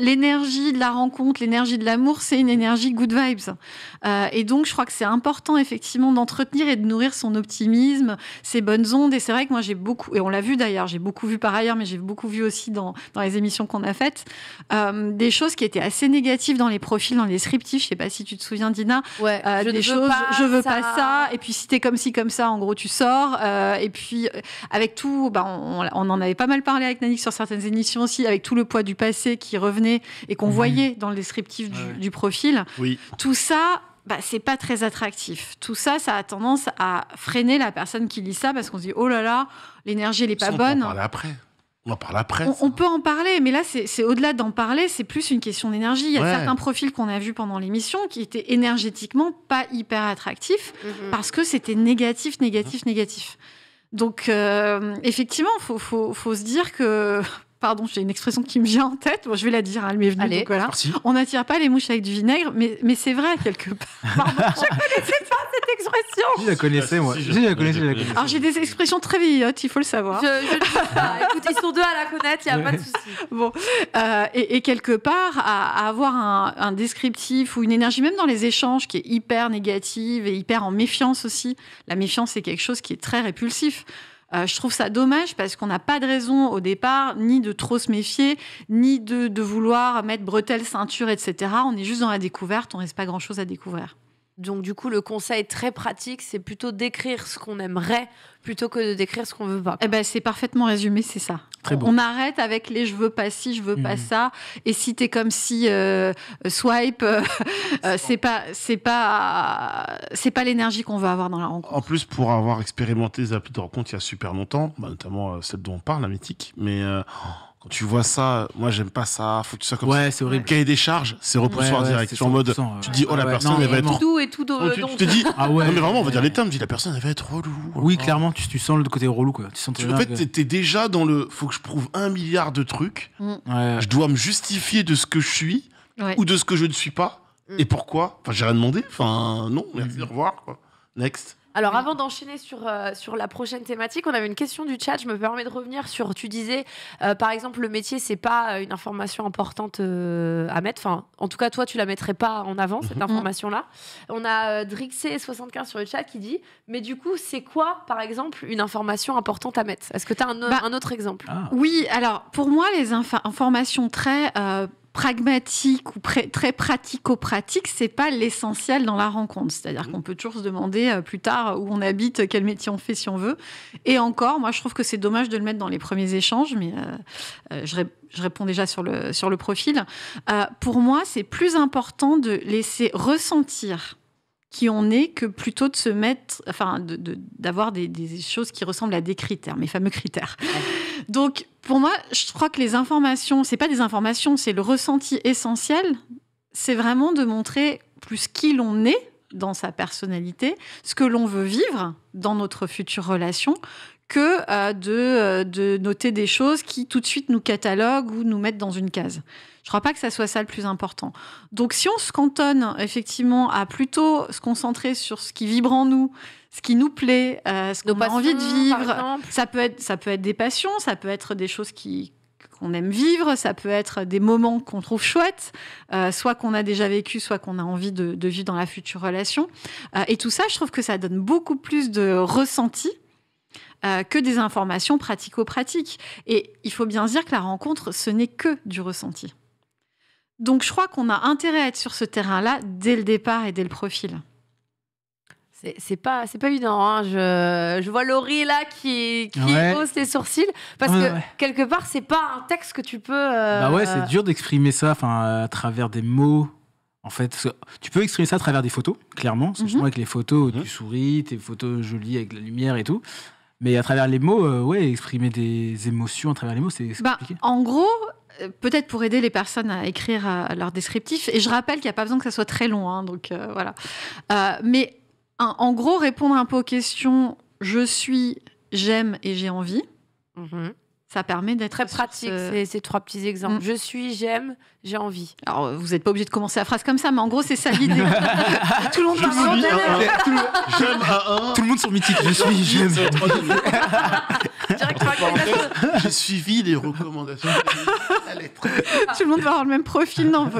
l'énergie de la rencontre, l'énergie de l'amour, c'est une énergie good vibes. Euh, et donc, je crois que c'est important, effectivement, d'entretenir et de nourrir son optimisme, ses bonnes ondes. Et c'est vrai que moi, j'ai beaucoup, et on l'a vu d'ailleurs, j'ai beaucoup vu par ailleurs, mais j'ai beaucoup vu aussi dans, dans les émissions qu'on a faites, euh, des choses qui étaient assez négatives dans les profils, dans les descriptifs. Je sais pas si tu te souviens, Dina. Euh, je des choses, je veux pas ça. Et puis, si es comme ci, comme ça, en gros, tu sors. et puis, avec tout, bah, on, en avait pas mal parlé avec Nanique sur certaines émissions aussi, avec tout le poids du passé qui revenait et qu'on voyait dans le descriptif du, du profil. Oui. Tout ça, bah, c'est pas très attractif. Tout ça, ça a tendance à freiner la personne qui lit ça parce qu'on se dit oh là là, l'énergie elle est pas bonne. On en parle après. On en parle après. On, peut en parler, mais là c'est au-delà d'en parler, c'est plus une question d'énergie. Il y a certains profils qu'on a vus pendant l'émission qui étaient énergétiquement pas hyper attractifs mhm. parce que c'était négatif, négatif, mhm. négatif. Donc, euh, effectivement, il faut, faut, se dire que pardon, j'ai une expression qui me vient en tête. moi je vais la dire, elle m'est venue. On n'attire pas les mouches avec du vinaigre, mais, mais c'est vrai, quelque part. Je ne connaissais pas cette expression. Je la connaissais, moi. la Alors, j'ai des expressions très vieillottes, il faut le savoir. Je, ils sont deux à la connaître, il n'y a pas de souci. Bon. Euh, et, quelque part, à, avoir un, un, descriptif ou une énergie, même dans les échanges, qui est hyper négative et hyper en méfiance aussi. La méfiance, c'est quelque chose qui est très répulsif. Euh, je trouve ça dommage parce qu'on n'a pas de raison au départ ni de trop se méfier, ni de, de vouloir mettre bretelles, ceinture, etc. On est juste dans la découverte, on ne reste pas grand-chose à découvrir. Donc du coup, le conseil très pratique, c'est plutôt d'écrire ce qu'on aimerait plutôt que de décrire ce qu'on veut pas. Eh ben, c'est parfaitement résumé, c'est ça. Très bon. On arrête avec les je veux pas ci, je veux pas mmh. ça. Et si t'es comme si euh, swipe, euh, euh, c'est pas, c'est pas, c'est pas l'énergie qu'on va avoir dans la rencontre. En plus, pour avoir expérimenté les applis de rencontre il y a super longtemps, bah, notamment celle dont on parle, la mythique, mais tu vois ça, moi j'aime pas ça, faut que tu sois comme ouais, c'est horrible. Cahier des charges, c'est repoussoir direct. Tu en mode, tu dis, oh la personne elle va être. Tout et tout oh, tu, te dis, ah ouais. Non, mais vraiment, on va dire les termes, tu la personne elle va être relou. Oui, clairement, tu, tu, sens le côté relou quoi. Tu sens tu, en fait, t'es, déjà dans le, faut que je prouve un milliard de trucs. Mm. Je dois me justifier de ce que je suis ou de ce que je ne suis pas. Mm. Et pourquoi Enfin, j'ai rien demandé. Enfin, non, merci, mm. au revoir. Next. Alors, avant d'enchaîner sur, euh, sur la prochaine thématique, on avait une question du chat. Je me permets de revenir sur. Tu disais, euh, par exemple, le métier, c'est pas euh, une information importante à mettre. Enfin, en tout cas, toi, tu la mettrais pas en avant, cette mhm. mm. information-là. On a Drixé75 sur le chat qui dit Mais du coup, c'est quoi, par exemple, une information importante à mettre Est-ce que tu as bah, un, autre exemple Oui, alors, pour moi, les informations très pragmatique ou très pratico-pratique, c'est pas l'essentiel dans la rencontre. C'est-à-dire mm. qu'on peut toujours se demander euh, plus tard où on habite, quel métier on fait si on veut. Et encore, moi je trouve que c'est dommage de le mettre dans les premiers échanges, mais euh, euh, je, réponds déjà sur le, sur le profil. pour moi, c'est plus important de laisser ressentir qui on est que plutôt de se mettre, enfin, d'avoir des, choses qui ressemblent à des critères, mes fameux critères. Donc, pour moi, je crois que les informations, ce n'est pas des informations, c'est le ressenti essentiel. C'est vraiment de montrer plus qui l'on est dans sa personnalité, ce que l'on veut vivre dans notre future relation, que euh, euh, de noter des choses qui tout de suite nous cataloguent ou nous mettent dans une case. Je ne crois pas que ça soit ça le plus important. Donc si on se cantonne effectivement à plutôt se concentrer sur ce qui vibre en nous, ce qui nous plaît, ce euh, ce qu'on a envie de vivre, ça peut être ça peut être des passions, ça peut être des choses qu'on aime vivre, ça peut être des moments qu'on trouve chouettes, euh, soit qu'on a déjà vécu, soit qu'on a envie de, vivre dans la future relation. Euh, et tout ça, je trouve que ça donne beaucoup plus de ressenti que des informations pratico-pratiques. Et il faut bien dire que la rencontre, ce n'est que du ressenti. Donc je crois qu'on a intérêt à être sur ce terrain-là dès le départ et dès le profil. C'est pas, évident. Hein. Je, vois Laurie là qui, qui hausse les sourcils parce que quelque part, c'est pas un texte que tu peux. Euh, bah ouais, c'est dur d'exprimer ça enfin, à travers des mots. En fait, tu peux exprimer ça à travers des photos, clairement. C'est justement avec les photos, du mhm. souris, tes photos jolies avec la lumière et tout. Mais à travers les mots, euh, ouais, exprimer des émotions à travers les mots, c'est bah, En gros, euh, peut-être pour aider les personnes à écrire leur descriptif. Et je rappelle qu'il n'y a pas besoin que ça soit très long, hein, donc euh, voilà. Euh, mais en gros, répondre un peu aux questions je suis, j'aime et j'ai envie. Mm-hmm. Ça permet d'être très pratique, ces, trois petits exemples. Mm. Je suis, j'aime, j'ai envie. Alors, vous n'êtes pas obligé de commencer la phrase comme ça, mais en gros, c'est ça l'idée. tout le monde sur J'aime à un. Tout le monde sur mythiques. Je suis, j'aime. Je suivi les recommandations. tout le monde va avoir le même profil. Non,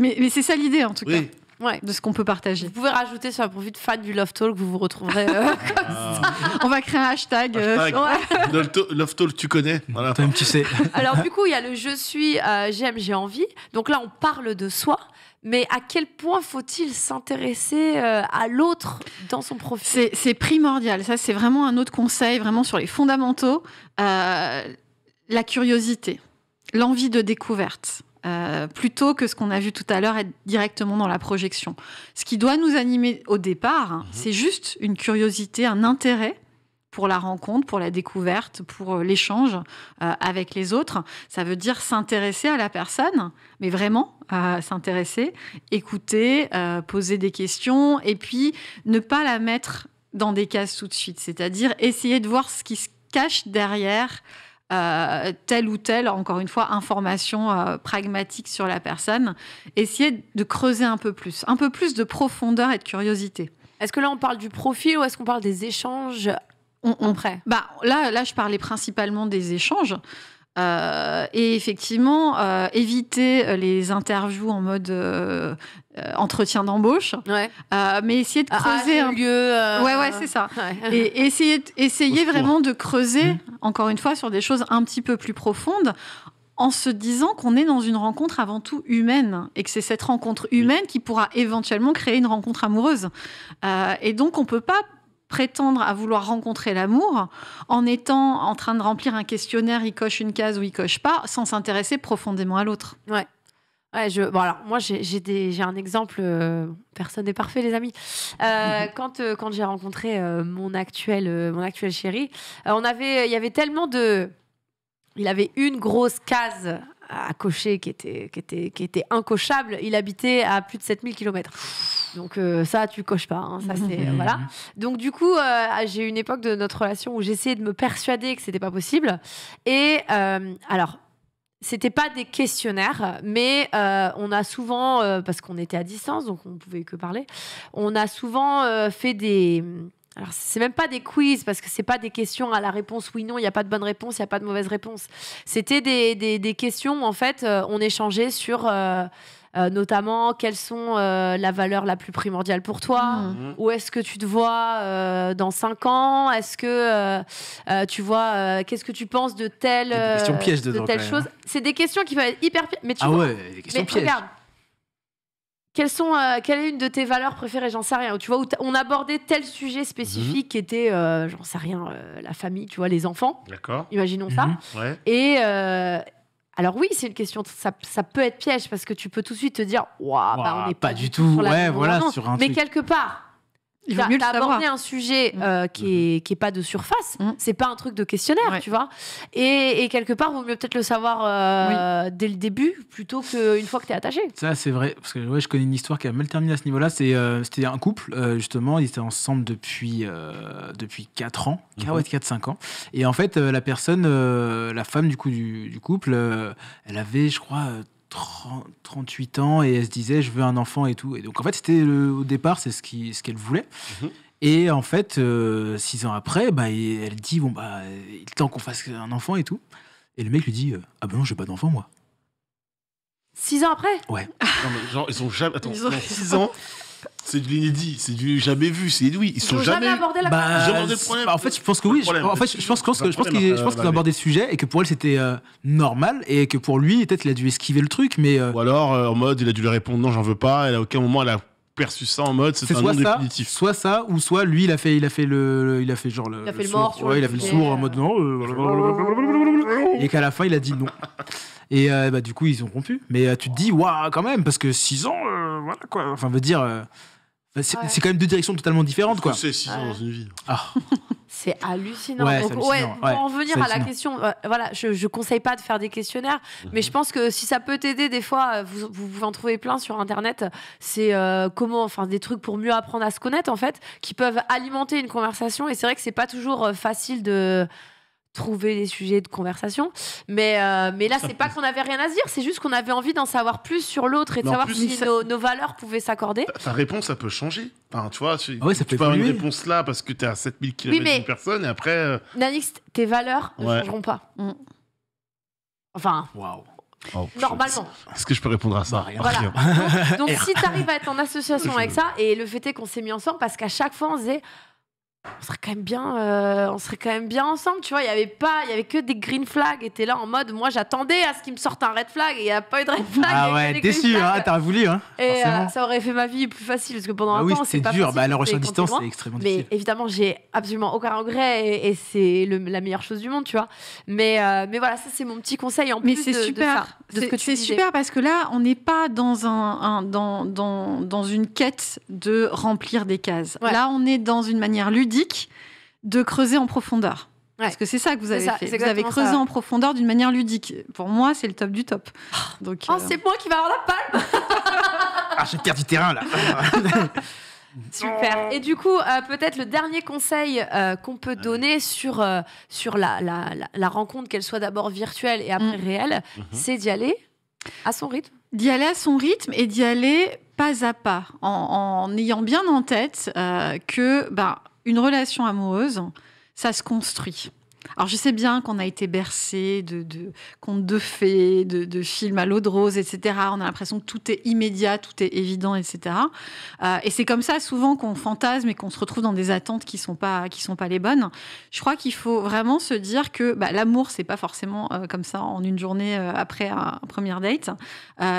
mais, c'est ça l'idée, en tout cas ouais. de ce qu'on peut partager. Vous pouvez rajouter sur un profil de fan du Love Talk, vous vous retrouverez euh, ah. comme ça. On va créer un hashtag. Euh, Love Talk, tu connais. Alors, du coup, il y a le je suis, euh, j'aime, j'ai envie. Donc là, on parle de soi. Mais à quel point faut-il s'intéresser à l'autre dans son profil C'est primordial. Ça, c'est vraiment un autre conseil, vraiment sur les fondamentaux. la curiosité, l'envie de découverte. Euh, plutôt que ce qu'on a vu tout à l'heure être directement dans la projection. Ce qui doit nous animer au départ, hein, mhm. c'est juste une curiosité, un intérêt pour la rencontre, pour la découverte, pour euh, l'échange euh, avec les autres. Ça veut dire s'intéresser à la personne, mais vraiment s'intéresser, écouter, poser des questions, et puis ne pas la mettre dans des cases tout de suite, c'est-à-dire essayer de voir ce qui se cache derrière euh, telle ou telle, encore une fois, information euh, pragmatique sur la personne. Essayez de creuser un peu plus, un peu plus de profondeur et de curiosité. Est-ce que là on parle du profil ou est-ce qu'on parle des échanges on, on bah, là, là, je parlais principalement des échanges. Euh, et effectivement, éviter les interviews en mode euh, entretien d'embauche, euh, mais essayer de ah, ah, creuser un lieu. Euh, ouais, ouais, c'est ça. Et essayer, essayer vraiment de creuser, mmh. encore une fois, sur des choses un petit peu plus profondes, en se disant qu'on est dans une rencontre avant tout humaine et que c'est cette rencontre humaine qui pourra éventuellement créer une rencontre amoureuse. et donc, on ne peut pas prétendre à vouloir rencontrer l'amour en étant en train de remplir un questionnaire, il coche une case ou il coche pas, sans s'intéresser profondément à l'autre. Ouais je, moi, j'ai un exemple. Euh, personne n'est parfait, les amis. Euh, quand euh, quand j'ai rencontré mon, actuel, mon actuel chéri, on avait, il y avait tellement de. Il avait une grosse case à cocher qui était, qui était, qui était incochable. Il habitait à plus de 7000 km. Donc ça, tu coches pas. Hein, ça, voilà. Donc du coup, j'ai eu une époque de notre relation où j'essayais de me persuader que c'était pas possible. Et alors, c'était pas des questionnaires, mais euh, on a souvent, euh, parce qu'on était à distance, donc on pouvait que parler, on a souvent euh, fait des. Alors, c'est même pas des quiz, parce que c'est pas des questions à la réponse oui, non, il n'y a pas de bonne réponse, il n'y a pas de mauvaise réponse. C'était des, des, questions en fait, on échangeait sur euh, notamment quelles sont euh, la valeur la plus primordiale pour toi, mmh. Mmh. où est-ce que tu te vois euh, dans 5 ans, est-ce que tu vois, qu'est-ce que tu penses de telle, de telle chose. Hein. C'est des questions qui peuvent être hyper pièges. Mais tu ah ouais, des questions mais, Regarde, quelles sont, quelle est une de tes valeurs préférées J'en sais rien. Tu vois, on abordait tel sujet spécifique mmh. qui était, j'en sais rien, la famille, tu vois, les enfants. D'accord. Imaginons ça. Et, alors oui, c'est une question. Ça, ça, peut être piège parce que tu peux tout de suite te dire, waouh, bah, on n'est pas, du tout. sur ouais, voilà, sur un mais quelque part, il vaut mieux abordé un sujet mm. euh, qui, est, qui est pas de surface. Mm. C'est pas un truc de questionnaire, tu vois. Et, quelque part, vaut mieux peut-être le savoir euh, dès le début plutôt qu'une fois que tu es attaché. Ça, c'est vrai. Parce que ouais, je connais une histoire qui a mal terminé à ce niveau-là. Euh, c'était un couple, justement. Ils étaient ensemble depuis, depuis 4 ans, 4-5 mhm. ah ans. Et en fait, la personne, la femme du, coup, du couple, elle avait, je crois, 38 ans et elle se disait je veux un enfant et tout. Et donc en fait c'était au départ c'est ce qu'elle ce qu'elle voulait. Mhm. Et en fait 6 euh, six ans après bah, elle dit bon bah il est temps qu'on fasse un enfant et tout. Et le mec lui dit euh, ah ben non j'ai pas d'enfant moi. Six ans après Ouais. genre, ils ont jamais. Attends, 6 six ans. C'est de l'inédit, c'est du jamais vu, c'est oui, Ils sont jamais, abordé la bah, abordé le problème. en fait, je pense que oui. Je, en fait, je pense je pense qu'ils hein, ont abordé le sujet et que pour elle c'était euh, normal et que pour lui peut-être il a dû esquiver le truc, mais euh, ou alors euh, en mode il a dû lui répondre non j'en veux pas. Et à aucun moment elle a perçu ça en mode c'est un soit ça, définitif. Soit ça ou soit lui il a fait il a fait le, il a fait genre le, il le, mort, sourd, il a fait le sourd en mode non oh. et qu'à la fin il a dit non. Et bah du coup ils ont rompu. Mais tu te dis waouh quand même parce que 6 ans voilà quoi. Enfin veut dire bah, c'est quand même deux directions totalement différentes, quoi. C'est dans une vie. Ah. C'est hallucinant. pour en venir à la question, euh, voilà, je, ne conseille pas de faire des questionnaires, mhm. mais je pense que si ça peut t'aider, des fois, euh, vous, vous, en trouvez plein sur Internet. C'est euh, comment, enfin, des trucs pour mieux apprendre à se connaître, en fait, qui peuvent alimenter une conversation. Et c'est vrai que ce n'est pas toujours facile de trouver des sujets de conversation. Mais, euh, mais là, c'est pas qu'on avait rien à se dire, c'est juste qu'on avait envie d'en savoir plus sur l'autre et de savoir si nos, valeurs pouvaient s'accorder. Ta, réponse, ça peut changer. Enfin, tu vois, ah tu, peux avoir une réponse là parce que es à 7000 km d'une personne et après. Euh, Nanix, tes valeurs ne changeront pas. Mm. Enfin. Oh, normalement. Est-ce que je peux répondre à ça bah, rien. Donc, si tu arrives à être en association avec ça, et le fait est qu'on s'est mis ensemble parce qu'à chaque fois on se on serait quand même bien euh, on serait quand même bien ensemble tu vois il y avait pas il y avait que des green flags et étais là en mode moi j'attendais à ce qu'il me sorte un red flag et il n'y a pas eu de red flag ah ouais déçu hein, t'as voulu hein et euh, ça aurait fait ma vie plus facile parce que pendant bah un temps c'est dur bah, la recherche distance c'est extrêmement difficile mais évidemment j'ai absolument aucun regret et, c'est la meilleure chose du monde tu vois mais euh, mais voilà ça c'est mon petit conseil en mais plus c'est super de, c'est super parce que là on n'est pas dans un, dans, dans, dans, une quête de remplir des cases là on est dans une manière ludique de creuser en profondeur. Parce que c'est ça que vous avez fait. Vous avez creusé en profondeur d'une manière ludique. Pour moi, c'est le top du top. Oh. Donc, oh, euh, c'est moi qui va avoir la palme Ah, j'ai du terrain là Super. Et du coup, euh, peut-être le dernier conseil euh, qu'on peut donner sur, sur la, la, rencontre, qu'elle soit d'abord virtuelle et après mm. réelle, mhm. c'est d'y aller à son rythme. D'y aller à son rythme et d'y aller pas à pas, en, ayant bien en tête que... Ben, une relation amoureuse, ça se construit. Alors je sais bien qu'on a été bercé de, de, contes de fées, de, films à l'eau de rose, etc. On a l'impression que tout est immédiat, tout est évident, etc. Euh, et c'est comme ça souvent qu'on fantasme et qu'on se retrouve dans des attentes qui sont pas qui sont pas les bonnes. Je crois qu'il faut vraiment se dire que bah, l'amour c'est pas forcément euh, comme ça en une journée euh, après un, premier date.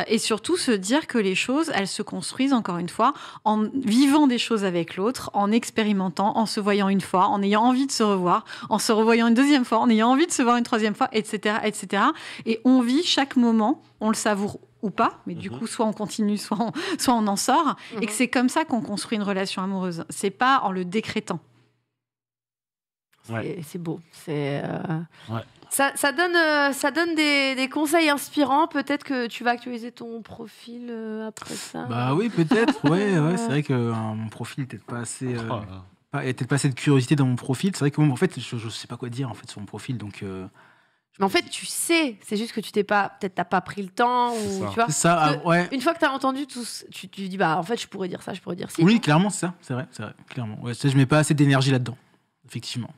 et surtout se dire que les choses elles se construisent encore une fois en vivant des choses avec l'autre, en expérimentant, en se voyant une fois, en ayant envie de se revoir, en se revoyant une deuxième fois, on ayant envie de se voir une troisième fois, etc., etc. Et on vit chaque moment, on le savoure ou pas, mais du mhm. coup, soit on continue, soit on, soit on en sort, et que mhm. c'est comme ça qu'on construit une relation amoureuse. C'est pas en le décrétant. Ouais. C'est beau. C'est. Euh, ouais. Ça, donne, euh, ça donne des, des conseils inspirants. Peut-être que tu vas actualiser ton profil euh, après ça. Bah oui, peut-être. ouais, ouais c'est vrai que mon profil n'est peut-être pas assez. Oh et ah, peut-être pas assez de curiosité dans mon profil. C'est vrai que moi, en fait, je, sais pas quoi dire en fait sur mon profil, donc. Euh, mais en fait, tu sais, c'est juste que tu t'es pas, peut-être t'as pas pris le temps ou tu vois. Ah, une fois que tu as entendu tout, tu, tu dis bah en fait je pourrais dire ça, je pourrais dire Oui, clairement c'est ça, c'est vrai, c'est vrai, clairement. je mets pas assez d'énergie là-dedans, effectivement.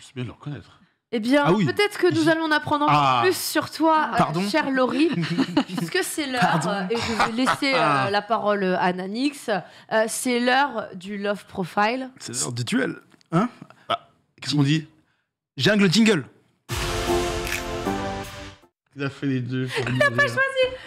C'est bien de le reconnaître. Eh bien, ah peut-être que nous allons en apprendre encore ah. plus sur toi, euh, Pardon chère Laurie, puisque c'est l'heure, euh, et je vais laisser euh, ah. la parole à Nanix, c'est l'heure du love profile. C'est l'heure du duel. Hein bah, Qu'est-ce qu'on dit Jungle jingle. Il a fait les deux. Il n'a pas choisi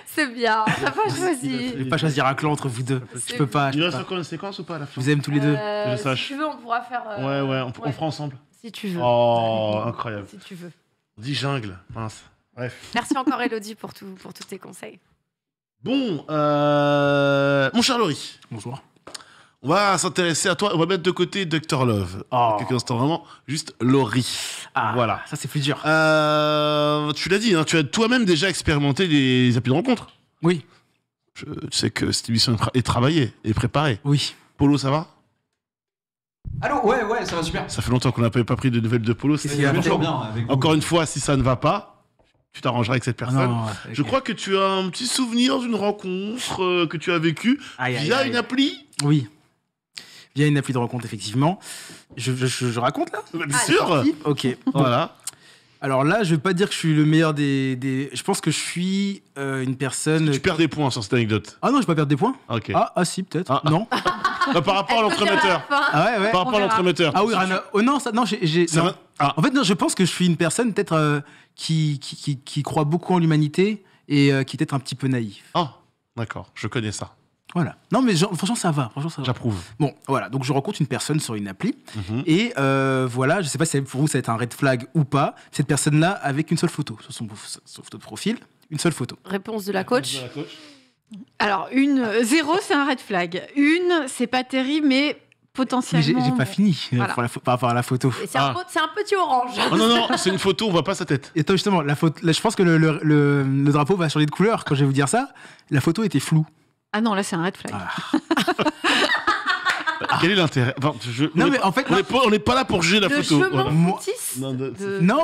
C'est bien, il n'a pas choisi. Il vais pas choisir un clan entre vous deux. Je peux pas. Il reste encore une séquence ou pas à la fin Vous aimez tous les deux Je Si tu veux, on pourra faire. ouais, ouais. on fera ensemble. Si tu veux. Oh, incroyable. Si tu veux. On dit jungle, Merci encore, Elodie, pour, tout, pour tous tes conseils. Bon, euh, mon cher Laurie. Bonsoir. On va s'intéresser à toi. On va mettre de côté Dr. Love. Oh. Quelques instants, vraiment. Juste Laurie. Ah, voilà. Ça, c'est plus dur. Euh, tu l'as dit, hein, tu as toi-même déjà expérimenté des appuis de rencontre. Oui. Je, sais que cette émission est, travaillé est travaillée et préparée. Oui. Polo, ça va Allô, ouais, ouais, ça va super. Ça fait longtemps qu'on n'a pas pris de nouvelles de Polo. Encore une fois, si ça ne va pas, tu t'arrangeras avec cette personne. Je crois que tu as un petit souvenir d'une rencontre euh, que tu as vécue y a une appli. Oui. Via une appli de rencontre, effectivement. Je, raconte là Bien ah, sûr Ok. Voilà. Alors là, je vais pas dire que je suis le meilleur des. des... Je pense que je suis euh, une personne. Tu perds des points sur cette anecdote. Ah non, je vais pas perdre des points. Ah, ah, ah si, peut-être. Ah. Non. Bah, par rapport à l'entremetteur. Ah Par rapport à l'entremetteur. Ah oui, oh, non, ça, non, j'ai. En fait, non, je pense que je suis une personne peut-être euh, qui, qui, qui, croit beaucoup en l'humanité et euh, qui est peut-être un petit peu naïf. Ah, d'accord, je connais ça. Voilà. Non, mais franchement, ça va. J'approuve. Bon, voilà. Donc, je rencontre une personne sur une appli. Mhm. Et euh, voilà, je sais pas si pour vous, ça va être un red flag ou pas. Cette personne-là, avec une seule photo, sur son, de profil, une seule photo. Réponse de la coach. Alors, une, euh, zéro, c'est un red flag. Une, c'est pas terrible, mais potentiellement. J'ai pas euh, fini par rapport à la photo. Ah. C'est un, petit orange. Oh non, non, c'est une photo, on voit pas sa tête. Et toi, justement, la faute, là, je pense que le, drapeau va changer de couleur quand je vais vous dire ça. La photo était floue. Ah non, là, c'est un red flag. Ah. Quel est l'intérêt on Non, mais en fait, on n'est pas, là pour juger la photo. voilà. Non, de-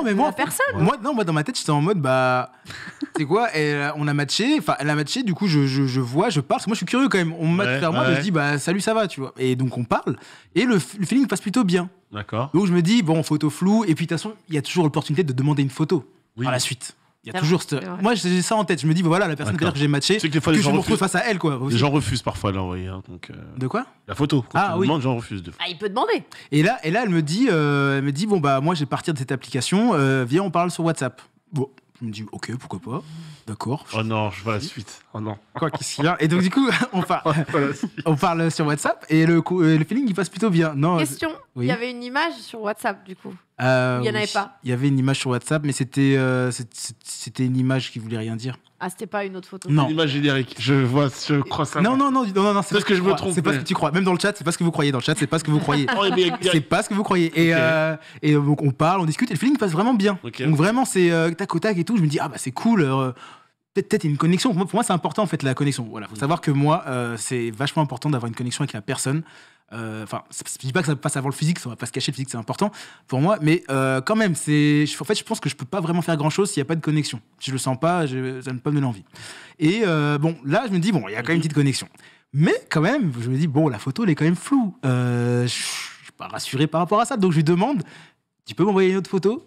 mais moi, la personne. Moi, non, moi, dans ma tête, j'étais en mode, bah, tu sais quoi, on a matché, enfin, elle a matché, du coup, je, je, vois, je parle, moi, je suis curieux quand même. On me Ouais, moi, dis, bah, salut, ça va, tu vois. Et donc, on parle, et le, feeling passe plutôt bien. D'accord. Donc, je me dis, bon, photo floue, et puis, de toute façon, il y a toujours l'opportunité de demander une photo Oui. par la suite toujours Moi, j'ai ça en tête. Je me dis, bah voilà, la personne que j'ai matché, que, je me retrouve face à elle. Quoi, Les gens refusent parfois de l'envoyer. Hein, euh, de quoi La photo. Quand ah, on oui. demande, j'en refuse. De... Ah, il peut demander. Et là, et là elle, me dit, euh, me dit, bon, bah, moi, vais partir de cette application. Euh, viens, on parle sur WhatsApp. Bon. Je me dis, ok, pourquoi pas. D'accord. Oh non, je vois la suite. Oh non. Quoi qu'il se vient. Et donc, du coup, on parle, on parle sur WhatsApp et le, le feeling, il passe plutôt bien. Non, Question il y avait une image sur WhatsApp, du coup. Euh, il n'y en avait pas. Il y avait une image sur WhatsApp, mais c'était euh, c'était une image qui voulait rien dire. Ah, c'était pas une autre photo. Non. Une image générique. Je vois, je crois ça. Non, non, non, non, non, non c'est ce que, je me trompe. C'est pas ce que tu crois. Même dans le chat, c'est pas ce que vous croyez. Dans le chat, c'est pas ce que vous croyez. Oh, eh c'est pas ce que vous croyez. Et, euh, et donc on parle, on discute, et le feeling passe vraiment bien. Donc vraiment, c'est tac au tac et tout. Je me dis ah bah c'est cool peut-être une connexion. Pour moi, c'est important en fait la connexion. Voilà, faut mm. savoir que moi, euh, c'est vachement important d'avoir une connexion avec la personne. Euh, enfin, je dis pas que ça passe avant le physique, ça va pas se cacher, le physique c'est important pour moi, mais euh, quand même, c'est en fait, je pense que je peux pas vraiment faire grand chose s'il y a pas de connexion. Si je le sens pas, je, ça ne pas me donner envie. Et bon, là, je me dis bon, il y a quand même une petite connexion, mais quand même, je me dis bon, la photo elle est quand même floue. je suis pas rassuré par rapport à ça, donc je lui demande, tu peux m'envoyer une autre photo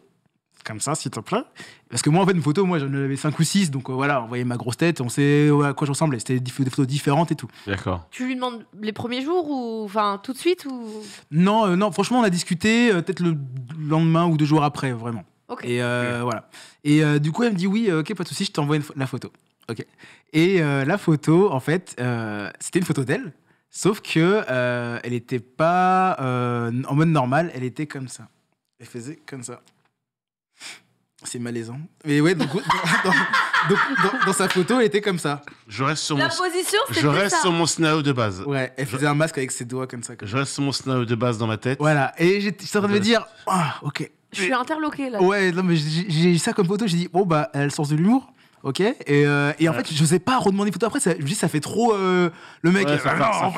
comme ça, s'il te plaît. Parce que moi, en fait, une photo, moi, j'en avais 5 ou 6, donc euh, voilà, on voyait ma grosse tête, on sait à quoi je ressemblais. C'était des photos différentes et tout. D'accord. Tu lui demandes les premiers jours ou enfin tout de suite ou Non, euh, non, franchement, on a discuté euh, peut-être le lendemain ou deux jours après, vraiment. Ok. Et voilà. Et du coup, elle me dit oui, ok, pas de souci, je t'envoie la photo. Ok. Et la photo, en fait, c'était une photo d'elle, sauf que elle n'était pas en mode normal, elle était comme ça. Elle faisait comme ça. C'est malaisant. Mais ouais, donc, dans, sa photo, elle était comme ça. Je reste sur La mon... position, Je reste sur mon scénario de base. Ouais, elle faisait un masque avec ses doigts comme ça. je reste sur mon scénario de base dans ma tête. Voilà, et j'étais en train de me dire, oh, ok. Je suis interloqué là. Ouais, non, mais j'ai ça comme photo, j'ai dit, bon, bah, elle a sens de l'humour. Ok et, euh, et, en fait, je sais pas redemander photo après. Ça, je dis, ça fait trop euh, le mec. Ouais, euh, ah ça, fait, ça,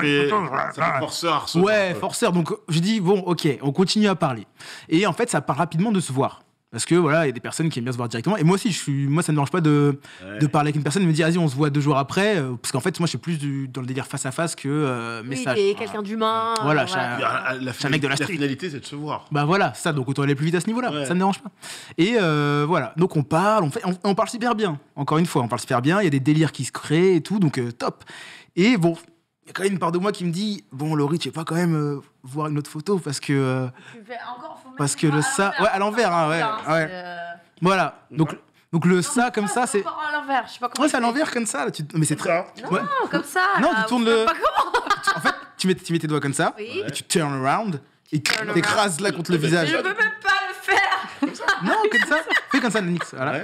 fait, ça fait forceur. Ouais, forceur. Donc, je dis, bon, ok, on continue à parler. Et en fait, ça part rapidement de se voir. Parce que voilà, il y a des personnes qui aiment bien se voir directement. Et moi aussi, je suis, moi, ça ne me dérange pas de, parler avec une personne et me dire, vas-y, on se voit deux jours après. Euh, parce qu'en fait, moi, je suis plus dans le délire face à face que euh, message. Oui, quelqu'un d'humain. Voilà, voilà. un mec de la, la finalité, c'est de se voir. Bah voilà, ça, donc autant aller plus vite à ce niveau-là. Ça ne dérange pas. Et euh, voilà, donc on parle, on, fait, on, parle super bien. Encore une fois, on parle super bien. Il y a des délires qui se créent et tout, donc euh, top. Et bon, il y a quand même une part de moi qui me dit, bon, Laurie, tu vas pas quand même voir une autre photo parce que. encore parce que le ça. Ah, ouais, à l'envers, hein, ouais. Euh, voilà. Donc. Donc le ça comme ça, c'est. à l'envers, je sais pas comment. Ouais, c'est à l'envers comme ça. Mais c'est très. Non, comme ça. Non, tu euh, tournes le. en fait, tu mets, tu mets tes doigts comme ça et tu turn around et tu t'écrases là contre le visage. Je peux même pas le faire. non, comme ça. Fais comme ça, Nanix. Voilà.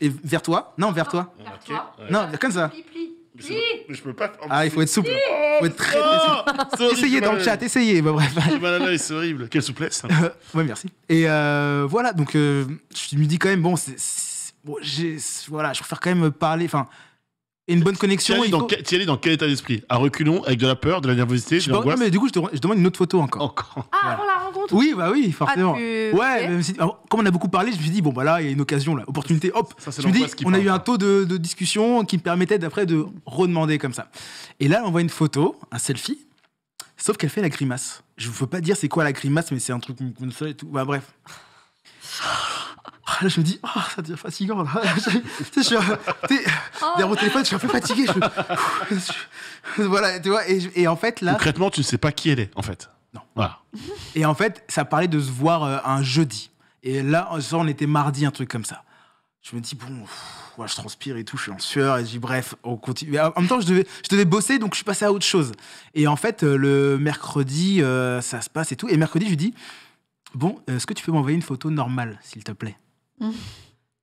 Et vers toi. Non, vers toi. Vers toi. Non, comme ça. Mais je peux pas. Ah, il faut être souple. Oh, il faut être très, très souple. Oh, essayez dans le chat, essayez. Bah, bref. c'est horrible. Quelle souplesse. Hein. ouais, merci. Et euh, voilà, donc euh, je me dis quand même, bon, voilà, je préfère quand même parler. Enfin, une bonne connexion. T'y dans, est dans quel état d'esprit À reculons, avec de la peur, de la nervosité, je mais du coup, je, te... demande une autre photo encore. Ah, on la rencontre Oui, bah oui, ah, forcément. Ouais, comme on a beaucoup parlé, je me suis dit, bon, bah là, il y a une occasion, là, opportunité, hop. je dis, on a eu un taux de, discussion qui me permettait d'après de redemander comme ça. Et là, on voit une photo, un selfie, sauf qu'elle fait la grimace. Je ne veux pas dire c'est quoi la grimace, mais c'est un truc comme ça et tout. Bah, bref. Ah, là, je me dis, ah, ça devient fatigant. Là. tu sais, oh. mon téléphone, je suis un peu fatigué. voilà, tu vois. Et, en fait, là. Concrètement, tu ne sais pas qui elle est, en fait. Non. Voilà. Ah. Et en fait, ça parlait de se voir euh, un jeudi. Et là, on était mardi, un truc comme ça. Je me dis, bon, ouais, je transpire et tout, je suis en sueur. Et je dis, bref, on continue. en même temps, je devais, je devais bosser, donc je suis passé à autre chose. Et en fait, euh, le mercredi, euh, ça se passe et tout. Et mercredi, je lui dis, bon, est-ce que tu peux m'envoyer une photo normale, s'il te plaît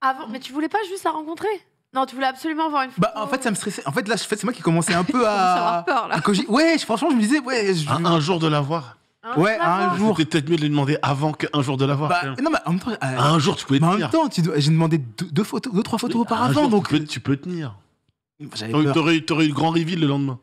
avant, mais tu voulais pas juste la rencontrer non, tu voulais absolument voir une bah, photo. Bah, en fait, ça me stressait. En fait, là, c'est moi qui commençais un peu à. avoir peur, là. ouais, franchement, je me disais, ouais. Un, jour de la voir. ouais, un jour. C'était peut-être mieux de lui demander avant qu'un jour de la voir. Bah, non, mais en même temps. Euh, un jour, tu pouvais tenir. En même temps, j'ai demandé deux, photos, deux, trois photos auparavant. donc... tu, peux, euh, tu peux tenir. T'aurais, eu le grand reveal le lendemain.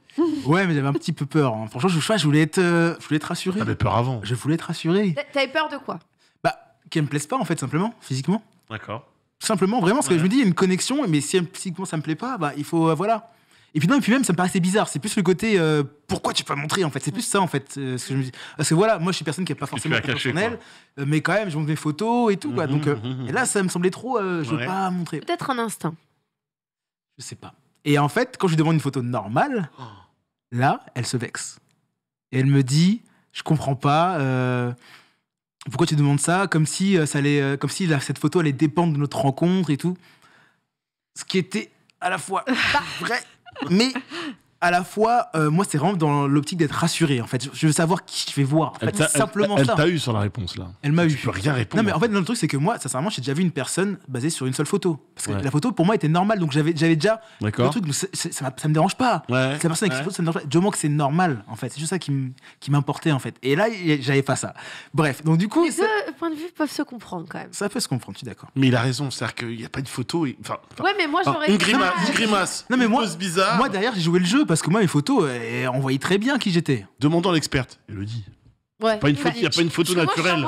ouais, mais j'avais un petit peu peur. Hein. Franchement, je, voulais être, euh, je voulais être rassuré. T'avais peur avant. Je voulais être rassuré. T'avais peur de quoi Bah, qu'elle me plaise pas, en fait, simplement, physiquement. D'accord. Simplement, vraiment, ce que je me dis, il y a une connexion, mais si psychiquement ça me plaît pas, bah, il faut. Euh, voilà. Et puis non, et même, ça me paraissait bizarre. C'est plus le côté euh, pourquoi tu peux montrer en fait. C'est plus ça en fait. Euh, ce que je me dis. Parce que voilà, moi je suis personne qui n'est pas forcément professionnelle, mais quand même, je montre mes photos et tout. Quoi. Donc mmh, mmh, mmh, et là, ça me semblait trop. je veux pas montrer. Peut-être un instant. Je ne sais pas. Et en fait, quand je lui demande une photo normale, oh. là, elle se vexe. Et elle me dit, je ne comprends pas pourquoi tu demandes ça Comme si, euh, ça allait, euh, comme si cette photo allait dépendre de notre rencontre et tout. Ce qui était à la fois vrai, mais à la fois, euh, moi, c'est vraiment dans l'optique d'être rassuré. En fait, je veux savoir qui je vais voir. simplement ça. elle t'a eu sur la réponse là. Elle m'a eu. Tu peux rien répondre. Non, mais en fait, le truc, c'est que moi, sincèrement, j'ai déjà vu une personne basée sur une seule photo. Parce que la photo, pour moi, était normale. Donc, j'avais, j'avais déjà le truc. ça, ça, me dérange pas. Ouais. la personne avec ouais. photo, ça me dérange pas. Je que c'est normal, en fait. C'est juste ça qui m'importait, en fait. Et là, j'avais pas ça. Bref, donc du coup. Les deux points de vue peuvent se comprendre quand même. Ça peut se comprendre, tu es d'accord. Mais il a raison. C'est-à-dire qu'il n'y a pas de photo. Enfin, ouais, mais moi, j'aurais. Une grimace. Une grimace. Non, mais moi. bizarre. Moi, derrière, j'ai joué le jeu parce que moi, mes photos, on voyait très bien qui j'étais. Demandant l'experte, Elodie, il n'y bah, a pas une photo naturelle.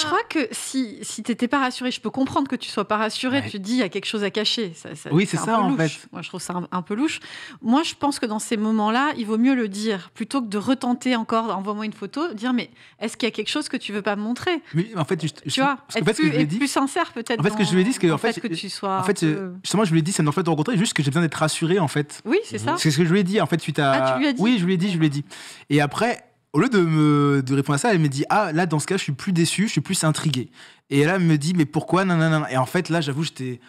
je crois que si, si tu n'étais pas rassuré, je peux comprendre que tu sois pas rassuré, tu te dis qu'il y a quelque chose à cacher. oui, c'est ça, en fait. Moi, je trouve ça un, peu louche. Moi, je pense que dans ces moments-là, il vaut mieux le dire plutôt que de retenter encore, envoie-moi une photo, dire mais est-ce qu'il y a quelque chose que tu veux pas me montrer oui en fait, tu vois, être plus, je plus sincère peut-être. En fait, ce que je lui ai dit, c'est que, en fait, que tu sois. En fait, justement, je lui ai dit, ça en fait de rencontrer, juste que j'ai besoin d'être rassuré, en fait. Oui, c'est ça. C'est ce que je lui ai dit, en fait, ah, tu as Oui, je lui ai dit, je lui ai dit. Et après, au lieu de, me, de répondre à ça, elle me dit Ah, là, dans ce cas, je suis plus déçu, je suis plus intrigué. Et là, elle me dit Mais pourquoi Non, non, non. » Et en fait, là, j'avoue, j'étais.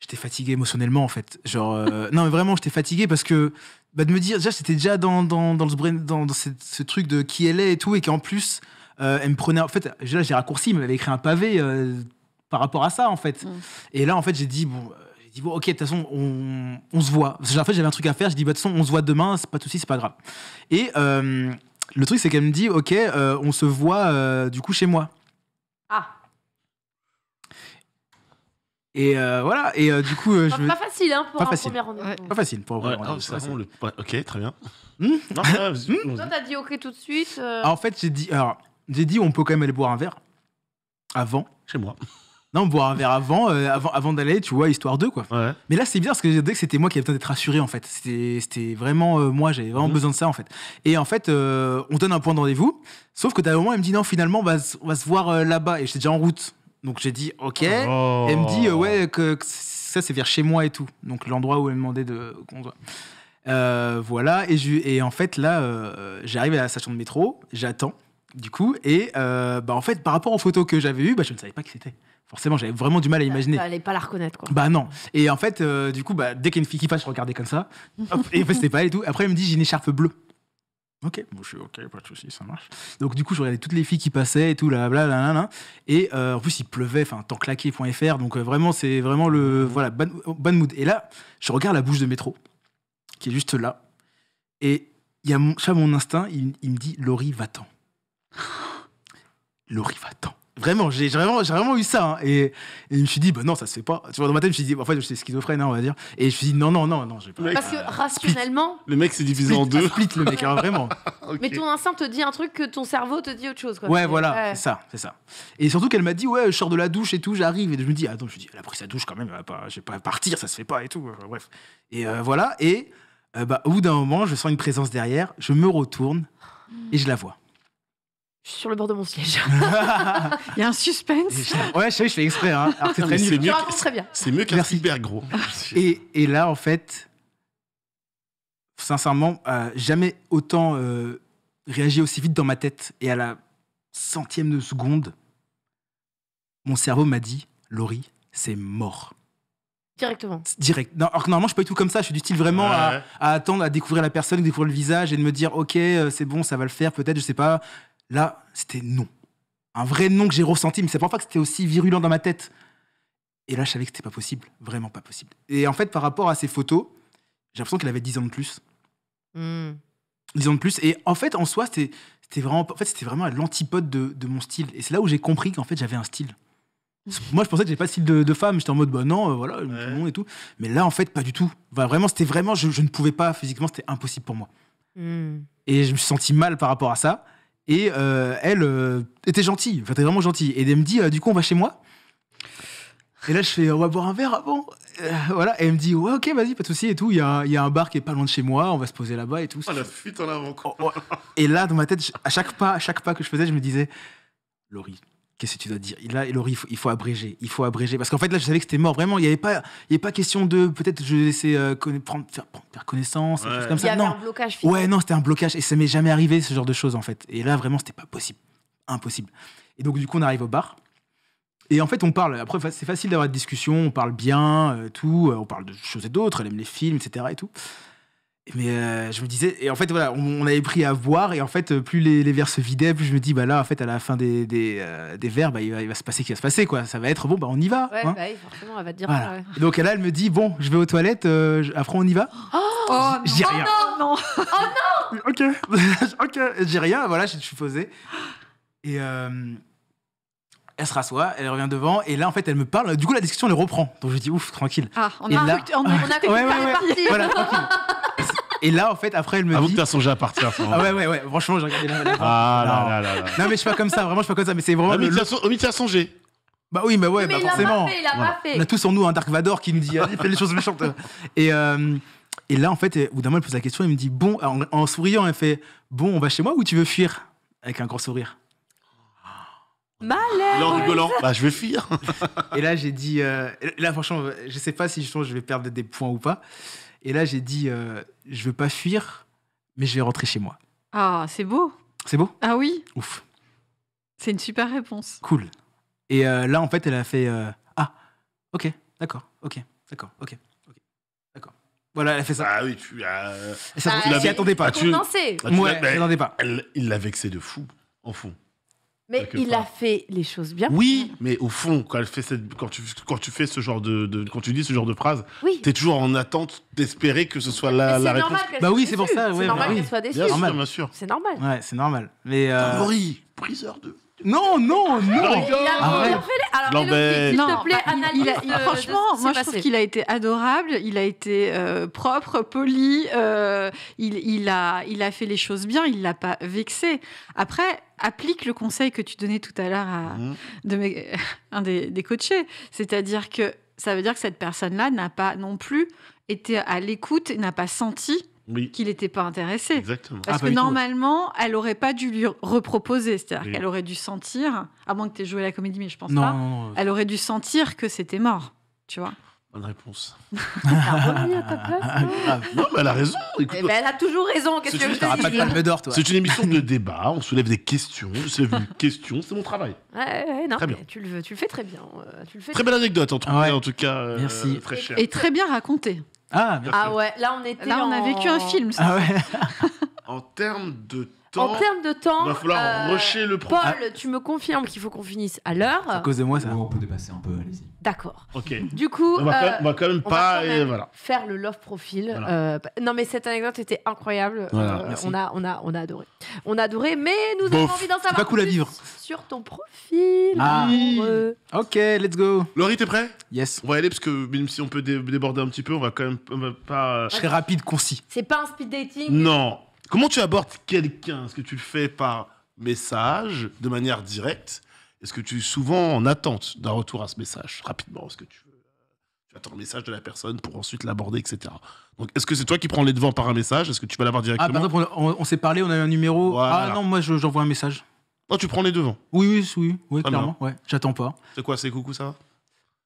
J'étais fatigué émotionnellement en fait. Genre, euh, non mais vraiment, j'étais fatigué parce que bah, de me dire, déjà, c'était déjà dans, dans, dans, ce, dans, ce, truc de qui elle est et tout, et qu'en plus, euh, elle me prenait. En fait, là, j'ai raccourci, mais elle avait écrit un pavé euh, par rapport à ça en fait. Mm. Et là, en fait, j'ai dit Bon, dit bon, ok, de toute façon, on, on se voit. en fait, j'avais un truc à faire. Je dis, bah, de toute façon, on se voit demain, c'est pas de souci, c'est pas grave. Et le truc, c'est qu'elle me dit, ok, euh, on se voit euh, du coup chez moi. Ah. Et euh, voilà. Et du coup, je Pas, pas facile, hein, pour Pas un facile. premier rendez-vous. pas facile pour. Ouais, premier rendez-vous. le- ok, très bien. Hmm non, Toi, t'as dit OK tout de suite. Ah, en fait, j'ai dit, alors, j'ai dit, on peut quand même aller boire un verre avant. Chez moi. Non, boire un avant, euh, avant, avant d'aller, tu vois, histoire de quoi. Mais là, c'est bien parce que j'ai dit que c'était moi qui avais besoin d'être rassuré, en fait. C'était vraiment euh, moi, j'avais vraiment mhm. besoin de ça, en fait. Et en fait, euh, on donne un point de rendez-vous, sauf que d'un moment, elle me dit non, finalement, on va, se voir là-bas. Et j'étais déjà en route. Donc j'ai dit ok. Oh. Elle me dit ouais, que, ça, c'est vers chez moi et tout. Donc l'endroit où elle me demandait de, voilà, et, en fait, là, j'arrive à la station de métro, j'attends, du coup, et bah, en fait, par rapport aux photos que j'avais eues, bah, je ne savais pas qui c'était forcément, j'avais vraiment du mal à imaginer. Bah, pas la reconnaître, quoi. Bah non. Et en fait, euh, du coup, bah, dès qu'il y a une fille qui passe, je regardais comme ça. et c'était pas elle et tout. Après, elle me dit, j'ai une écharpe bleue. Ok, bon, je suis ok, pas de soucis, ça marche. Donc, du coup, je regardais toutes les filles qui passaient et tout, là, là, là, Et euh, en plus, il pleuvait, enfin, temps claqué.fr. Donc, euh, vraiment, c'est vraiment le. Voilà, bonne, mood. Et là, je regarde la bouche de métro, qui est juste là. Et il y a mon, mon instinct, il, il me dit, Laurie, va-t'en. Laurie, va-t'en. Vraiment, j'ai vraiment, vraiment eu ça. Hein, et, je me suis dit, bah non, ça se fait pas. Tu vois, dans ma tête, je me suis dit, en fait, suis schizophrène, hein, on va dire. Et je me suis dit, non, non, non, non, j'ai pas. Parce que euh, rationnellement. Le mec s'est divisé en deux. Split, le mec, hein, vraiment. Mais ton instinct te dit un truc que ton cerveau te dit autre chose. Quoi. Ouais, voilà, c'est ça, c'est ça. Et surtout qu'elle m'a dit, ouais, je sors de la douche et tout, j'arrive. Et je me dis, attends, je me dis, elle a pris sa douche quand même, j'ai va pas, je vais pas partir, ça se fait pas et tout. Euh, bref. Et euh, voilà. Et bah, au bout d'un moment, je sens une présence derrière, je me retourne et je la vois. Je suis sur le bord de mon siège. Il y a un suspense. Ouais, je sais, je fais exprès. Hein. c'est ah, très bien. C'est mieux qu'un Merci. gros. Et, là, en fait, sincèrement, euh, jamais autant euh, réagi aussi vite dans ma tête. Et à la centième de seconde, mon cerveau m'a dit Laurie, c'est mort. Directement. Direct. Non, normalement, je suis pas du tout comme ça. Je suis du style vraiment à, attendre, à découvrir la personne, découvrir le visage et de me dire Ok, euh, c'est bon, ça va le faire, peut-être, je sais pas. Là, c'était non. Un vrai non que j'ai ressenti, mais c'est pas que c'était aussi virulent dans ma tête. Et là, je savais que c'était pas possible, vraiment pas possible. Et en fait, par rapport à ces photos, j'ai l'impression qu'elle avait 10 ans de plus. Hmm. Dix 10 ans de plus. Et en fait, en soi, c'était vraiment, en fait, vraiment l'antipode de, mon style. Et c'est là où j'ai compris qu'en fait, j'avais un style. Moi, je pensais que j'avais pas de style de, femme. J'étais en mode, bah non, euh, voilà, non et tout. Mais là, en fait, pas du tout. Bah, vraiment, c'était vraiment, je, ne pouvais pas physiquement, c'était impossible pour moi. Hmm. Et je me suis senti mal par rapport à ça. Et euh, elle euh, était gentille, enfin, était vraiment gentille. Et elle me dit, euh, du coup, on va chez moi. Et là, je fais, on va boire un verre avant. voilà. Et elle me dit, ouais, ok, vas-y, pas de souci et tout. Il y, a, y, a un bar qui est pas loin de chez moi, on va se poser là-bas et tout. Ah, la fuite en avant, oh, oh. Et là, dans ma tête, à chaque pas, à chaque pas que je faisais, je me disais, Laurie, qu'est-ce que tu dois dire Là, il faut, il faut, abréger, il faut abréger. Parce qu'en fait, là, je savais que c'était mort, vraiment. Il n'y avait, pas, pas question de peut-être je laisser euh, prendre, faire, connaissance, il y ça. un blocage. Ouais, non, c'était un blocage. Et ça m'est jamais arrivé, ce genre de choses, en fait. Et là, vraiment, c'était pas possible. Impossible. Et donc, du coup, on arrive au bar. Et en fait, on parle. Après, c'est facile d'avoir des discussions, on parle bien, euh, tout. Euh, on parle de choses et d'autres. Elle aime les films, etc. Et tout mais euh, je me disais, et en fait, voilà, on, avait pris à boire, et en fait, euh, plus les, les, verres se vidaient, plus je me dis, bah là, en fait, à la fin des, des, euh, des verres, bah, il, va, il, va, se passer ce qui va se passer, quoi. Ça va être bon, bah on y va. Ouais, hein. bah forcément, elle va te dire. Donc là, elle me dit, bon, je vais aux toilettes, après on y va. Oh, dis oh, oh, rien. non, non. oh non Ok, ok, j'ai rien, voilà, je suis posé. Et elle se rassoit, elle revient devant, et là, en fait, elle me parle. Du coup, la discussion, elle reprend. Donc, je dis, ouf, tranquille. Ah, on là... on on a ouais, ouais, Voilà, tranquille. Et là, en fait, après, elle me dit. Avoue que t'as songé à partir. Hein. ah ouais, ouais, ouais. Franchement, j'ai regardé la. Ah non. là, là, là, là. Non, mais je suis pas comme ça. Vraiment, je suis pas comme ça. Mais c'est vraiment. Ah, mais le... Oh, songé. Bah oui, bah ouais, mais bah il forcément. pas fait, il pas fait. On a tous en nous un Dark Vador qui nous dit, allez, fais les choses méchantes. Et, euh, et là, en fait, au bout d'un moment, elle pose la question, Elle me dit, bon, en, souriant, elle fait, bon, on va chez moi ou tu veux fuir Avec un grand sourire. Malheur En rigolant, bah je vais fuir. et là, j'ai dit, euh, là, franchement, je sais pas si je, pense, je vais perdre des points ou pas. Et là, j'ai dit, je euh, je veux pas fuir, mais je vais rentrer chez moi. Ah, c'est beau. C'est beau Ah oui Ouf. C'est une super réponse. Cool. Et euh, là, en fait, elle a fait euh, Ah, ok, d'accord, ok, d'accord, ok. ok, D'accord. Voilà, elle a fait ça. Ah oui, tu ah, l'as. Ah, tu attendais pas. Tu- Ah, tu pas. il l'a vexé de fou, en fond. Mais il a fait les choses bien. Oui, mais au fond, quand, tu, fais ce genre de, quand tu dis ce genre de phrase, oui. tu es toujours en attente d'espérer que ce soit la, réponse. Bah oui, c'est pour ça. c'est normal bah soit déçue. Bien sûr, C'est normal. c'est normal. Mais euh, priseur de. Non, non, non s'il te plaît, il franchement, moi je trouve qu'il a été adorable, il a été euh, propre, poli, euh, il, a, il a fait les choses bien, il l'a pas vexé. Après, applique le conseil que tu donnais tout à l'heure à mhm. de un des, des coachés, c'est-à-dire que ça veut dire que cette personne-là n'a pas non plus été à l'écoute, n'a pas senti qu'il n'était pas intéressé. Exactement. Parce ah, que normalement, elle n'aurait pas dû lui reproposer. C'est-à-dire qu'elle aurait dû sentir, à moins que tu aies joué la comédie, mais je pense pas, elle aurait dû sentir que c'était mort. Tu vois Bonne réponse. Ah, ah, non, elle a raison. Eh ben, elle a toujours raison. C'est une émission de débat. On soulève des questions. Je soulève des question. C'est mon travail. très bien. Tu le, tu le fais très bien. Euh, très, belle anecdote, en tout, cas. Euh, Merci. très Et, et très bien raconté. Ah, bien Ah ouais, là on était. Là, on a vécu un film. Ça. Ah ouais. En termes de en termes de temps, euh, le Paul, tu me confirmes qu'il faut qu'on finisse à l'heure. À cause de moi, ça. Oh, on peut dépasser un peu, allez-y. D'accord. Ok. Du coup, on va, quand, même, pas voilà. faire le love profile. Euh, bah, non, mais cette anecdote était incroyable. Euh, on a, on a, on a adoré. On a adoré, mais nous avons envie d'en savoir pas cool à vivre. sur ton profil. Ah. Ok, let's go. Laurie, t'es prêt Yes. On va y aller parce que même si on peut déborder un petit peu, on va quand même pas. Je serai rapide, concis. C'est pas un speed dating. Non. Comment tu abordes quelqu'un Est-ce que tu le fais par message, de manière directe Est-ce que tu es souvent en attente d'un retour à ce message rapidement Est-ce que tu, attends le message de la personne pour ensuite l'aborder, etc. Donc, est-ce que c'est toi qui prends les devants par un message Est-ce que tu vas l'avoir ah, directement par on, s'est parlé, on a eu un numéro. Ah non, moi, j'envoie un message. tu prends les devants Oui, oui, oui, oui clairement. j'attends pas. C'est quoi C'est coucou, ça va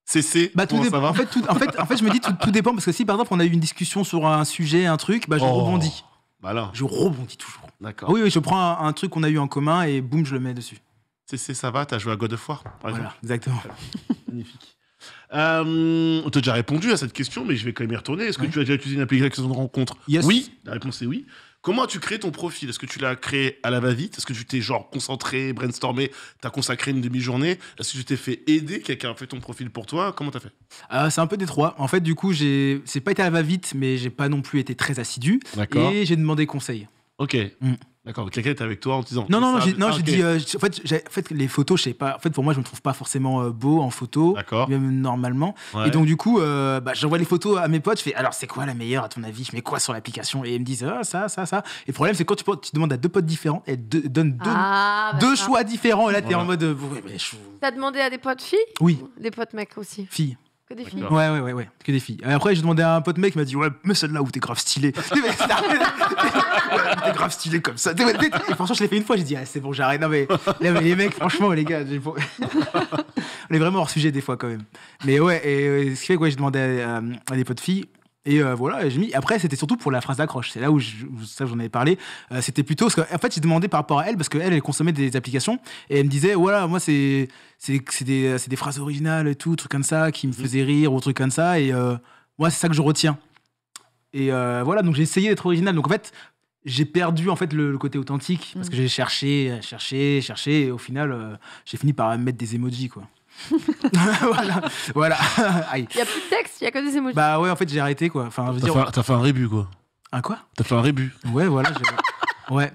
C'est bah, ça en, fait, en, fait, en fait, je me dis tout, tout, dépend parce que si par exemple on a eu une discussion sur un sujet, un truc, bah, je oh. rebondis. Bah je rebondis toujours. D'accord. Oui, je prends un, truc qu'on a eu en commun et boum, je le mets dessus. C'est ça va, t'as joué à God of War. Par voilà, exactement. Magnifique. Euh, on t'a déjà répondu à cette question, mais je vais quand même y retourner. Est-ce que tu as déjà utilisé une application de rencontre Oui. La réponse est oui. Comment as tu créé ton profil Est-ce que tu l'as créé à la va-vite Est-ce que tu t'es genre concentré, brainstormé, t'as consacré une demi-journée Est-ce que tu t'es fait aider Quelqu'un a fait ton profil pour toi Comment t'as fait ah, C'est un peu des trois. En fait, du coup, j'ai c'est pas été à la va-vite, mais j'ai pas non plus été très assidu. Et j'ai demandé conseil. Ok. Mm. D'accord, quelqu'un était avec toi en disant. Non, non, non, j'ai, ah, dit. Euh, en, fait, les photos, je sais pas. En fait, pour moi, je me trouve pas forcément euh, beau en photo. D'accord. Même normalement. Et donc, du coup, euh, bah, j'envoie les photos à mes potes. Je fais alors, c'est quoi la meilleure à ton avis Je mets quoi sur l'application Et ils me disent ah, ça, ça, ça. Et le problème, c'est quand tu, tu demandes à deux potes différents, elles de, donnent deux, ah, bah, choix différents. Et là, tu es en mode. Ouais, bah, T'as demandé à des potes filles Oui. Des potes mecs aussi. Filles. Ouais, ouais, ouais, ouais, que des filles. Et après, j'ai demandé à un pote mec, il m'a dit Ouais, mais celle-là où t'es grave stylé. t'es grave stylé comme ça. Et franchement, je l'ai fait une fois, j'ai dit ah, c'est bon, j'arrête. Non, mais, les mecs, franchement, les gars, on est vraiment hors sujet des fois quand même. Mais ouais, et, euh, ce qui fait que ouais, j'ai demandé à des potes filles, et euh, voilà, j'ai mis. Après, c'était surtout pour la phrase d'accroche. C'est là où je, ça, j'en avais parlé. Euh, c'était plutôt parce qu'en en fait, j'ai demandé par rapport à elle parce qu'elle, elle consommait des applications et elle me disait, voilà, moi c'est c'est des, des, phrases originales et tout, truc comme ça qui me mm. faisaient rire ou truc comme ça. Et euh, moi, c'est ça que je retiens. Et voilà, donc j'ai essayé d'être original. Donc en fait, j'ai perdu en fait le, côté authentique parce que mm. j'ai cherché, cherché, cherché. Et au final, j'ai fini par mettre des emojis quoi. voilà, voilà. Il n'y a plus de texte, il y a que des émojis. Bah ouais, en fait, j'ai arrêté quoi. Enfin, T'as dire, fait, un- fait un rébut, quoi. un quoi T'as fait un rébut. Ouais, voilà. ouais.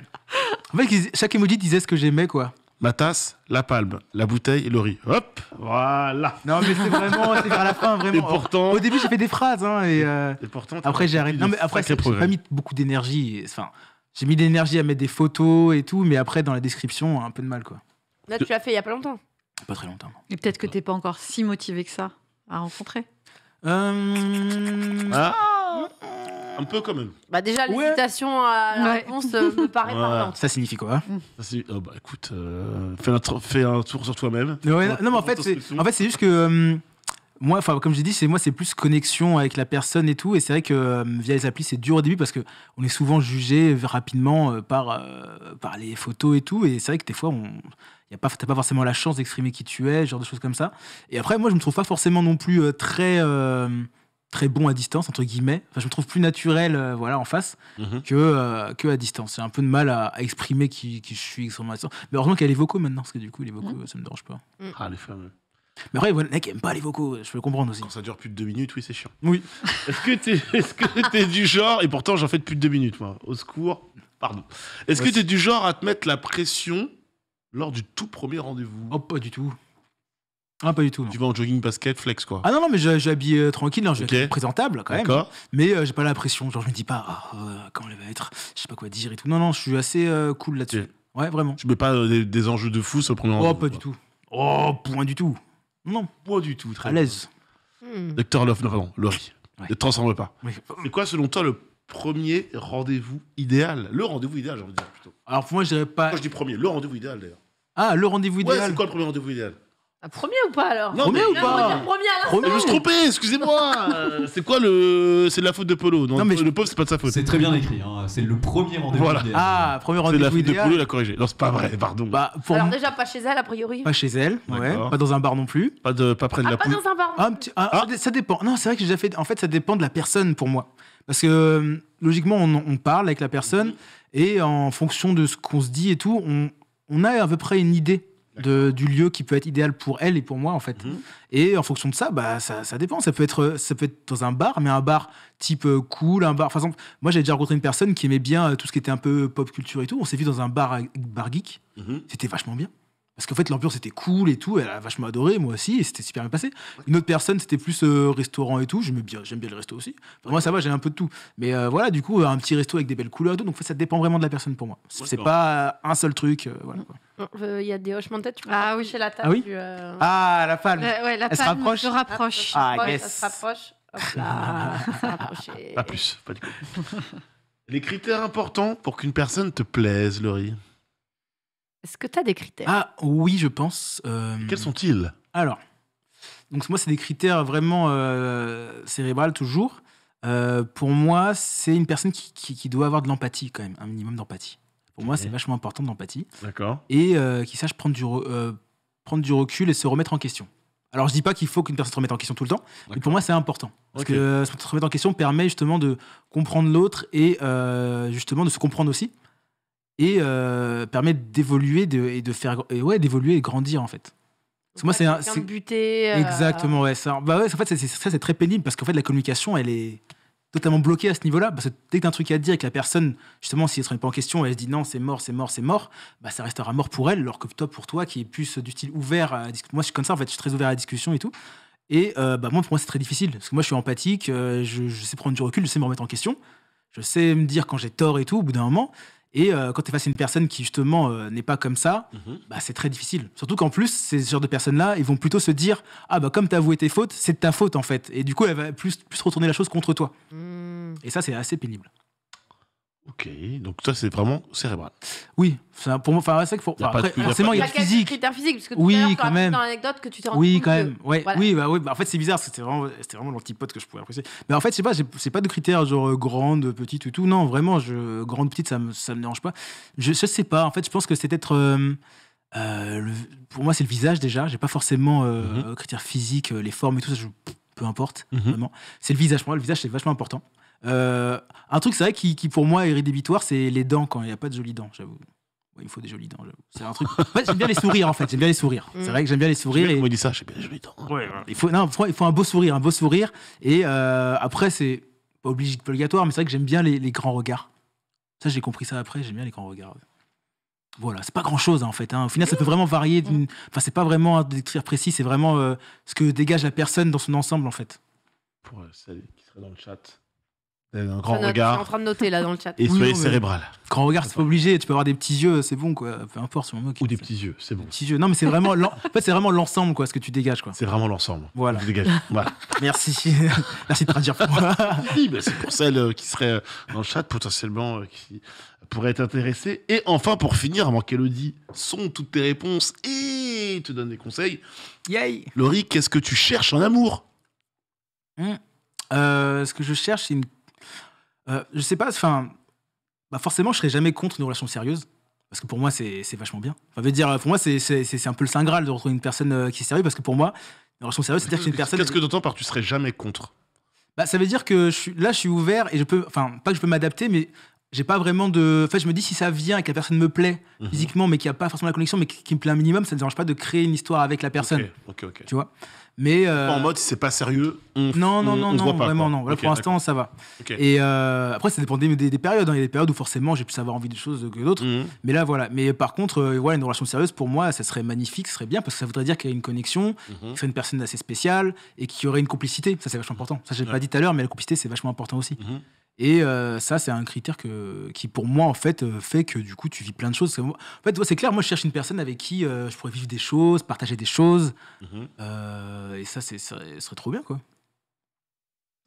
En fait, chaque emoji disait ce que j'aimais quoi. Ma tasse, la palme, la bouteille et le riz. Hop Voilà Non, mais c'est vraiment, c'est vers la fin, vraiment. Et Au début, j'ai fait des phrases, hein, et euh, après, j'ai arrêté. Non, mais après, j'ai pas mis beaucoup d'énergie. Enfin, j'ai mis de l'énergie à mettre des photos et tout, mais après, dans la description, un peu de mal, quoi. Là, tu l'as fait il y a pas longtemps. Pas très longtemps. Et peut-être que t'es pas encore si motivé que ça à rencontrer. Euh, ah. Un peu quand même. Bah déjà, Ouais. à la réponse euh, me paraît parlante. Ça signifie quoi hein mm. oh, bah écoute, euh, fais, un fais un tour sur toi-même. non, mais en fait, c'est, en fait, c'est juste que moi, enfin, comme j'ai dit, c'est moi, c'est plus connexion avec la personne et tout. Et c'est vrai que via les applis, c'est dur au début parce que on est souvent jugé rapidement par par les photos et tout. Et c'est vrai que des fois, on, pas, t'as pas forcément la chance d'exprimer qui tu es, genre de choses comme ça. Et après, moi, je me trouve pas forcément non plus euh, très euh, très bon à distance entre guillemets. Enfin, je me trouve plus naturel, euh, voilà, en face mhm. que, que à distance. J'ai un peu de mal à, exprimer qui, je suis extrêmement à distance. Mais heureusement qu'elle est vocaux maintenant, parce que du coup, les vocaux, mhm. ça me dérange pas. Mm. Ah les femmes. Mais après, le mec, aime pas les vocaux, je peux le comprendre aussi. ça dure plus de deux minutes, oui, c'est chiant. Oui. Est-ce que t'es, est-ce que t'es du genre et pourtant j'en fais plus de deux minutes, moi. Au secours, pardon. Est-ce que tu es du genre à te mettre la pression lors du tout premier rendez-vous. Oh, pas du tout. Ah, pas du tout. Non. Tu vas en jogging basket, flex quoi. Ah non, non, mais j'habille euh, tranquille, hein, je okay. présentable quand même. Mais euh, j'ai pas la pression, genre je me dis pas, ah, euh, comment elle va être, je sais pas quoi dire et tout. Non, non, je suis assez cool là-dessus. Ouais, vraiment. Tu mets pas des, enjeux de fou sur le premier Oh, pas du tout. Oh, point du tout. Non, point du tout, très À l'aise. Hmm. Docteur Love, non, pardon, Laurie. Ne te transforme pas. Mais quoi selon toi le premier rendez-vous idéal Le rendez-vous idéal, j'ai envie de dire plutôt. Alors pour moi, je dirais pas. je dis premier, le rendez-vous idéal d'ailleurs. Ah, le rendez-vous Ouais, idéal. c'est quoi le premier rendez-vous idéal un ah, premier ou pas alors Non, Premier mais- ou pas Premier Je me suis trompé, excusez-moi C'est quoi le. C'est de la faute de Polo. Non, Non, mais le pauvre, c'est pas de sa faute. C'est très bien écrit, hein. c'est le premier rendez-vous. Voilà. idéal. Ah, premier de la C'est la faute de Polo, il corriger. corrigé. Non, c'est pas vrai, pardon. Bah, Alors déjà pas chez elle a priori. pas chez elle, ouais, pas dans un bar non plus. Pas, de, pas près de ah, la pas dans un bar. Ah, ça Ça dépend. Non, c'est vrai que j'ai déjà fait. En fait, ça dépend de la personne pour moi. Parce que euh, logiquement, on, parle avec la personne mhm. et en fonction de ce qu'on se dit et tout, on, a à peu près une idée du lieu qui peut être idéal pour elle et pour moi en fait. Mhm. Et en fonction de ça, bah ça, dépend. Ça peut être ça peut être dans un bar, mais un bar type euh, cool, un bar. Par exemple, moi j'avais déjà rencontré une personne qui aimait bien euh, tout ce qui était un peu pop culture et tout. On s'est vu dans un bar bar geek. Mhm. C'était vachement bien parce qu'en fait l'ambiance était cool et tout, elle a vachement adoré, moi aussi, et c'était super bien passé. Une autre personne, c'était plus euh, restaurant et tout, j'aime bien, j'aime bien le resto aussi. moi ça va, j'ai un peu de tout. Mais euh, voilà, du coup, un petit resto avec des belles couleurs, et tout, donc en fait, ça dépend vraiment de la personne pour moi. C'est pas un seul truc, euh, Il y a des hochements de tête. Tu vois. ah oui, chez la table. Ah, oui ah la palme. Ouais, la elle se rapproche. Ah, se rapproche. Ah, se rapproche. pas plus, pas du tout. Les critères importants pour qu'une personne te plaise, Laurie. Est-ce que tu as des critères Ah oui, je pense. Euh, Quels sont-ils Alors, donc moi, c'est des critères vraiment euh, cérébrales toujours. Euh, pour moi, c'est une personne qui, doit avoir de l'empathie quand même, un minimum d'empathie. Pour moi, c'est vachement important d'empathie. D'accord. Et euh, qui sache prendre du, recul et se remettre en question. Alors, je ne dis pas qu'il faut qu'une personne se remette en question tout le temps, mais pour moi, c'est important. Parce que se remettre en question permet justement de comprendre l'autre et justement de se comprendre aussi et euh, permettre d'évoluer et de faire ouais d'évoluer et grandir en fait. Parce moi c'est un euh, exactement ouais ça bah ouais en fait c'est ça c'est très pénible parce qu'en fait la communication elle est totalement bloquée à ce niveau-là parce que dès que un truc à dire et que la personne justement si elle se remet pas en question elle se dit non c'est mort c'est mort c'est mort bah ça restera mort pour elle alors que toi pour toi qui est plus du style ouvert à moi je suis comme ça en fait je suis très ouvert à la discussion et tout et euh, bah moi pour moi c'est très difficile parce que moi je suis empathique euh, je sais prendre du recul je sais me remettre en question je sais me dire quand j'ai tort et tout au bout d'un moment et euh, quand tu es face à une personne qui, justement, euh, n'est pas comme ça, mhm. bah, c'est très difficile. Surtout qu'en plus, ces genres de personnes-là, ils vont plutôt se dire Ah, bah, comme tu avoué tes fautes, c'est de ta faute, en fait. Et du coup, elle va plus, plus retourner la chose contre toi. Hmm. Et ça, c'est assez pénible. Ok, donc ça c'est vraiment cérébral. Oui, c'est pour moi. Enfin, c'est vrai qu'il faut. forcément, il y a, pas physique. critères physiques, parce que tout oui, à quand même. Dans l'anecdote que tu t'es rendu oui, quand même. Ouais. Oui, bah, oui. Bah, en fait, c'est bizarre. C'était vraiment, c'était vraiment l'antipode que je pouvais apprécier. Mais en fait, je sais pas. C'est pas de critères genre euh, grande, petite ou tout. Non, vraiment, je grande, petite, ça me, ça me dérange pas. Je, je sais pas. En fait, je pense que c'est être euh, euh, pour moi, c'est le visage déjà. J'ai pas forcément euh, mhm. critères physiques, les formes et tout ça. peu importe, mhm. vraiment. C'est le visage. Pour moi, le visage, c'est vachement important. Euh, un truc, c'est vrai, qui, pour moi est rédhibitoire, c'est les dents quand il n'y a pas de jolies dents, j'avoue. il faut des jolies dents, C'est un truc. j'aime bien les sourires, en fait. J'aime bien les sourires. C'est mm. vrai que j'aime bien les sourires. moi On dit ça, j'aime bien les jolies dents. il, faut, un beau sourire, un beau sourire. Et euh, après, c'est pas obligatoire, mais c'est vrai que j'aime bien les, grands regards. Ça, j'ai compris ça après, j'aime bien les grands regards. Voilà, c'est pas grand chose en fait. Hein. Au final, ça peut vraiment varier. Enfin, c'est pas vraiment un décrire précis, c'est vraiment euh, ce que dégage la personne dans son ensemble en fait. Pour celle qui serait dans le chat, euh, un grand regard. Je suis en train de noter là dans le chat. Et soyez cérébral. Grand regard, c'est pas obligé. Tu peux avoir des petits yeux, c'est bon quoi. Peu importe, Ou des petits yeux, c'est bon. petits yeux. Non, mais c'est vraiment, fait, c'est vraiment l'ensemble quoi, ce que tu dégages quoi. C'est vraiment l'ensemble. Voilà. Dégages. voilà. Merci, merci de traduire pour moi. oui, c'est pour celles euh, qui seraient euh, dans le chat potentiellement qui pourraient être intéressées. Et enfin, pour finir, avant qu'Elodie sonde toutes tes réponses et te donne des conseils. Yay. Laurie, qu'est-ce que tu cherches en amour hmm. Ce que je cherche, c'est une euh, je sais pas, enfin, bah, forcément, je serais jamais contre une relation sérieuse. Parce que pour moi, c'est vachement bien. Ça veut dire, pour moi, c'est un peu le saint graal de retrouver une personne euh, qui est sérieuse. Parce que pour moi, une relation sérieuse, c'est-à-dire qu'une personne. Qu'est-ce que d'autant par tu serais jamais contre bah, ça veut dire que je suis, là, je suis ouvert et je peux, enfin, pas que je peux m'adapter, mais j'ai pas vraiment de. En fait, je me dis si ça vient et que la personne me plaît mhm. physiquement, mais qu'il a pas forcément la connexion, mais qui, me plaît un minimum, ça ne dérange pas de créer une histoire avec la personne. Ok, ok, ok. Tu vois mais en euh, mode c'est pas sérieux. non non non non, vraiment non. pour l'instant ça va. Et euh, après ça dépend des, périodes. Hein. Il y a des périodes où forcément j'ai plus avoir envie de choses que d'autres. Mhm. Mais là voilà. Mais par contre euh, voilà une relation sérieuse pour moi ça serait magnifique, ça serait bien parce que ça voudrait dire qu'il y a une connexion, mhm. qu'il y a une personne assez spéciale et qu'il y aurait une complicité. Ça c'est vachement important. Ça j'ai pas dit tout à l'heure mais la complicité c'est vachement important aussi. Mhm. Et euh, ça, c'est un critère qui, pour moi, en fait, euh, fait que du coup, tu vis plein de choses. En fait, c'est clair, moi, je cherche une personne avec qui euh, je pourrais vivre des choses, partager des choses. Mhm. et ça, ce serait trop bien, quoi.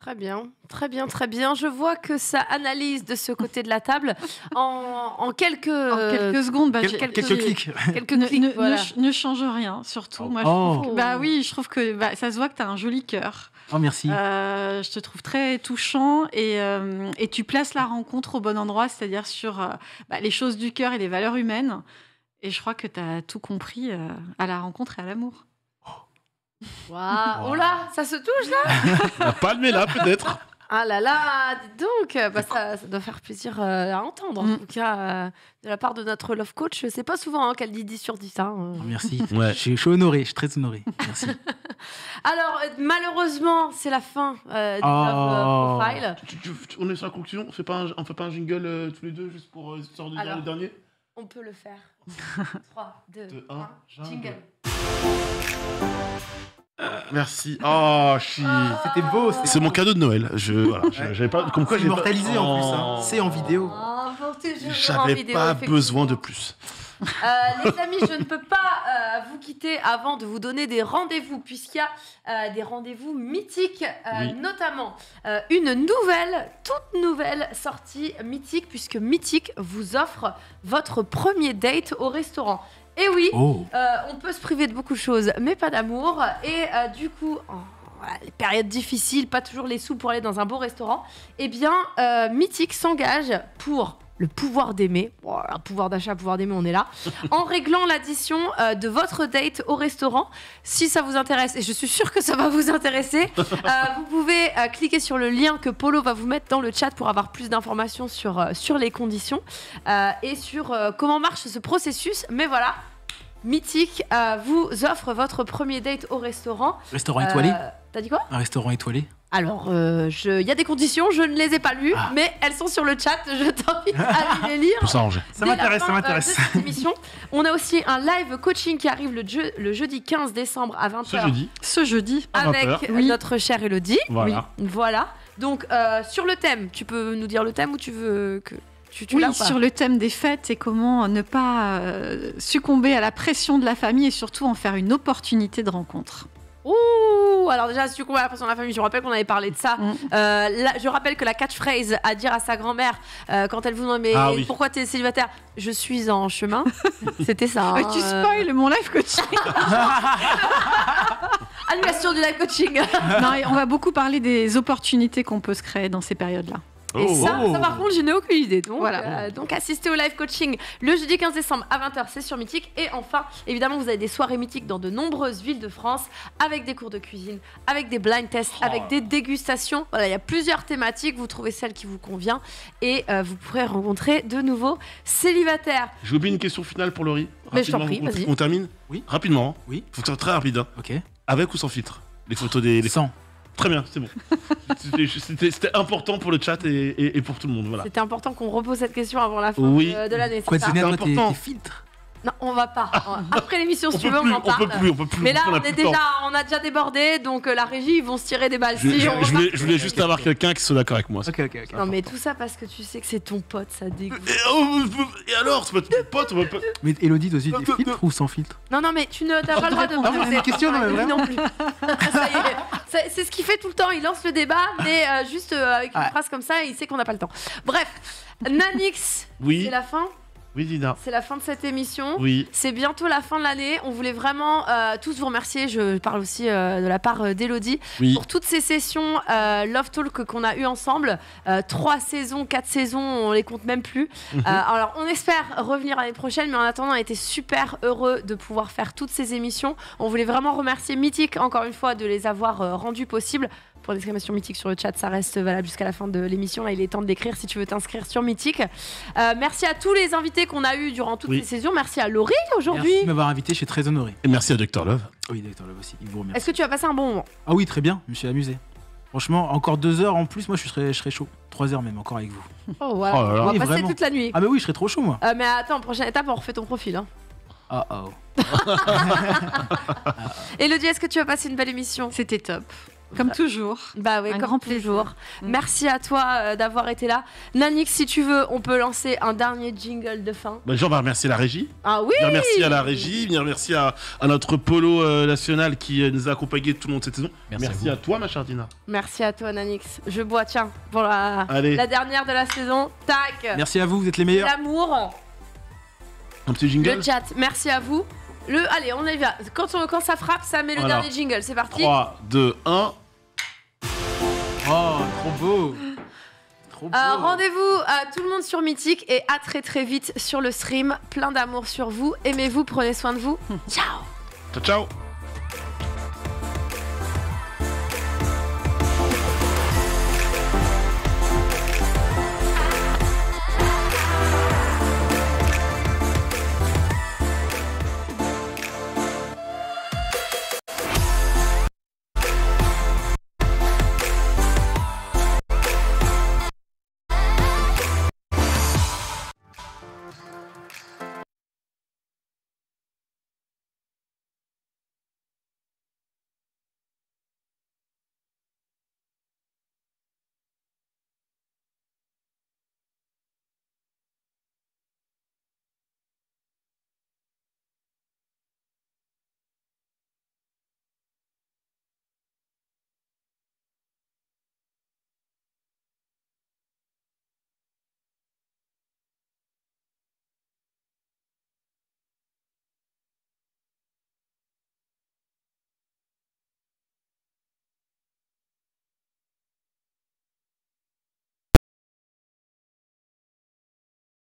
Très bien, très bien, très bien. Je vois que ça analyse de ce côté de la table en, bah, quelques, quelques secondes. quelques, clics. Quelques ne, ne, change rien, surtout. Oh. bah oui, je trouve que bah, ça se voit que tu as un joli cœur. Oh, merci. Euh, je te trouve très touchant euh, et, tu places la rencontre au bon endroit, c'est-à-dire sur euh, bah, les choses du cœur et les valeurs humaines. Et je crois que tu as tout compris à la rencontre et à l'amour. Waouh Oh là, ça se touche là La palme est là peut-être ah là là, dites donc, bah, ça, doit faire plaisir euh, à entendre. En mm. tout cas, euh, de la part de notre love coach, c'est pas souvent hein, qu'elle dit 10 sur 10. Hein, euh. oh, merci, je, suis, honorée, je suis très honorée. Merci. Alors, malheureusement, c'est la fin du oh. Profile. on est sur la conclusion, on fait pas on fait pas un jingle tous les deux juste pour sortir le dernier on peut le faire. 3, 2, 1, jingle. Euh, merci. Oh, chi. C'était beau. C'est mon cadeau de Noël. Je, voilà, j'avais pas. Comme quoi, j'ai immortalisé en plus. Hein. Oh. C'est en vidéo. Oh, j'avais pas besoin de plus. Euh, les amis, je ne peux pas euh, vous quitter avant de vous donner des rendez-vous, puisqu'il y a des rendez-vous mythiques, notamment une nouvelle, toute nouvelle sortie mythique, puisque Mythique vous offre votre premier date au restaurant. Et eh oui, oh. euh, on peut se priver de beaucoup de choses, mais pas d'amour. Et euh, du coup, oh, les périodes difficiles, pas toujours les sous pour aller dans un beau restaurant. Eh bien, euh, Mythique s'engage pour le pouvoir d'aimer. un pouvoir d'achat, pouvoir d'aimer, on est là. En réglant l'addition euh, de votre date au restaurant, si ça vous intéresse, et je suis sûre que ça va vous intéresser, euh, vous pouvez euh, cliquer sur le lien que Polo va vous mettre dans le chat pour avoir plus d'informations sur, sur les conditions et sur comment marche ce processus. Mais voilà, Mythique vous offre votre premier date au restaurant. Restaurant étoilé T'as dit quoi Un restaurant étoilé alors, euh, il y a des conditions, je ne les ai pas lues, ah. mais elles sont sur le chat. Je t'invite à les lire. ça m'intéresse, ça euh, m'intéresse. On a aussi un live coaching qui arrive le, jeudi 15 décembre à 20h. Ce jeudi. Ce jeudi. Avec notre chère Elodie. Voilà. Oui. voilà. Donc, euh, sur le thème, tu peux nous dire le thème ou tu veux que. Tu, tu oui, sur le thème des fêtes et comment ne pas succomber à la pression de la famille et surtout en faire une opportunité de rencontre. Ouh Alors déjà, si tu comprends la façon de la famille, je rappelle qu'on avait parlé de ça. Mm. Euh, je rappelle que la catchphrase à dire à sa grand-mère euh, quand elle vous demande mais ah pourquoi t'es célibataire Je suis en chemin. C'était ça. tu hein, euh. spoil mon live coaching. Annulation du live coaching. non, on va beaucoup parler des opportunités qu'on peut se créer dans ces périodes-là. Et oh, oh. ça, par contre, je n'ai aucune idée. Donc, euh, donc, assistez au live coaching le jeudi 15 décembre à 20h, c'est sur Mythique. Et enfin, évidemment, vous avez des soirées mythiques dans de nombreuses villes de France avec des cours de cuisine, avec des blind tests, ah. avec des dégustations. Voilà, il y a plusieurs thématiques. Vous trouvez celle qui vous convient et euh, vous pourrez rencontrer de nouveaux célibataires. J'ai oublié une question finale pour Laurie. Mais je t'en prie, on, on, termine Oui. Rapidement. Hein. Oui. Faut que ça soit très rapide. Hein. Ok. Avec ou sans filtre Les photos des. Les... Sans. Très bien, c'est bon. C'était important pour le chat et, pour tout le monde. Voilà. C'était important qu'on repose cette question avant la fin de, l'année. Quoi, c'est important. Tes, tes non, on va pas. Ah. Après l'émission, si tu veux, on en parle. On peut plus, on peut plus. Mais là, on, on a déjà débordé, donc euh, la régie, ils vont se tirer des balles. Je, voulais, juste avoir quelqu'un qui soit d'accord avec moi. ok. non, mais tout ça parce que tu sais que c'est ton pote, ça dégoûte. Et, oh, alors, c'est pas ton pote, on peut... Mais Elodie, aussi des filtres ou sans filtre Non, non, mais tu n'as pas le droit de ah, poser pas une question, non, mais non plus. c'est ce qu'il fait tout le temps. Il lance le débat, mais euh, juste euh, avec une phrase comme ça, il sait qu'on n'a pas le temps. Bref, Nanix, c'est la fin oui, Dina. C'est la fin de cette émission. Oui. C'est bientôt la fin de l'année. On voulait vraiment euh, tous vous remercier. Je parle aussi euh, de la part euh, d'Elodie pour toutes ces sessions Love Talk qu'on a eues ensemble. trois saisons, quatre saisons, on les compte même plus. Mhm. alors, on espère revenir l'année prochaine, mais en attendant, on était super heureux de pouvoir faire toutes ces émissions. On voulait vraiment remercier Mythique encore une fois de les avoir rendues possibles pour mythique sur le chat. Ça reste valable jusqu'à la fin de l'émission. Là, il est temps de décrire. si tu veux t'inscrire sur Mythique. Euh, merci à tous les invités qu'on a eu durant toutes les ces saisons. Merci à Laurie aujourd'hui. Merci de m'avoir invité. Je suis très honoré. Et merci à Docteur Love. Oui, Dr Love aussi. Il vous remercie. Est-ce que tu as passé un bon moment Ah oui, très bien. Je me suis amusé. Franchement, encore deux heures en plus, moi je serais, chaud. Trois heures même, encore avec vous. Oh, oh On va passer toute la nuit. Ah, mais oui, je serais trop chaud moi. Euh, mais attends, prochaine étape, on refait ton profil. Hein. Ah, ah, oh oh. Elodie, est-ce que tu as passé une belle émission C'était top. Comme toujours. Bah oui, un grand plaisir. Mm. Merci à toi euh, d'avoir été là. Nanix, si tu veux, on peut lancer un dernier jingle de fin. Bah, on va remercier la régie. Ah oui merci à la régie, bien merci à, notre polo euh, national qui euh, nous a accompagnés tout le monde cette saison. Merci, à, toi, ma chardina. Merci à toi, Nanix. Je bois, tiens, pour la, la dernière de la saison. Tac Merci à vous, vous êtes les meilleurs. L'amour, Un petit jingle. le chat. Merci à vous. Le, allez, on est bien. Quand, ça frappe, ça met le dernier jingle. C'est parti. 3, 2, 1. Oh, trop beau. Trop euh, beau. Rendez-vous à tout le monde sur Mythique et à très très vite sur le stream. Plein d'amour sur vous. Aimez-vous, prenez soin de vous. Ciao Ciao, ciao.